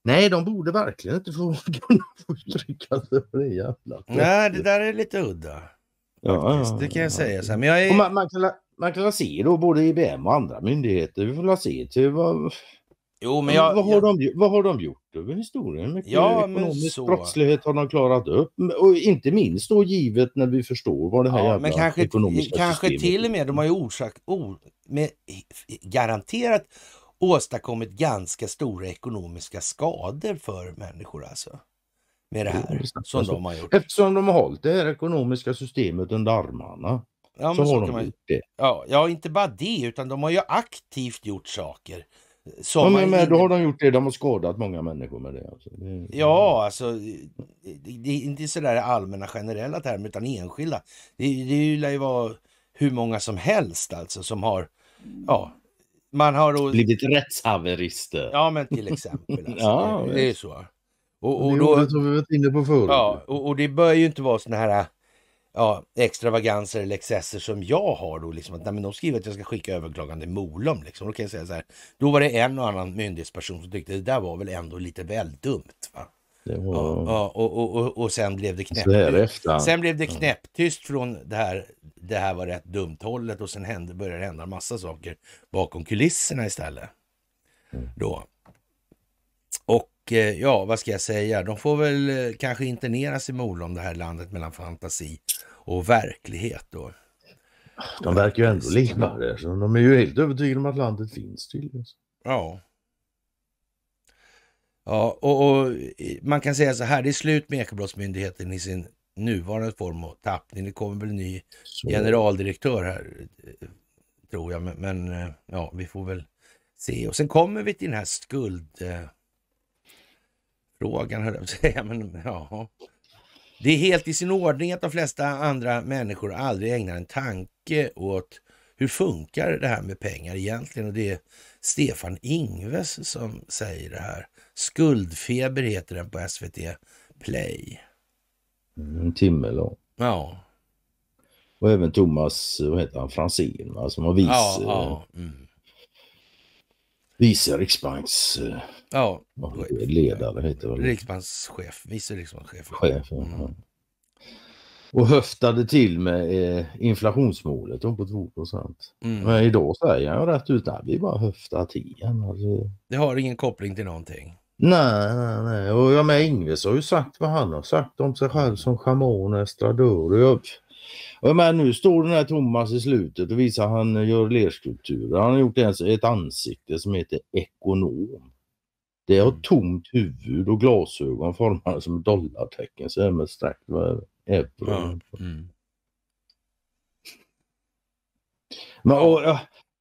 Nej, de borde verkligen inte få kunna få sig på det jävla. Nej, det där är lite udda. Ja, ja, det kan jag säga. Så här, men jag är... man, man, kan, man se då både IBM och andra myndigheter. Vi får se till vad... Jo, men jag, vad, har jag... de, vad har de gjort över historien? Mycket ja, ekonomisk så... brottslighet har de klarat upp. Och inte minst då givet när vi förstår vad det här ja, jävla men kanske, ekonomiska Kanske till och med, de har ju orsak, or, med, garanterat åstadkommit ganska stora ekonomiska skador för människor alltså med det här som alltså, de har gjort. Eftersom de har hållit det här ekonomiska systemet under armarna. Ja, så, så har de man... gjort det. Ja, ja, inte bara det utan de har ju aktivt gjort saker. Eh, ja, men, men då har de gjort det. De har skadat många människor med det. Alltså. det... Ja, alltså det är inte sådär allmänna generella termer utan enskilda. Det, det lär ju vara hur många som helst alltså som har ja, man har då... Blivit rättshaverister. Ja, men till exempel. Alltså. ja, det, det är så. Och, och det då, ordet vi varit inne på förut. Ja, och, och det bör ju inte vara sådana här ja, extravaganser eller excesser som jag har då. Liksom, att, nej, men de skriver att jag ska skicka överklagande molom. Liksom. Då kan jag säga så här, då var det en och annan myndighetsperson som tyckte det där var väl ändå lite väl dumt. Va? Var... ja, och, och, och, och sen blev det knäpptyst. Sen blev det knäpptyst från det här, det här var rätt dumt hållet och sen hände, började det hända massa saker bakom kulisserna istället. Mm. Då. Eh, ja, vad ska jag säga? De får väl eh, kanske interneras i med om det här landet mellan fantasi och verklighet då. De verkar ju ändå leva det, så de är ju helt övertygade om att landet finns tydligen. Ja. Ja, och, och, eh, man kan säga så här, det är slut med Ekobrottsmyndigheten i sin nuvarande form och tappning. Det kommer väl en ny så. generaldirektör här, tror jag. Men, men, ja, vi får väl se. Och sen kommer vi till den här skuld frågan höll jag på att säga, men ja. Det är helt i sin ordning att de flesta andra människor aldrig ägnar en tanke åt hur funkar det här med pengar egentligen? Och det är Stefan Ingves som säger det här. Skuldfeber heter den på SVT Play. Mm, en timme lång. Ja. Och även Thomas, vad heter han, Franzén, som har vis... Ja, ja. Mm. Vice riksbanks... Ja. Eh, ledare heter det. Riksbankschef, vice riksbankschef. Chef, mm. Och höftade till med eh, inflationsmålet om på 2 procent. Mm. Men idag säger jag rätt ut, nej, vi bara höftar till igen. Alltså. Det har ingen koppling till någonting. Nej, nej, nej. Och jag med Ingves har ju sagt vad han har sagt om sig själv som schaman och estradör men nu står den här Thomas i slutet och visar han gör lerskulpturer. Han har gjort ett ansikte som heter ekonom. Det har mm. tomt huvud och glasögon formade som dollartecken. Så är med strax euro. Mm. Men, och,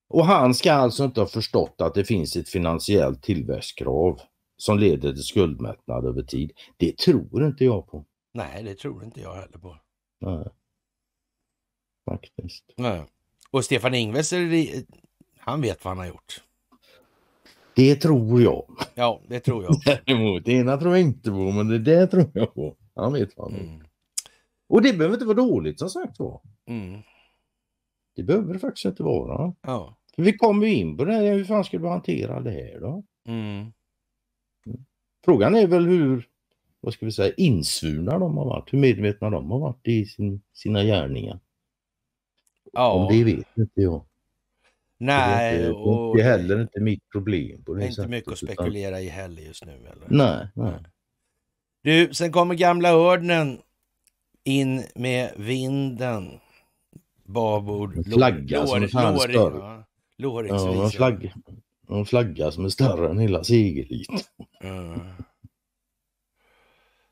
och han ska alltså inte ha förstått att det finns ett finansiellt tillväxtkrav som leder till skuldmättnad över tid. Det tror inte jag på. Nej, det tror inte jag heller på. Nej faktiskt. Ja. Och Stefan Ingves, han vet vad han har gjort. Det tror jag. Ja, det tror jag. Däremot, det ena tror jag inte på, men det där tror jag på. Han vet vad han mm. Och det behöver inte vara dåligt som sagt var. Mm. Det behöver det faktiskt inte vara. Ja. För vi kommer ju in på det här, hur fan ska du hantera det här då? Mm. mm. Frågan är väl hur, vad ska vi säga, insvurna de har varit, hur medvetna de har varit i sin, sina gärningar. Ja. Om det vet inte jag. Nej. Det är, inte, och... det är heller inte mitt problem. På det, det är inte mycket att spekulera utan... i heller just nu. Eller? Nej, nej. Du, sen kommer gamla örnen in med vinden. Babord. Flagga lår, som är fan lår, större. Ja, en, flagg, en flagga som är större än hela segelit. Mm.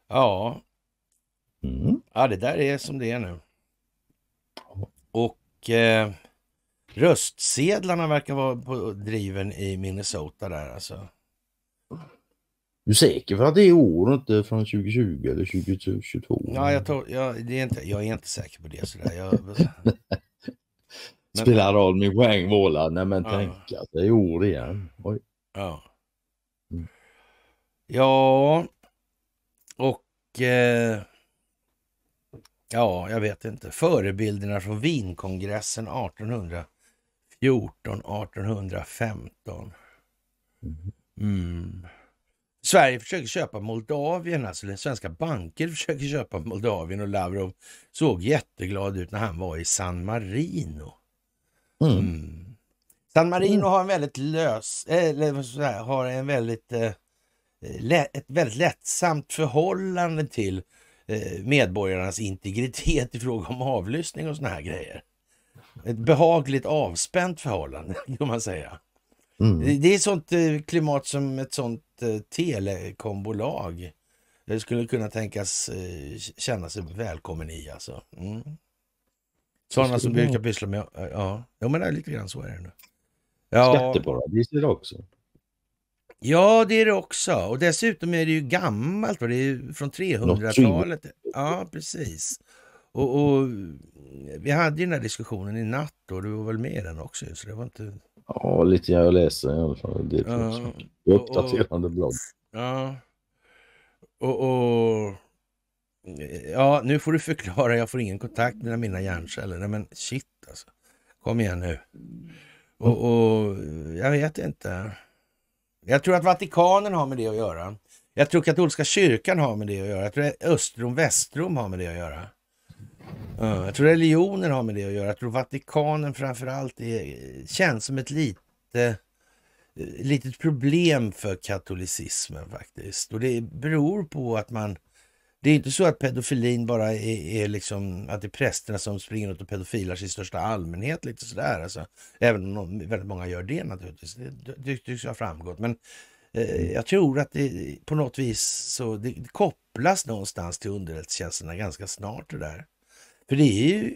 Ja. Mm. Ja, det där är som det är nu. Och eh, röstsedlarna verkar vara på, driven i Minnesota där alltså. Du är säker för att det är i år och inte från 2020 eller 2022? Ja, jag, tog, jag, det är inte, jag är inte säker på det sådär. Jag, men, Spelar roll, min poäng målad. Nej men ja. tänk att det är år igen. Oj. Ja. Mm. Ja, och eh, ja, jag vet inte, förebilderna från Wienkongressen 1814, 1815. Mm. Sverige försöker köpa Moldavien, alltså svenska banker försöker köpa Moldavien och Lavrov såg jätteglad ut när han var i San Marino. Mm. Mm. San Marino mm. har en väldigt lös, eller har en väldigt, äh, lä, ett väldigt lättsamt förhållande till Eh, medborgarnas integritet i fråga om avlyssning och såna här grejer. Ett behagligt avspänt förhållande kan man säga. Mm. Det är sånt eh, klimat som ett sånt eh, telekombolag det skulle kunna tänkas känna sig välkommen i. Alltså. Mm. Sådana som brukar pyssla med... Ja, ja men lite grann så är det nu. Ja. Skatteparadiser också. Ja, det är det också. Och dessutom är det ju gammalt, det är från 300-talet. Ja, precis. Och, och, Vi hade ju den här diskussionen i natt och du var väl med i den också? Så det var inte... Ja, lite jag läser i alla fall. Det är ja, och, uppdaterande och, blogg. Ja. Och, och, Ja, nu får du förklara. Jag får ingen kontakt med mina hjärnceller. Nej, men shit alltså. Kom igen nu. Och, och jag vet inte. Jag tror att Vatikanen har med det att göra. Jag tror katolska kyrkan har med det att göra. Jag tror att Östrom, Västrom har med det att göra. Jag tror religionen har med det att göra. Jag tror Vatikanen framförallt är, känns som ett lite, eh, litet problem för katolicismen faktiskt. Och det beror på att man det är inte så att pedofilin bara är, är liksom att det är prästerna som springer runt och pedofilar sig i största allmänhet. lite sådär alltså. Även om väldigt många gör det naturligtvis. Det tycks ha framgått. Men eh, jag tror att det på något vis så det, det kopplas någonstans till underrättelsetjänsterna ganska snart det där. För det är ju,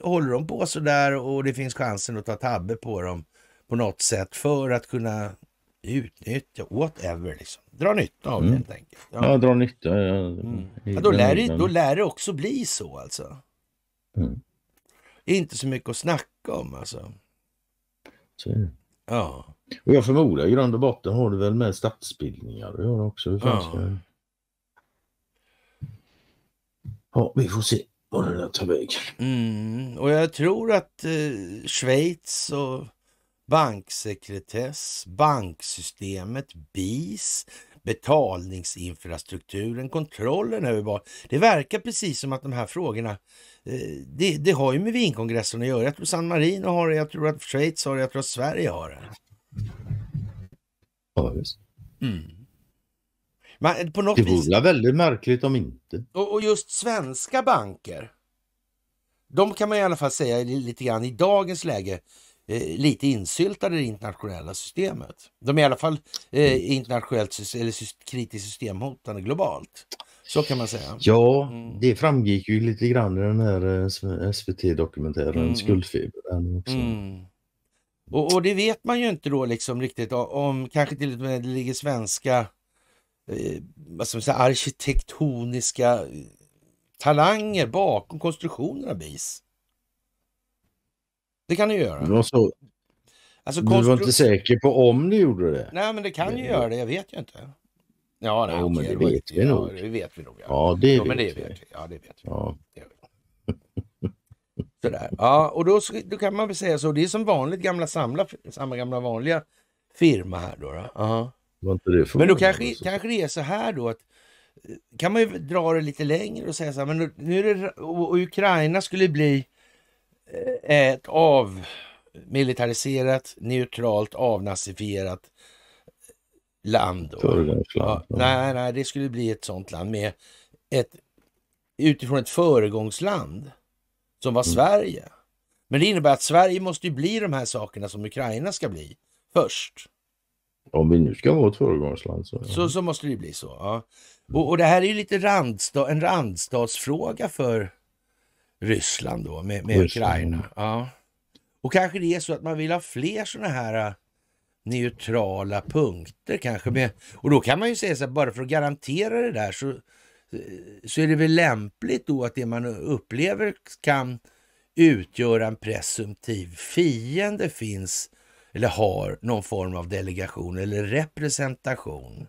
håller de på sådär och det finns chansen att ta tabbe på dem på något sätt för att kunna utnyttja whatever liksom dra nytta av mm. det helt enkelt. Ja, ja dra nytta. Ja, mm. ja, då, lär det, då lär det också bli så alltså. Mm. Inte så mycket att snacka om alltså. Så. Ja. Och jag förmodar i grund och botten har du väl med statsbildningar att göra också? ja. ja, vi får se var där tar vägen. Mm. Och jag tror att eh, Schweiz och banksekretess, banksystemet, BIS, betalningsinfrastrukturen, kontrollen över vad... Det verkar precis som att de här frågorna, eh, det, det har ju med Wienkongressen att göra. Jag tror San Marino har det, jag tror att Schweiz har det, jag tror att Sverige har det. Ja, just mm. Man, på något det vore vis... väldigt märkligt om inte. Och, och, just svenska banker, de kan man i alla fall säga lite grann i dagens läge Eh, lite insyltade i det internationella systemet. De är i alla fall eh, mm. internationellt eller kritiskt systemhotande globalt. Så kan man säga. Ja, mm. det framgick ju lite grann i den här eh, SVT-dokumentären mm. Skuldfebern. Mm. Och, och, det vet man ju inte då liksom riktigt om kanske till och med det ligger svenska eh, vad ska man säga, arkitektoniska eh, talanger bakom konstruktionen av BIS. Det kan det göra. Du var, så... Alltså, du konstru... var inte säker på om du gjorde det? Nej, men det kan ju göra det. Jag vet ju inte. Ja, nej, jo, men det vet vi nog. Ja, det vet vi nog. Ja, ja det, ja, vet, det vi. vet vi. Ja, det vet vi. Sådär. Ja, och då, då kan man väl säga så. Det är som vanligt gamla samla, samma gamla vanliga firma här då. då. men då kanske, alltså. kanske det är så här då att eh, kan man ju dra det lite längre och säga så här, men nu, nu är det, och, och Ukraina skulle bli Eh, ett avmilitariserat, neutralt, avnazifierat land. land ja, nej, nej, det skulle bli ett sånt land med ett utifrån ett föregångsland som var mm. Sverige. Men det innebär att Sverige måste bli de här sakerna som Ukraina ska bli först. Om vi nu ska vara ett föregångsland. Så, ja. så, så, måste det ju bli så. Ja. Och, och, det här är ju lite randsta, en randstatsfråga för Ryssland då, med, med Ukraina. Ja. Och kanske det är så att man vill ha fler sådana här äh, neutrala punkter kanske. Med, och då kan man ju säga så här, bara för att garantera det där så, äh, så är det väl lämpligt då att det man upplever kan utgöra en presumtiv fiende finns eller har någon form av delegation eller representation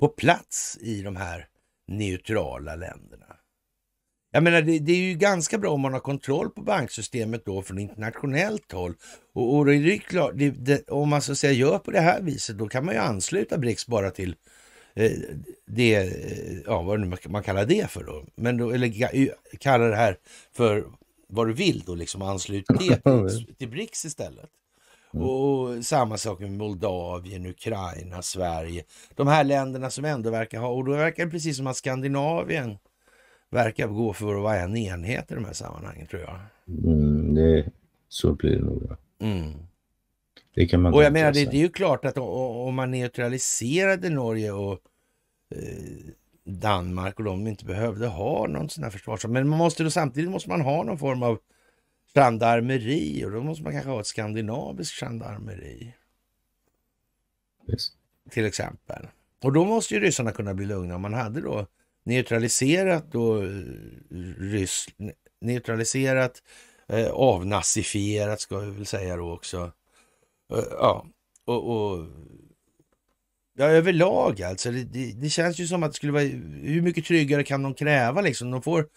på plats i de här neutrala länderna. Jag menar, det, det, är ju ganska bra om man har kontroll på banksystemet då från internationellt håll. Och, och det klart, det, det, om man så att säga gör på det här viset, då kan man ju ansluta BRICS bara till eh, det, eh, ja vad nu man kallar det för då. Men då, eller eh, kalla det här för vad du vill då, liksom anslut det till, till BRICS istället. Mm. Och samma sak med Moldavien, Ukraina, Sverige. De här länderna som ändå verkar ha, och då verkar det precis som att Skandinavien verkar gå för att vara en enhet i de här sammanhangen tror jag. Mm, det, så blir det nog. Mm. Det kan man och jag menar, det, det, är ju klart att om man neutraliserade Norge och eh, Danmark och de inte behövde ha någon sån här försvars... Men man måste då, samtidigt måste man ha någon form av gendarmeri och då måste man kanske ha ett skandinaviskt gendarmeri. Yes. Till exempel. Och då måste ju ryssarna kunna bli lugna om man hade då neutraliserat, och eh, rys, neutraliserat eh, avnazifierat ska vi väl säga då också. Uh, ja, och, och Ja, överlag alltså. Det, det, det, känns ju som att det skulle vara, hur mycket tryggare kan de kräva liksom? De får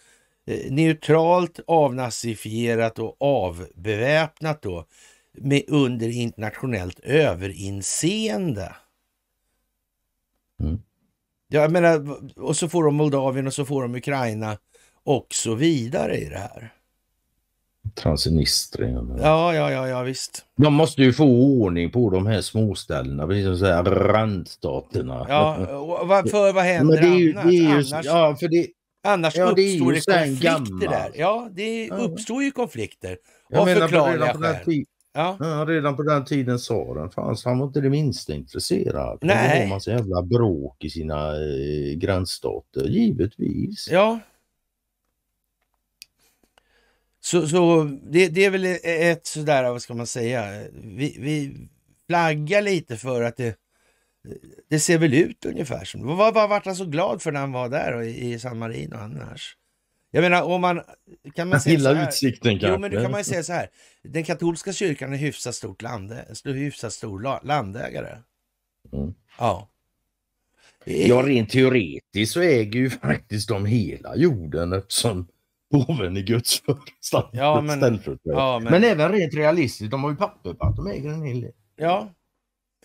eh, neutralt, avnazifierat och avbeväpnat då med under internationellt överinseende. Mm. Jag menar, och så får de Moldavien och så får de Ukraina och så vidare i det här. Transnistrien. Ja, ja, ja, ja, visst. De måste ju få ordning på de här småställena, precis som säga randstaterna. Ja, för vad händer det ju, annars? Ju, annars, ja, för det, annars ja, det uppstår det konflikter där. Ja, det uppstår ju konflikter. Jag menar på den här skäl. Ja. ja. redan på den tiden sa den fanns. Han var inte det minsta intresserad. Nej. Det var massa jävla bråk i sina eh, grannstater, givetvis. Ja. Så, så det, det är väl e-, ett sådär, vad ska man säga, vi, vi flaggar lite för att det, det ser väl ut ungefär som... Vad, vad vart han så glad för när han var där och i San Marino annars? Jag menar, om man... Kan man säga utsikten kanske. Jo, men då kan man ju säga så här. Den katolska kyrkan är hyfsat, stort lande, hyfsat stor landägare. Mm. Ja. Eh. Ja, rent teoretiskt så äger ju faktiskt de hela jorden eftersom påven är Guds ja, men, Ja, men... men även rent realistiskt, de har ju papper på att de äger en hel del. Ja.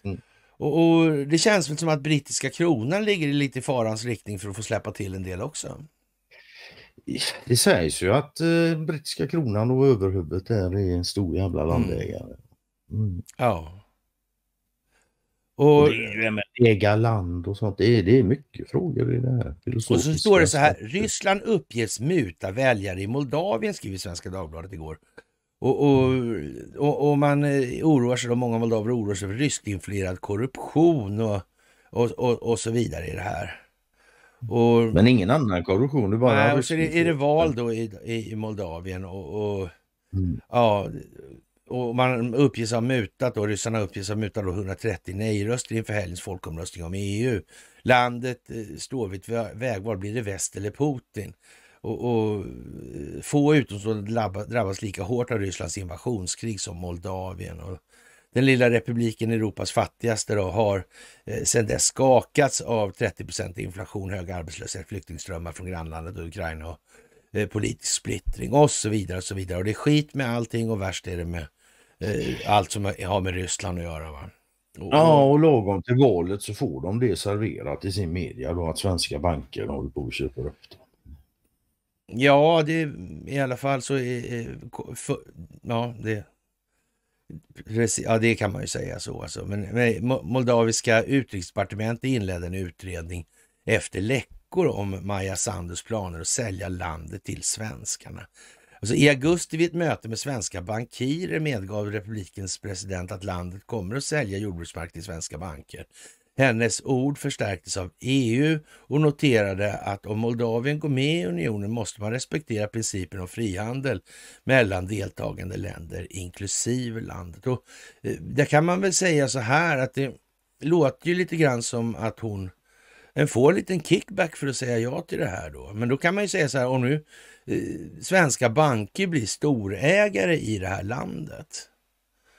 Mm. Och, och, det känns väl som att brittiska kronan ligger lite i farans riktning för att få släppa till en del också. Det sägs ju att eh, brittiska kronan och överhuvudet där är en stor jävla mm. landägare. Mm. Ja. Och, det är med äga land och sånt. Det är, det är mycket frågor i det här. Och så står det så här. Ryssland uppges muta väljare i Moldavien skriver Svenska Dagbladet igår. Och, och, mm. och, och man eh, oroar sig, då, många moldaver oroar sig för ryskinfluerad korruption och, och, och, och så vidare i det här. Och, Men ingen annan korruption? Det bara nej, och så är det, är det val då i, i, i Moldavien och, och mm. ja, och man uppges ha mutat då, ryssarna uppges ha mutat då 130 nej-röster inför helgens folkomröstning om EU. Landet eh, står vid ett vägval, blir det väst eller Putin? Och, och eh, få utomstående drabbas lika hårt av Rysslands invasionskrig som Moldavien. Och, den lilla republiken, Europas fattigaste, då, har eh, sedan dess skakats av 30 inflation, hög arbetslöshet, flyktingströmmar från grannlandet och Ukraina och eh, politisk splittring och så vidare. Och så vidare. Och det är skit med allting och värst är det med eh, allt som har med Ryssland att göra. Va? Och, ja, och lagom till valet så får de det serverat i sin media då att svenska banker håller på att köpa upp det. Ja, det, i alla fall så är, för, ja, det ja, det kan man ju säga så. Alltså. Men, moldaviska utrikesdepartementet inledde en utredning efter läckor om Maja Sandus planer att sälja landet till svenskarna. Alltså, I augusti vid ett möte med svenska bankirer medgav republikens president att landet kommer att sälja jordbruksmark till svenska banker. Hennes ord förstärktes av EU och noterade att om Moldavien går med i unionen måste man respektera principen om frihandel mellan deltagande länder inklusive landet. Och eh, där kan man väl säga så här att det låter ju lite grann som att hon får en liten kickback för att säga ja till det här då. Men då kan man ju säga så här, om nu eh, svenska banker blir storägare i det här landet,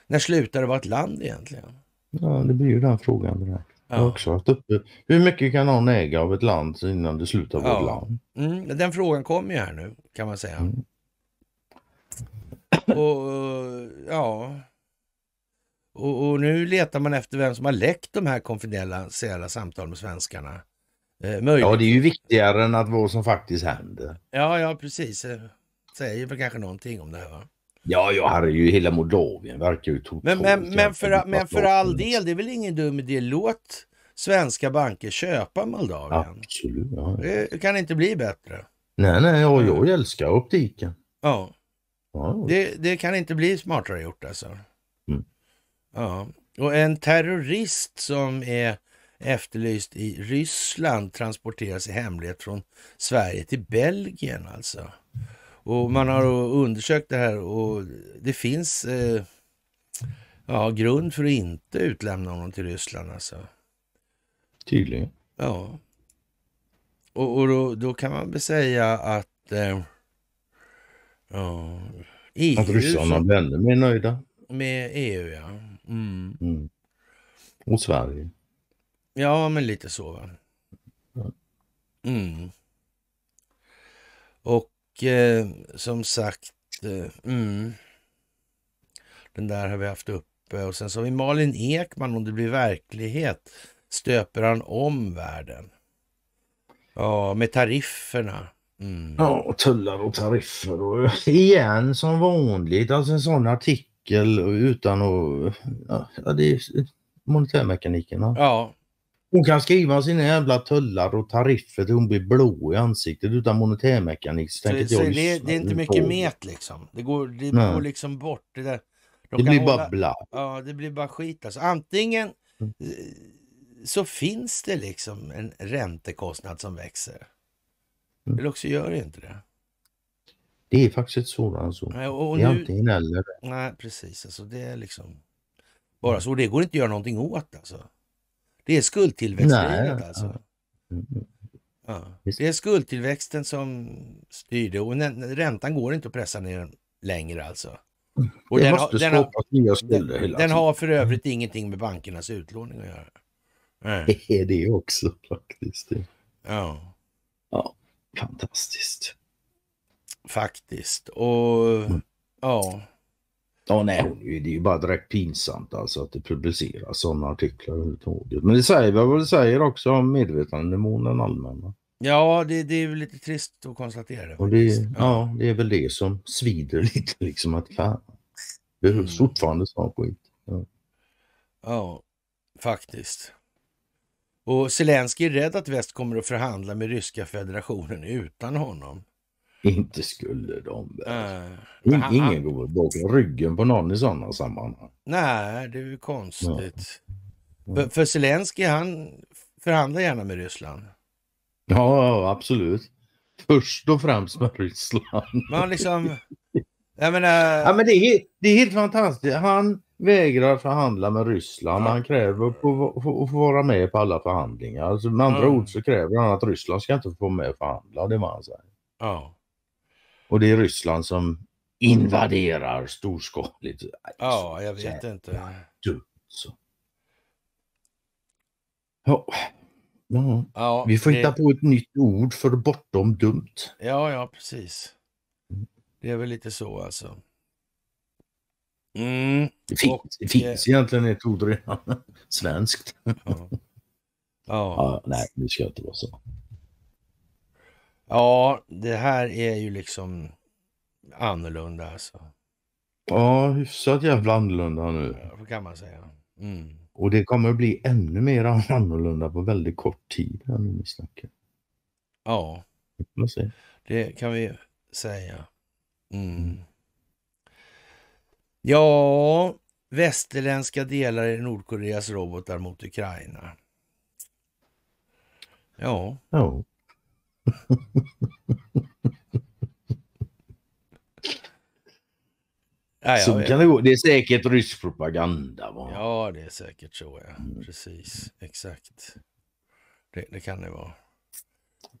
när slutar det vara ett land egentligen? Ja, det blir ju den frågan. Det där. Ja. Jag har också varit typ, uppe. Hur mycket kan någon äga av ett land innan det slutar vara ja. ett land? Mm, den frågan kommer ju här nu kan man säga. Mm. Och ja... Och, och, nu letar man efter vem som har läckt de här konfidentiella samtalen med svenskarna. Eh, ja, det är ju viktigare än att vad som faktiskt händer. Ja, ja, precis. Eh, säger väl kanske någonting om det här va? Ja, ja, herregud, hela Moldavien verkar ju totalt... Men, men, men, för, men för all del, det är väl ingen dum idé. Låt svenska banker köpa Moldavien. Absolut. Ja, ja. Det kan inte bli bättre. Nej, nej, och mm. jag älskar optiken. Ja. ja. Det, det, kan inte bli smartare gjort alltså. Mm. Ja. Och en terrorist som är efterlyst i Ryssland transporteras i hemlighet från Sverige till Belgien alltså. Och man har undersökt det här och det finns eh, ja, grund för att inte utlämna honom till Ryssland alltså. Tydligen. Ja. Och, och då, då, kan man väl säga att eh, ja, EU... Att ryssarna blir ännu mer nöjda. Med EU ja. Mm. Mm. Och Sverige. Ja men lite så va. Mm. Och eh, som sagt, eh, mm, den där har vi haft uppe. Och sen så har vi Malin Ekman, om det blir verklighet stöper han om världen. Ja, med tarifferna. Mm. Ja, och tullar och tariffer. Och igen som vanligt, alltså en sån artikel utan att... Ja, det är monetärmekaniken. Ja. Hon kan skriva sina jävla tullar och tariffer till hon blir blå i ansiktet utan monetärmekanism. Så, så jag, det, det, är inte mycket på. met liksom. Det går, det går liksom bort. Det, där. De det blir hålla, bara bla. Ja, det blir bara skit. Alltså, antingen mm. Eh, så finns det liksom en räntekostnad som växer. Mm. Eller också gör det inte det. Det är faktiskt ett sådant så. Alltså. Nej, och, det är nu, antingen eller. Nej, precis. Alltså, det är liksom bara så. det går inte att göra någonting åt alltså. Det är skuldtillväxtkriget alltså. Mm, mm. Ja. Det är skuldtillväxten som styr det och räntan går inte att pressa ner längre alltså. Och det den, måste ha, den, har, den, den, den har för övrigt mm. ingenting med bankernas utlåning att göra. Nej. Det är det också faktiskt. Det. Ja. Ja, fantastiskt. Faktiskt. Och mm. ja. Ja, nej, hon det är ju bara direkt pinsamt alltså att det publiceras sådana artiklar överhuvudtaget. Men det säger väl vad det säger också om medvetandenivån den allmänna. Ja, det, det är väl lite trist att konstatera. Och det, ja. ja. det är väl det som svider lite liksom att fan, behövs mm. fortfarande sån skit. Ja. ja, faktiskt. Och Zelensky är rädd att väst kommer att förhandla med ryska federationen utan honom. Inte skulle de väl? Äh, In, han, ingen går väl bakom ryggen på någon i sådana sammanhang? Nej, det är ju konstigt. Ja. För, för Zelensky, han förhandlar gärna med Ryssland. Ja, absolut. Först och främst med Ryssland. Man liksom... Jag menar... ja, men det, är, det är helt fantastiskt. Han vägrar förhandla med Ryssland. Ja. Han kräver att få vara med på alla förhandlingar. Alltså, med andra mm. ord så kräver han att Ryssland ska inte få vara med och förhandla. Det är han säger. Ja. Och det är Ryssland som invaderar storskaligt. Ja, jag vet inte. Dumt så. Ja. Ja. ja. Vi får det... hitta på ett nytt ord för bortom dumt. Ja, ja, precis. Det är väl lite så alltså. Mm. Det finns, och, det finns eh... egentligen ett ord redan. Svenskt. Ja. ja. ja. Nej, det ska inte vara så. Ja, det här är ju liksom annorlunda alltså. Ja, hyfsat jävla annorlunda nu. Ja, kan man säga. Mm. Och det kommer att bli ännu mer annorlunda på väldigt kort tid här nu Ja. Det kan vi säga. Mm. mm. Ja, västerländska delar i Nordkoreas robotar mot Ukraina. Ja. ja. Ja, så kan det gå. Det är säkert rysk propaganda. Va? Ja, det är säkert så. Ja. Mm. Precis, exakt. Det, det kan det vara.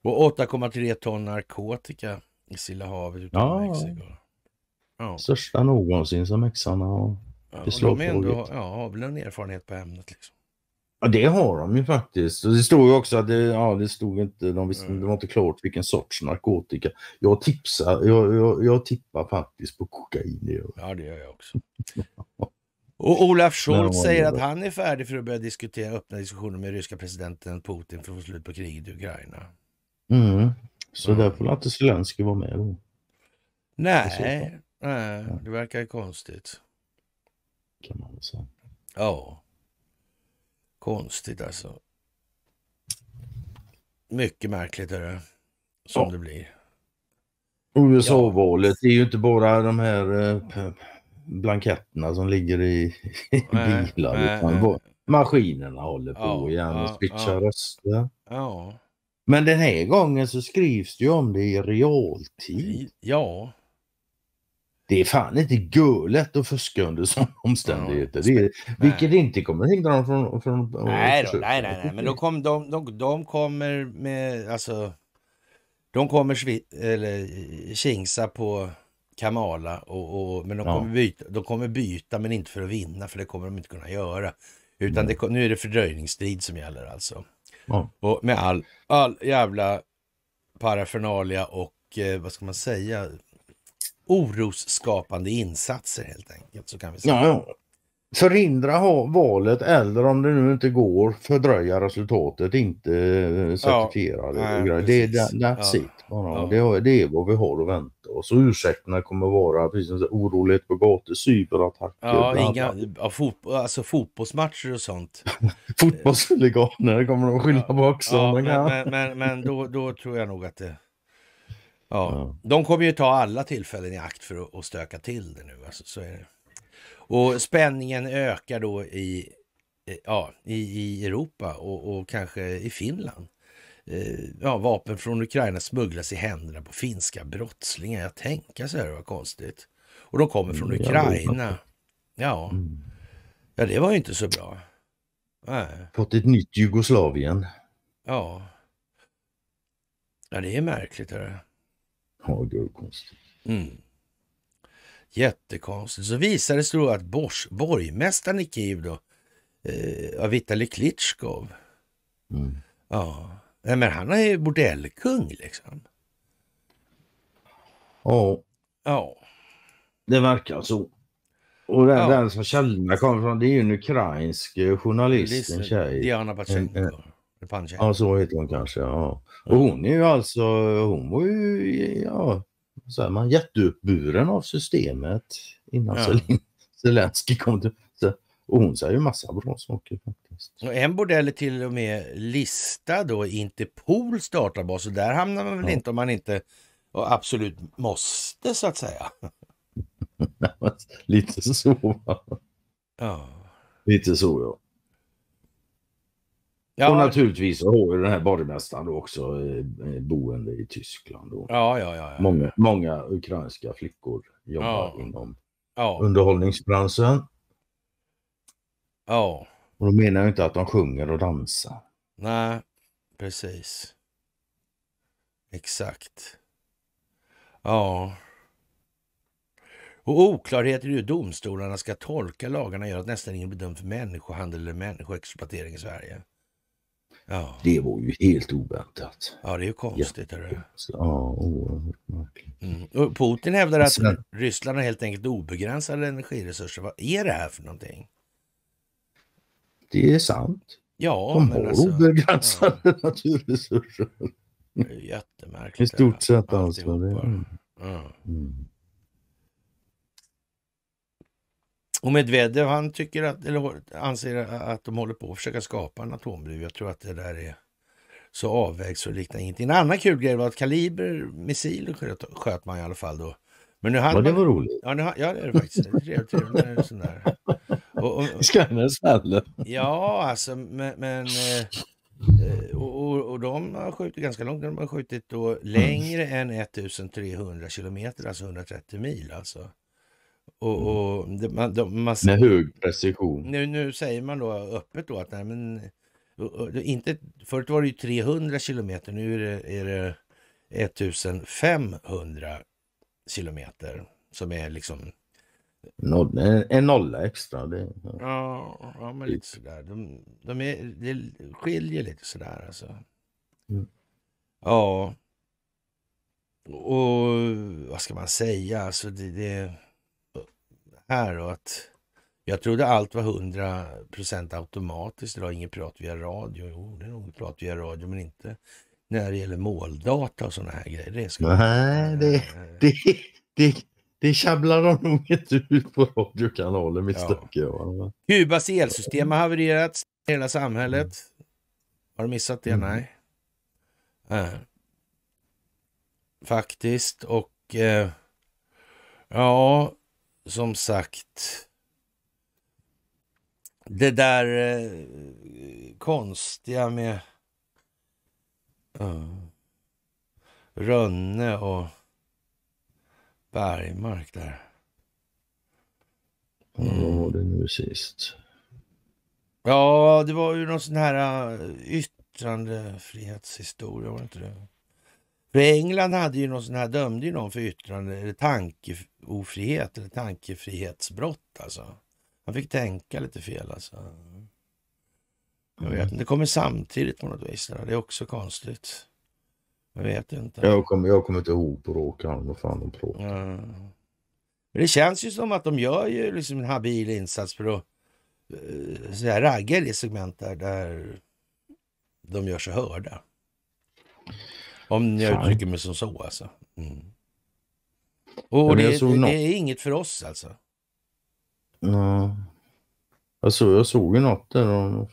Och 8,3 ton narkotika i Silla havet utanför ja. Mexiko. Ja. Största någonsin som Mexarna har beslagtagit. de ja, har väl en erfarenhet på ämnet. Liksom. Ja, det har de ju faktiskt. Och det stod ju också att det, ja, det stod inte, de visste, mm. det var inte klart vilken sorts narkotika. Jag tipsar, jag, jag, jag tippar faktiskt på kokain. Ja, det gör jag också. Och Olaf Scholz säger att han är färdig för att börja diskutera öppna diskussioner med ryska presidenten Putin för att få slut på kriget i Ukraina. Mm. Så mm. där får inte Zelenskyj vara med då. Nej, nej, det verkar konstigt. Kan man säga. Ja. Konstigt alltså. Mycket märkligt är det. Som ja. det blir. USA-valet ja. är ju inte bara de här eh, blanketterna som ligger i, i nej, bilar. Nej, utan nej. Maskinerna håller på ja, igen och switchar ja, röster. Ja. Men den här gången så skrivs det ju om det i realtid. Ja, det är fan inte gulet att fuska under sådana omständigheter. Det är, vilket inte kommer hindra dem från, från nej, då, nej, nej, nej, men de, kom, de, de, de kommer med, alltså, de kommer eller, kingsa på Kamala, och, och men de kommer, ja. byta, de kommer byta, men inte för att vinna, för det kommer de inte kunna göra. Utan det, nu är det fördröjningsstrid som gäller alltså. Ja. Och med all, all jävla parafernalia och eh, vad ska man säga, orosskapande insatser helt enkelt. Så kan vi säga. Ja, förhindra valet eller om det nu inte går fördröja resultatet, inte eh, certifiera ja, det. Nej, det är that's ja. it. Ja. Det, det, är vad vi har att vänta oss. Och ursäkterna kommer vara precis oroligt på gator, cyberattacker. Ja, inga, ja, fot, alltså fotbollsmatcher och sånt. Fotbollshuliganer kommer de skylla på också. Men, men, men, men, då, då tror jag nog att det Ja. De kommer ju ta alla tillfällen i akt för att, stöka till det nu. Alltså, så är det. Och spänningen ökar då i, eh, ja, i, i Europa och, och kanske i Finland. Eh, ja, vapen från Ukraina smugglas i händerna på finska brottslingar. Jag tänker så här, vad konstigt. Och de kommer från mm, Ukraina. Ja, mm. ja det var ju inte så bra. Nej. Fått ett nytt Jugoslavien. Ja. Ja, det är märkligt. Här. Ja, det är konstigt. Mm. Jättekonstigt. Så visade det då att Bors, borgmästaren i Kiev då, eh, Vitali Klitschkov, mm. ja, Nej, men han är ju bordellkung liksom. Ja. Ja. Det verkar så. Och den, ja. den som källorna kommer från det är ju en ukrainsk eh, journalist, en tjej. Diana Batjenko. En, en, Panche. Ja, så heter hon kanske. Ja. Och hon är ju alltså, hon var ju, ja, så här, man jätteuppburen av systemet innan ja. Zelenskyj kom till... Och hon säger ju massa bra saker faktiskt. Och en bordell är till och med listad då, Interpol databas och där hamnar man väl ja. inte om man inte absolut måste så att säga. Lite så. Ja. Lite så ja. Ja. Och naturligtvis har ju den här borgmästaren också eh, eh, boende i Tyskland. Och ja, ja, ja, ja. Många, många ukrainska flickor jobbar ja. inom ja. underhållningsbranschen. Ja. Och då menar jag inte att de sjunger och dansar. Nej, precis. Exakt. Ja. Och oklarheter i hur domstolarna ska tolka lagarna gör att nästan ingen blir dömd för människohandel eller människoexploatering i Sverige. Ja. Det var ju helt oväntat. Ja, det är ju konstigt. är det? ja oerhört märkligt. Mm. Putin hävdar att Sen... Alltså- Ryssland har helt enkelt obegränsade energiresurser. Vad är det här för någonting? Det är sant. Ja, De har alltså, obegränsade ja. naturresurser. Det är jättemärkligt. I stort sett alltså. Mm. Mm. Och Medvedev han tycker att, eller anser att de håller på att försöka skapa en atombomb. Jag tror att det där är så avvägs och liknar ingenting. En annan kul grej var att Kaliber missiler sköt, sköt, man i alla fall då. Men nu hade ja, det var man, roligt. Ja, nu, ja, det är det faktiskt. Det är trevligt, trevligt sån där. Och, och, och ja, alltså, men... men eh, och, och, och, de har skjutit ganska långt. De har skjutit då mm. längre än 1300 kilometer, alltså 130 mil. Alltså. Och, mm. och det, man, de, man, Med hög precision. Nu, nu säger man då öppet då att nej, men, inte, förut var det ju 300 kilometer, nu är det, är det 1500 kilometer som är liksom... Noll, en nolla extra. Det, ja. Ja, ja, men lite sådär. De, de är, det skiljer lite sådär alltså. Mm. Ja. Och vad ska man säga? Alltså det... det här och att jag trodde allt var 100% automatiskt. Det var inget prat via radio. Jo, det är nog prat via radio, men inte när det gäller måldata och sådana här grejer. Det ska Nej, det, eh. det, det, det käbblar de nog inte ut på radiokanalen misstänker ja. jag. Kubas elsystem har havererat. Hela samhället. Mm. Har du missat det? Mm. Nej. Äh. Faktiskt. Och eh, ja, som sagt, det där eh, konstiga med uh, Rönne och Bergmark där. Mm. Ja, vad var mm. det nu sist? Ja, det var ju någon sån här uh, yttrandefrihetshistoria, var det inte det? För England hade ju någon sån här, dömde ju någon för yttrande eller tankeofrihet eller tankefrihetsbrott alltså. Han fick tänka lite fel alltså. Jag vet mm. inte, det kommer samtidigt på något vis. Det är också konstigt. Jag vet inte. Jag kommer, jag kommer inte ihåg bråkan, vad fan de bråkar. Ja. Men det känns ju som att de gör ju liksom en habil insats för att eh, ragga i det segment där, där de gör sig hörda. Om jag uttrycker mig som så alltså. Mm. Och det, det, något... det, är inget för oss alltså? Ja. Jag såg, jag såg ju något där de,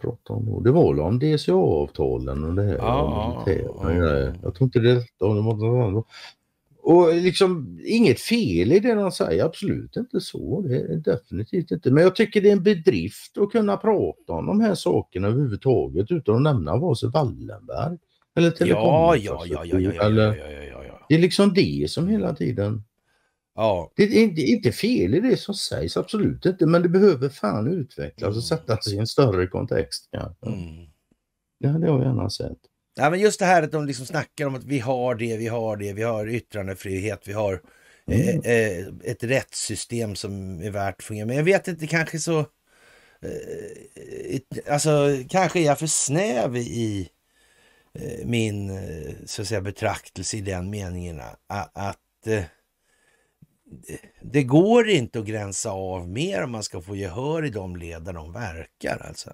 pratade om. Det var väl om DCA-avtalen och det här. Ja, det här. Jag tror inte det är och liksom inget fel i det de säger, absolut inte så. Det är definitivt inte. Men jag tycker det är en bedrift att kunna prata om de här sakerna överhuvudtaget utan att nämna vare sig Wallenberg eller telekom. Ja, ja, ja, ja, ja, ja, ja, ja, ja, Det är liksom det som hela tiden... Ja. Det är inte, inte fel i det som sägs, absolut inte, men det behöver fan utvecklas mm. och sättas i en större kontext. Ja. Mm. Det hade jag gärna sett. Ja, men just det här att de liksom snackar om att vi har det, vi har det, vi har yttrandefrihet, vi har eh, mm. eh, ett rättssystem som är värt att fungera. Men jag vet inte, kanske så... Eh, eh, alltså, kanske är jag för snäv i Eh, min eh, så att säga, betraktelse i den meningen att eh, det går inte att gränsa av mer om man ska få gehör i de led där de verkar alltså.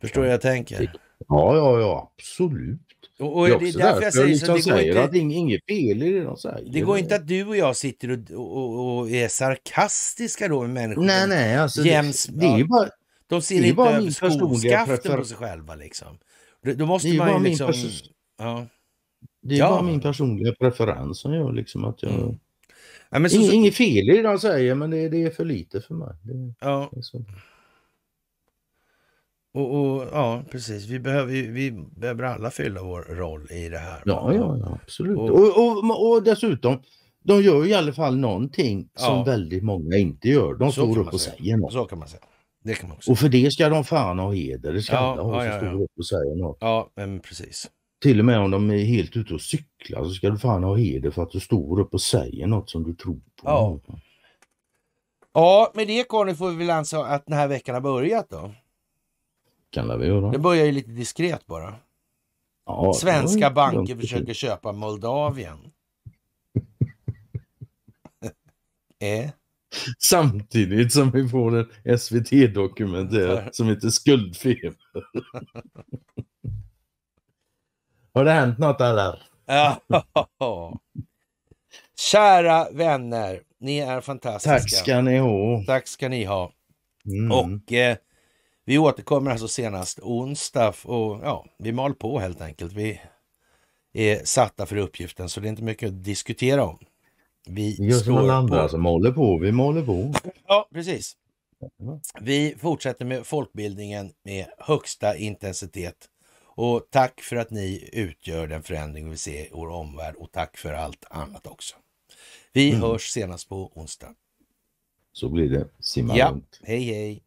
Förstår du jag tänker? Ja, ja, ja, absolut. Och, och det är därför, därför jag säger, liksom så, det säger inte, att det inget fel i det de säger. Det går inte att du och jag sitter och, och, och är sarkastiska då med människor. Nej, nej, alltså Jäms, det, det är bara... De ser inte över skoskaften på sig själva liksom. Då måste det är man ju liksom... Person... Ja. Det är ja. bara min personliga preferens som gör liksom att jag... Mm. Ja, så... Inget fel i det han säger men det, det, är för lite för mig. Det, ja. Det och, och, ja, precis. Vi behöver, vi behöver alla fylla vår roll i det här. Ja, ja, ja absolut. Och, och, och, och dessutom, de gör i alla fall någonting som ja. väldigt många inte gör. De står upp och säga. säger något. Så kan man säga. Det kan man också. Och för det ska de fan ha heder. Det ska ja, alla ha ja, som ja, står upp och säger något. Ja, men precis. Till och med om de är helt ute och cyklar så ska du fan ha heder för att du står upp och säger något som du tror på. Ja, ja med det Conny får vi väl anse att den här veckan har börjat då. Kan vi göra. Det börjar ju lite diskret bara. Ja, Svenska banker det. försöker köpa Moldavien. eh? Samtidigt som vi får en SVT-dokumentär som heter Skuldfeber. Har det hänt något eller? Kära vänner, ni är fantastiska. Tack ska ni ha. Tack ska ni ha. Mm. Och eh, vi återkommer alltså senast onsdag och ja, vi mal på helt enkelt. Vi är satta för uppgiften så det är inte mycket att diskutera om. Vi gör som alla andra, på... alltså, måler på, vi måler på. Ja, precis. Vi fortsätter med folkbildningen med högsta intensitet. Och tack för att ni utgör den förändring vi ser i vår omvärld och tack för allt annat också. Vi mm. hörs senast på onsdag. Så blir det. Simma ja. runt. Hej hej.